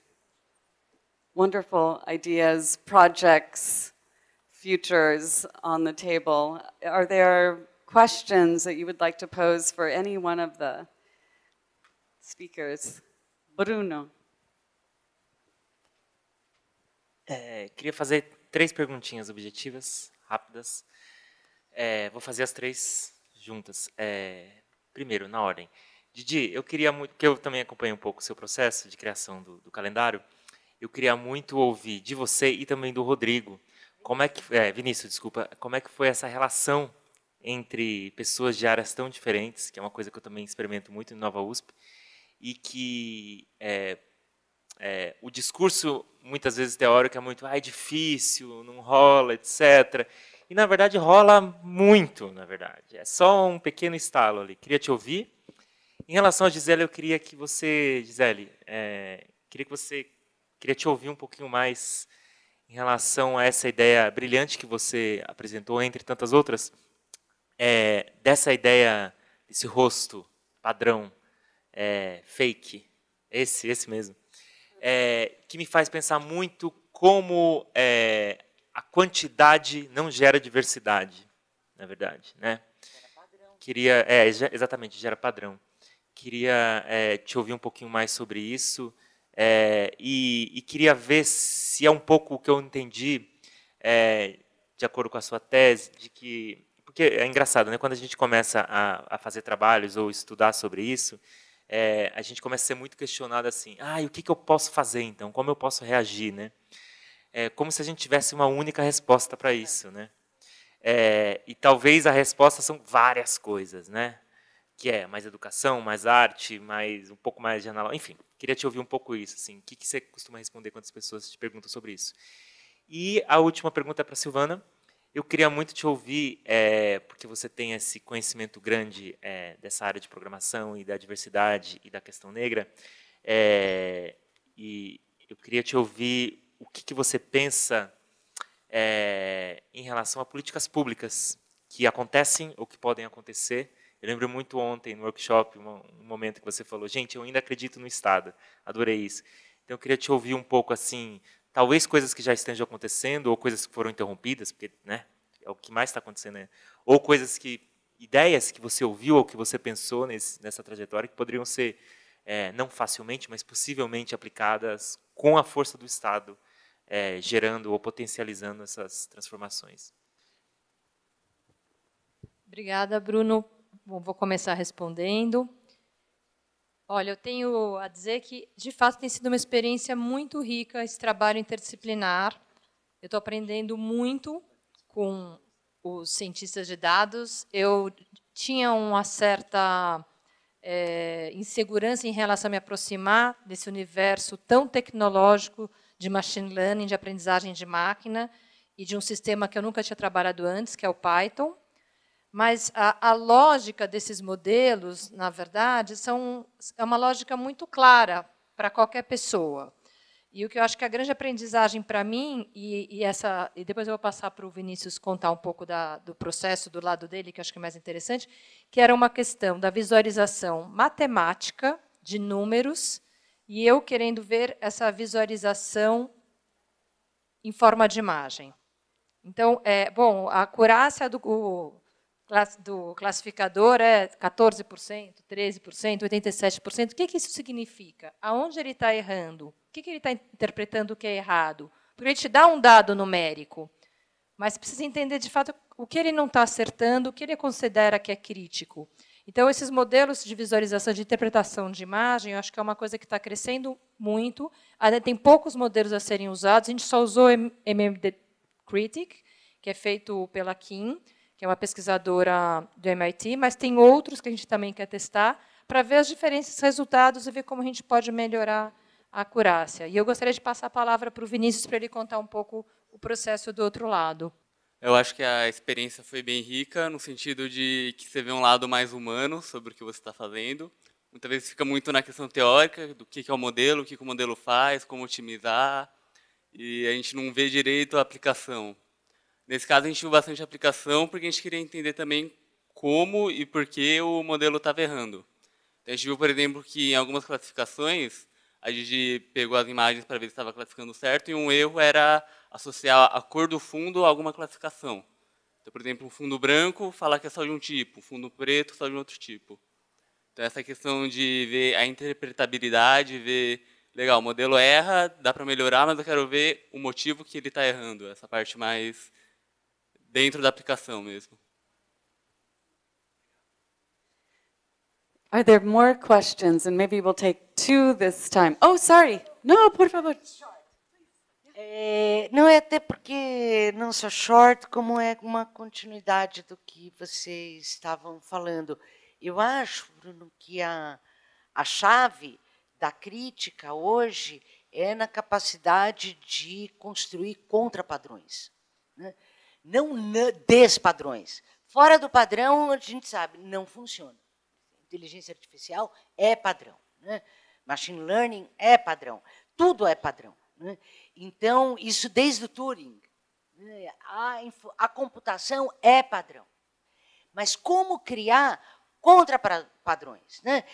wonderful ideas, projects, futures on the table. Are there questions that you would like to pose for any one of the speakers? Bruno. É, queria fazer três perguntinhas objetivas, rápidas. É, vou fazer as três juntas. É, primeiro, na ordem. Didi, eu queria muito, que eu também acompanhe um pouco o seu processo de criação do, do calendário eu queria muito ouvir de você e também do Rodrigo. Como é que, é, Vinícius, desculpa, como é que foi essa relação entre pessoas de áreas tão diferentes, que é uma coisa que eu também experimento muito em Nova USP, e que é, é, o discurso, muitas vezes teórico, é muito ah, é difícil, não rola, etc. E, na verdade, rola muito, na verdade. É só um pequeno estalo ali. Queria te ouvir. Em relação a Gisele, eu queria que você, Gisele, é, queria que você Queria te ouvir um pouquinho mais em relação a essa ideia brilhante que você apresentou, entre tantas outras, é, dessa ideia, desse rosto padrão, é, fake, esse, esse mesmo, é, que me faz pensar muito como é, a quantidade não gera diversidade, na verdade, né? Queria, é, exatamente, gera padrão. Queria é, te ouvir um pouquinho mais sobre isso. É, e, e, queria ver se é um pouco o que eu entendi, é, de acordo com a sua tese, de que. Porque é engraçado, né? quando a gente começa a, a fazer trabalhos ou estudar sobre isso, é, a gente começa a ser muito questionado assim: ah, o que, que eu posso fazer então? Como eu posso reagir? Né? É como se a gente tivesse uma única resposta para isso. Né? É, e talvez a resposta são várias coisas, né? que é mais educação, mais arte, mais um pouco mais de analógico, enfim, Queria te ouvir um pouco isso, assim, o que, que você costuma responder quando as pessoas te perguntam sobre isso? E a última pergunta é para Silvana. Eu queria muito te ouvir, é, porque você tem esse conhecimento grande é, dessa área de programação e da diversidade e da questão negra. É, e eu queria te ouvir o que, que você pensa em relação a políticas públicas que acontecem ou que podem acontecer eu lembro muito ontem, no workshop, um, momento que você falou, gente, eu ainda acredito no Estado. Adorei isso. Então, eu queria te ouvir um pouco, assim, talvez coisas que já estejam acontecendo ou coisas que foram interrompidas, porque né, é o que mais está acontecendo, né? ou coisas que ideias que você ouviu ou que você pensou nesse, nessa trajetória que poderiam ser é, não facilmente, mas possivelmente aplicadas com a força do Estado, é, gerando ou potencializando essas transformações. Obrigada, Bruno, Bom, vou começar respondendo. Olha, eu tenho a dizer que, de fato, tem sido uma experiência muito rica esse trabalho interdisciplinar. Eu estou aprendendo muito com os cientistas de dados. Eu tinha uma certa é, insegurança em relação a me aproximar desse universo tão tecnológico de machine learning, de aprendizagem de máquina e de um sistema que eu nunca tinha trabalhado antes, que é o Python. Mas a, a, lógica desses modelos, na verdade, são, é uma lógica muito clara para qualquer pessoa. E o que eu acho que a grande aprendizagem para mim, e, e, essa, e depois eu vou passar para o Vinícius contar um pouco da, do processo do lado dele, que acho que é mais interessante, que era uma questão da visualização matemática de números, e eu querendo ver essa visualização em forma de imagem. Então, é, bom, a curácia do. O, do classificador é 14%, 13%, 87%. O que, que isso significa? Aonde ele está errando? O que, que ele está interpretando que é errado? Porque ele te dá um dado numérico, mas precisa entender de fato o que ele não está acertando, o que ele considera que é crítico. Então, esses modelos de visualização, de interpretação de imagem, eu acho que é uma coisa que está crescendo muito. Ainda tem poucos modelos a serem usados. A gente só usou MMD Critic, que é feito pela Kim, que é uma pesquisadora do MIT, mas tem outros que a gente também quer testar para ver as diferenças, resultados e ver como a gente pode melhorar a acurácia. E eu gostaria de passar a palavra para o Vinícius para ele contar um pouco o processo do outro lado. Eu acho que a experiência foi bem rica no sentido de que você vê um lado mais humano sobre o que você está fazendo. Muitas vezes fica muito na questão teórica do que é o modelo, o que o modelo faz, como otimizar, e a gente não vê direito a aplicação. Nesse caso, a gente viu bastante aplicação, porque a gente queria entender também como e por que o modelo estava errando. Então, a gente viu, por exemplo, que em algumas classificações, a gente pegou as imagens para ver se estava classificando certo, e um erro era associar a cor do fundo a alguma classificação. Então, por exemplo, um fundo branco, falar que é só de um tipo, um fundo preto, só de um outro tipo. Então, essa questão de ver a interpretabilidade, ver legal, o modelo erra, dá para melhorar, mas eu quero ver o motivo que ele está errando, essa parte mais dentro da aplicação mesmo. Are there more questions? And maybe we'll take two this time. Oh, sorry. No, por favor. É, não é até porque não só short, como é uma continuidade do que vocês estavam falando. Eu acho, Bruno, que a, a chave da crítica hoje é na capacidade de construir contrapadrões. Né? Não des padrões. Fora do padrão, a gente sabe, não funciona. Inteligência artificial é padrão. Né? Machine learning é padrão. Tudo é padrão. Né? Então, isso desde o Turing. Né? A, a computação é padrão. Mas como criar contra padrões? Né?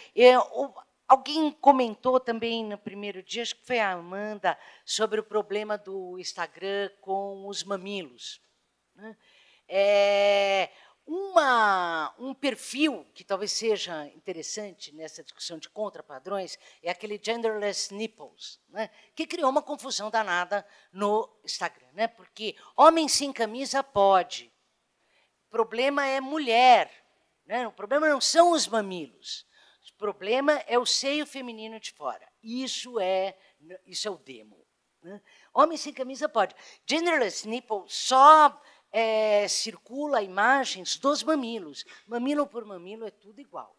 Alguém comentou também no primeiro dia, acho que foi a Amanda, sobre o problema do Instagram com os mamilos. É, uma, um perfil que talvez seja interessante nessa discussão de contrapadrões é aquele genderless nipples, né? que criou uma confusão danada no Instagram, né? porque homem sem camisa pode, o problema é mulher, né? o problema não são os mamilos, o problema é o seio feminino de fora. Isso é, isso é o demo. Né? Homem sem camisa pode. Genderless nipple só é, circula imagens dos mamilos. Mamilo por mamilo é tudo igual.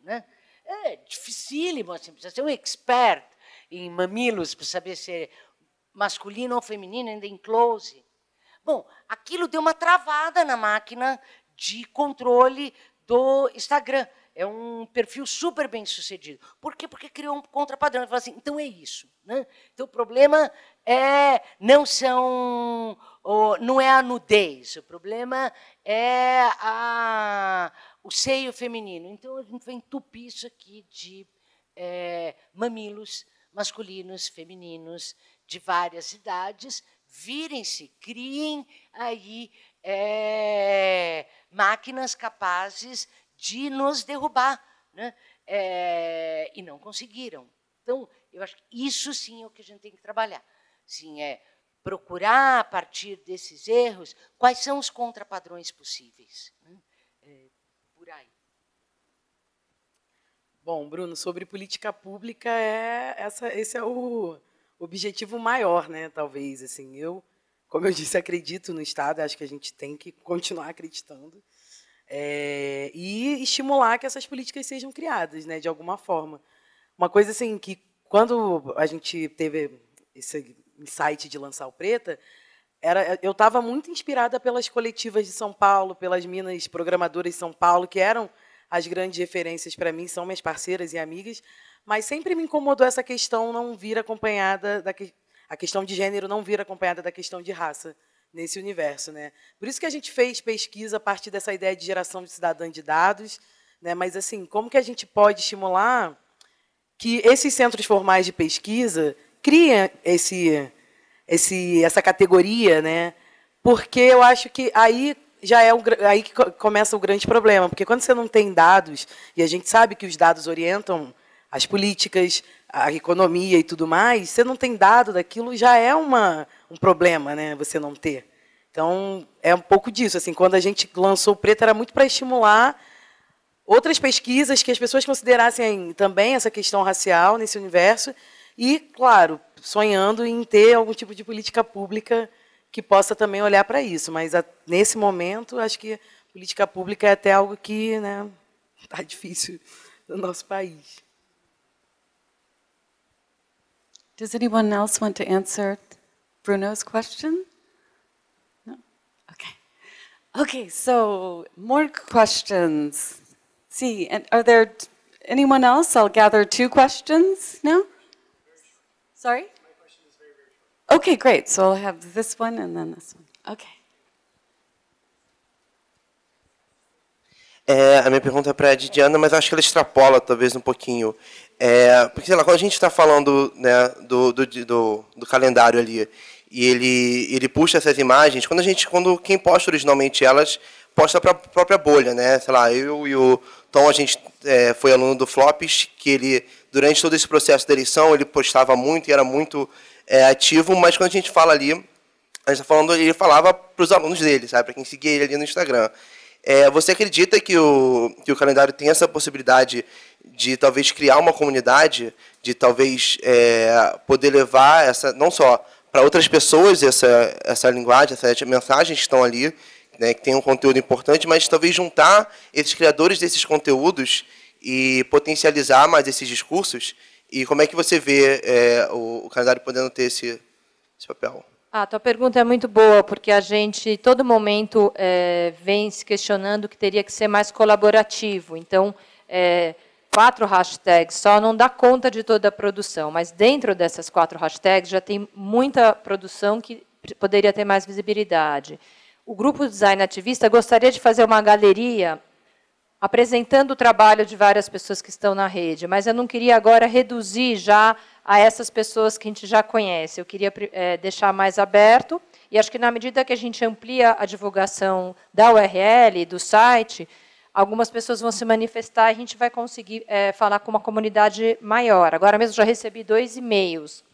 Né? É dificílimo, assim, precisa ser um expert em mamilos para saber se é masculino ou feminino, ainda em close. Bom, aquilo deu uma travada na máquina de controle do Instagram. É um perfil super bem sucedido. Por quê? Porque criou um contrapadrão. Ele assim, então é isso. Né? Então o problema é, não são não é a nudez, o problema é a, o seio feminino. Então a gente vai entupir isso aqui de é, mamilos masculinos, femininos, de várias idades, virem-se, criem aí é, máquinas capazes de nos derrubar. Né? É, e não conseguiram. Então, eu acho que isso sim é o que a gente tem que trabalhar. Sim, é procurar, a partir desses erros, quais são os contrapadrões possíveis. Né? É, por aí. Bom, Bruno, sobre política pública, é essa, esse é o objetivo maior, né? Talvez, assim, eu, como eu disse, acredito no Estado, acho que a gente tem que continuar acreditando é, e estimular que essas políticas sejam criadas, né? De alguma forma. Uma coisa assim que quando a gente teve esse insight de lançar o Preta, era, eu estava muito inspirada pelas coletivas de São Paulo, pelas minas programadoras de São Paulo, que eram as grandes referências para mim, são minhas parceiras e amigas, mas sempre me incomodou essa questão não vir acompanhada da que, a questão de gênero não vir acompanhada da questão de raça nesse universo, né? Por isso que a gente fez pesquisa a partir dessa ideia de geração de cidadã de dados, né? Mas assim, como que a gente pode estimular que esses centros formais de pesquisa cria esse, esse, essa categoria, né? Porque eu acho que aí já é um, aí que começa o grande problema, porque quando você não tem dados e a gente sabe que os dados orientam as políticas, a economia e tudo mais, você não tem dado daquilo já é uma, um problema, né? Você não ter. Então é um pouco disso. Assim, quando a gente lançou o preto era muito para estimular outras pesquisas que as pessoas considerassem também essa questão racial nesse universo e, claro, sonhando em ter algum tipo de política pública que possa também olhar para isso. Mas, a, nesse momento, acho que política pública é até algo que está né, tá difícil no nosso país. Does anyone else want to answer Bruno's question? No? Okay. Okay, so more questions. See, and are there anyone else? I'll gather two questions now. Sorry? Very, very okay, great. So I'll have this one and then this one. Okay. É, a minha pergunta é para a Didiana, mas acho que ela extrapola talvez um pouquinho. É, porque, sei lá, quando a gente está falando né, do, do, do, do calendário ali, e ele, ele puxa essas imagens, quando a gente, quando quem posta originalmente elas, posta para a própria bolha, né? Sei lá, eu e o Tom, a gente é, foi aluno do Flops, que ele durante todo esse processo da eleição, ele postava muito e era muito é, ativo, mas quando a gente fala ali, a gente está falando, ele falava para os alunos dele, sabe, para quem seguia ele ali no Instagram. É, você acredita que o, que o calendário tem essa possibilidade de talvez criar uma comunidade, de talvez é, poder levar essa, não só para outras pessoas essa, essa linguagem, essas mensagens que estão ali, né, que tem um conteúdo importante, mas talvez juntar esses criadores desses conteúdos e potencializar mais esses discursos? E como é que você vê é, o, o calendário podendo ter esse, esse papel? Ah, a ah, tua pergunta é muito boa, porque a gente, todo momento, é, vem se questionando que teria que ser mais colaborativo. Então, é, quatro hashtags só não dá conta de toda a produção, mas dentro dessas quatro hashtags já tem muita produção que poderia ter mais visibilidade. O grupo Design Ativista gostaria de fazer uma galeria apresentando o trabalho de várias pessoas que estão na rede, mas eu não queria agora reduzir já a essas pessoas que a gente já conhece. Eu queria é, deixar mais aberto e acho que na medida que a gente amplia a divulgação da URL, do site, algumas pessoas vão se manifestar e a gente vai conseguir é, falar com uma comunidade maior. Agora mesmo já recebi dois e-mails,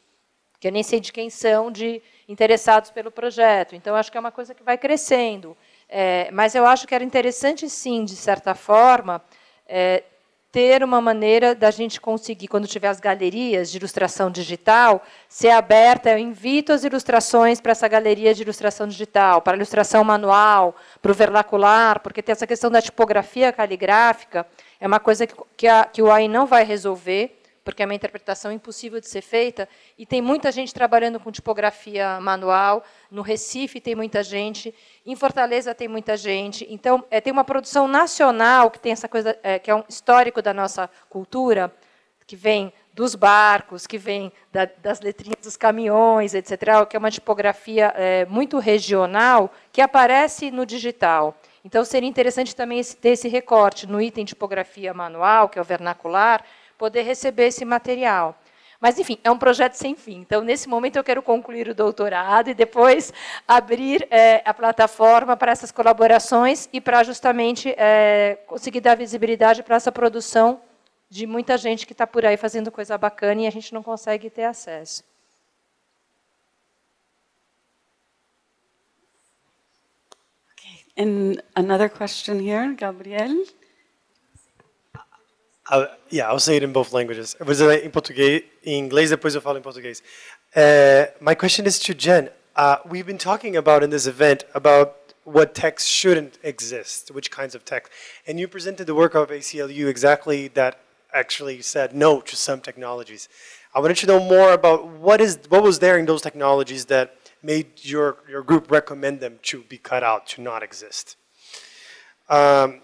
que eu nem sei de quem são, de interessados pelo projeto. Então, acho que é uma coisa que vai crescendo. É, mas eu acho que era interessante, sim, de certa forma, é, ter uma maneira da gente conseguir, quando tiver as galerias de ilustração digital, ser aberta. Eu invito as ilustrações para essa galeria de ilustração digital, para a ilustração manual, para o vernacular, porque tem essa questão da tipografia caligráfica, é uma coisa que, que, a, que o AI não vai resolver, porque é uma interpretação impossível de ser feita, e tem muita gente trabalhando com tipografia manual, no Recife tem muita gente, em Fortaleza tem muita gente. Então, é, tem uma produção nacional que tem essa coisa, é, que é um histórico da nossa cultura, que vem dos barcos, que vem da, das letrinhas dos caminhões, etc., que é uma tipografia é, muito regional, que aparece no digital. Então, seria interessante também esse, ter esse recorte no item tipografia manual, que é o vernacular, poder receber esse material. Mas, enfim, é um projeto sem fim. Então, nesse momento, eu quero concluir o doutorado e depois abrir é, a plataforma para essas colaborações e para justamente é, conseguir dar visibilidade para essa produção de muita gente que está por aí fazendo coisa bacana e a gente não consegue ter acesso. Okay. And another question here, Gabriel. Ah, yeah, I'll say it in both languages. Vou dizer em português, em inglês, depois eu falo em português. Uh, my question is to Jen. Uh, we've been talking about in this event about what text shouldn't exist, which kinds of text. And you presented the work of ACLU exactly that actually said no to some technologies. I wanted to know more about what is what was there in those technologies that made your, your group recommend them to be cut out, to not exist. Um,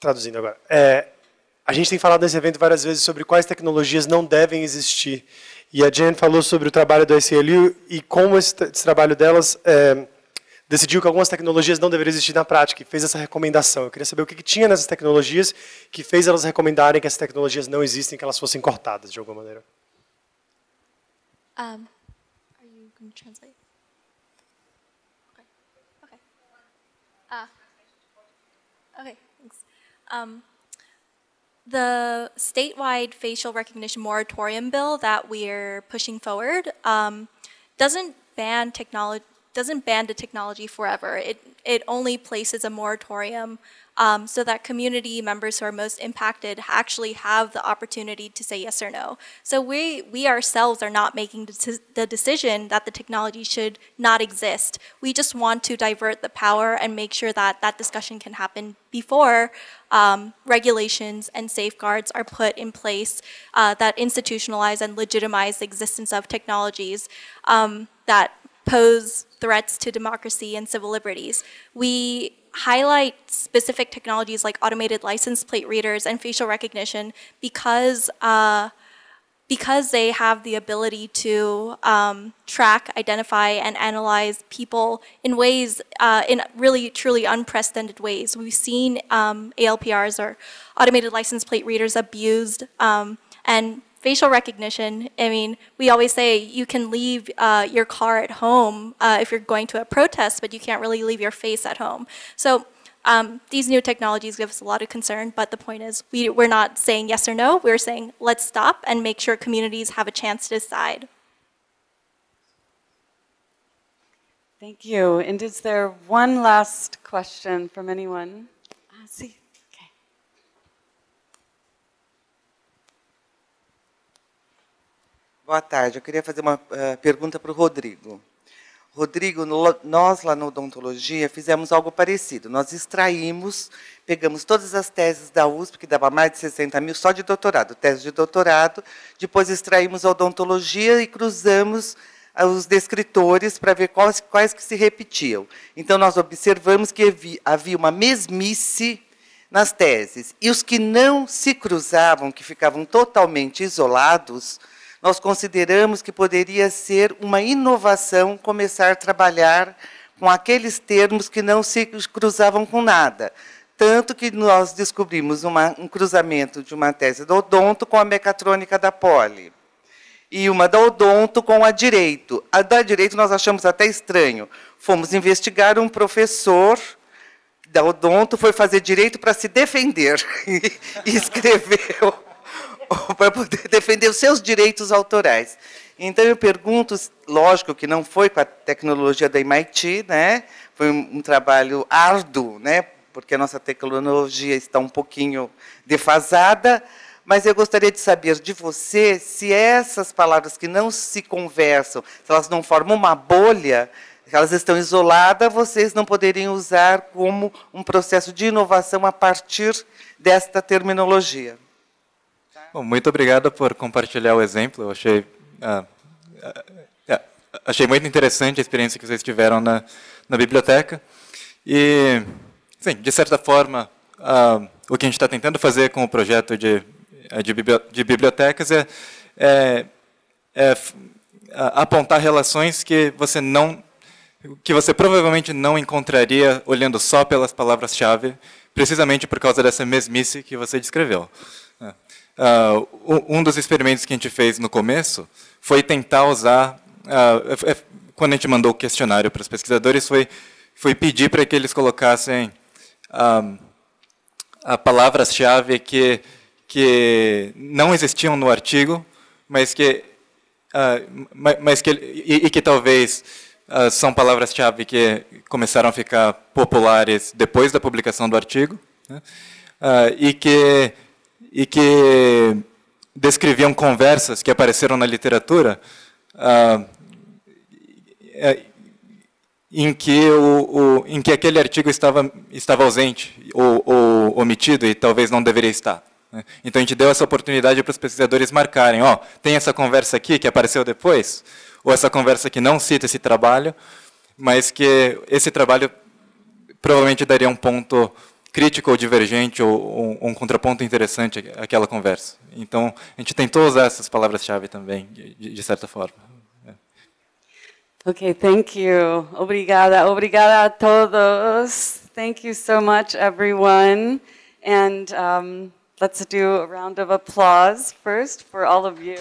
traduzindo agora. Eh, A gente tem falado nesse evento várias vezes sobre quais tecnologias não devem existir. E a Jen falou sobre o trabalho do SLU e como esse, esse trabalho delas é, decidiu que algumas tecnologias não deveriam existir na prática e fez essa recomendação. Eu queria saber o que, que tinha nessas tecnologias que fez elas recomendarem que essas tecnologias não existem, que elas fossem cortadas de alguma maneira. Um, are you going to translate? Okay. Okay. Ah. Okay. Thanks. Um, the statewide facial recognition moratorium bill that we're pushing forward um, doesn't ban technology doesn't ban the technology forever. It it only places a moratorium um, so that community members who are most impacted actually have the opportunity to say yes or no. So we, we ourselves are not making the decision that the technology should not exist. We just want to divert the power and make sure that that discussion can happen before um, regulations and safeguards are put in place uh, that institutionalize and legitimize the existence of technologies um, that pose threats to democracy and civil liberties. We highlight specific technologies like automated license plate readers and facial recognition because uh, because they have the ability to um, track, identify, and analyze people in ways, uh, in really truly unprecedented ways. We've seen um, ALPRs or automated license plate readers abused um, and facial recognition, I mean, we always say you can leave uh, your car at home uh, if you're going to a protest, but you can't really leave your face at home. So um, these new technologies give us a lot of concern, but the point is we, we're not saying yes or no, we're saying let's stop and make sure communities have a chance to decide. Thank you. And is there one last question from anyone? Boa tarde. Eu queria fazer uma uh, pergunta para o Rodrigo. Rodrigo, no, nós lá na odontologia fizemos algo parecido. Nós extraímos, pegamos todas as teses da USP, que dava mais de 60 mil só de doutorado, tese de doutorado, depois extraímos a odontologia e cruzamos ah, os descritores para ver quais, quais que se repetiam. Então, nós observamos que havia uma mesmice nas teses. E os que não se cruzavam, que ficavam totalmente isolados, nós consideramos que poderia ser uma inovação começar a trabalhar com aqueles termos que não se cruzavam com nada. Tanto que nós descobrimos uma, um cruzamento de uma tese do odonto com a mecatrônica da poli. E uma da odonto com a direito. A da direito nós achamos até estranho. Fomos investigar um professor da odonto, foi fazer direito para se defender. e escreveu para poder defender os seus direitos autorais. Então eu pergunto, lógico que não foi com a tecnologia da MIT, né? Foi um trabalho árduo, né? Porque a nossa tecnologia está um pouquinho defasada, mas eu gostaria de saber de você se essas palavras que não se conversam, se elas não formam uma bolha, elas estão isoladas, vocês não poderiam usar como um processo de inovação a partir desta terminologia. Muito obrigado por compartilhar o exemplo. Eu achei, ah, ah, ah, achei muito interessante a experiência que vocês tiveram na, na biblioteca. E, sim, de certa forma, o que a gente está tentando fazer com o projeto de, eh, de, bibliotecas é, é, é apontar relações que você não que você provavelmente não encontraria olhando só pelas palavras-chave, precisamente por causa dessa mesmice que você descreveu. Uh, um dos experimentos que a gente fez no começo foi tentar usar, uh, quando a gente mandou o questionário para os pesquisadores, foi, foi pedir para que eles colocassem uh, ah, palavras-chave que, que não existiam no artigo, mas que, mas que e, e que talvez são palavras-chave que começaram a ficar populares depois da publicação do artigo, né? e que e que descreviam conversas que apareceram na literatura ah, é, em, que o, o, em que aquele artigo estava, estava ausente ou, ou omitido e talvez não deveria estar. Né? Então a gente deu essa oportunidade para os pesquisadores marcarem, ó, tem essa conversa aqui que apareceu depois, ou essa conversa que não cita esse trabalho, mas que esse trabalho provavelmente daria um ponto crítica ou divergente ou, ou, um contraponto interessante àquela conversa. Então, a gente tentou usar essas palavras-chave também, de, de certa forma. É. ok thank you. Obrigada. Obrigada a todos. Thank you so much, everyone. And um, let's do a round of applause first for all of you.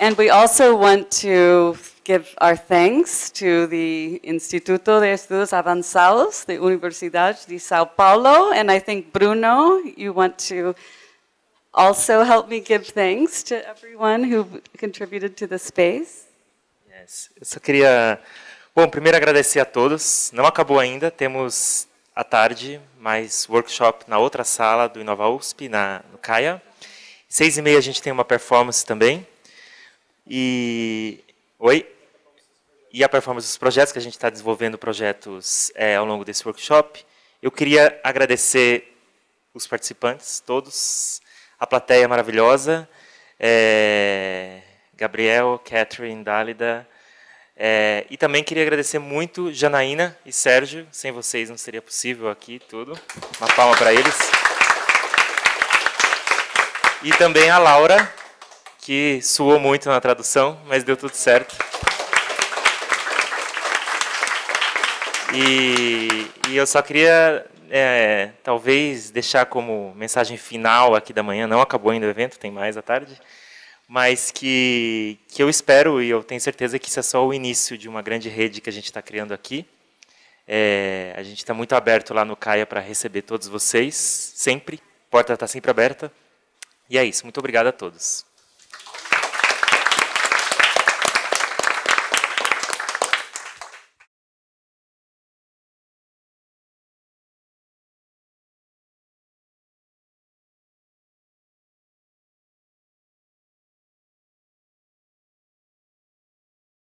And we also want to give our thanks to the Instituto de Estudos Avanzados, the Universidad de Sao Paulo, and I think Bruno, you want to also help me give thanks to everyone who contributed to the space. Yes. Eu só queria, bom, primeiro agradecer a todos. Não acabou ainda, temos à tarde mais workshop na outra sala do Inova USP, na no Caia. Seis e meia a gente tem uma performance também. E oi e a performance dos projetos, que a gente está desenvolvendo projetos é, ao longo desse workshop. Eu queria agradecer os participantes, todos, a plateia maravilhosa, é, Gabriel, Catherine, Dálida, é, e também queria agradecer muito Janaína e Sérgio, sem vocês não seria possível aqui tudo. Uma palma para eles. E também a Laura, que suou muito na tradução, mas deu tudo certo. E, e eu só queria, é, talvez, deixar como mensagem final aqui da manhã, não acabou ainda o evento, tem mais à tarde, mas que, que eu espero e eu tenho certeza que isso é só o início de uma grande rede que a gente está criando aqui. É, a gente está muito aberto lá no CAIA para receber todos vocês, sempre. A porta está sempre aberta. E é isso. Muito obrigado a todos.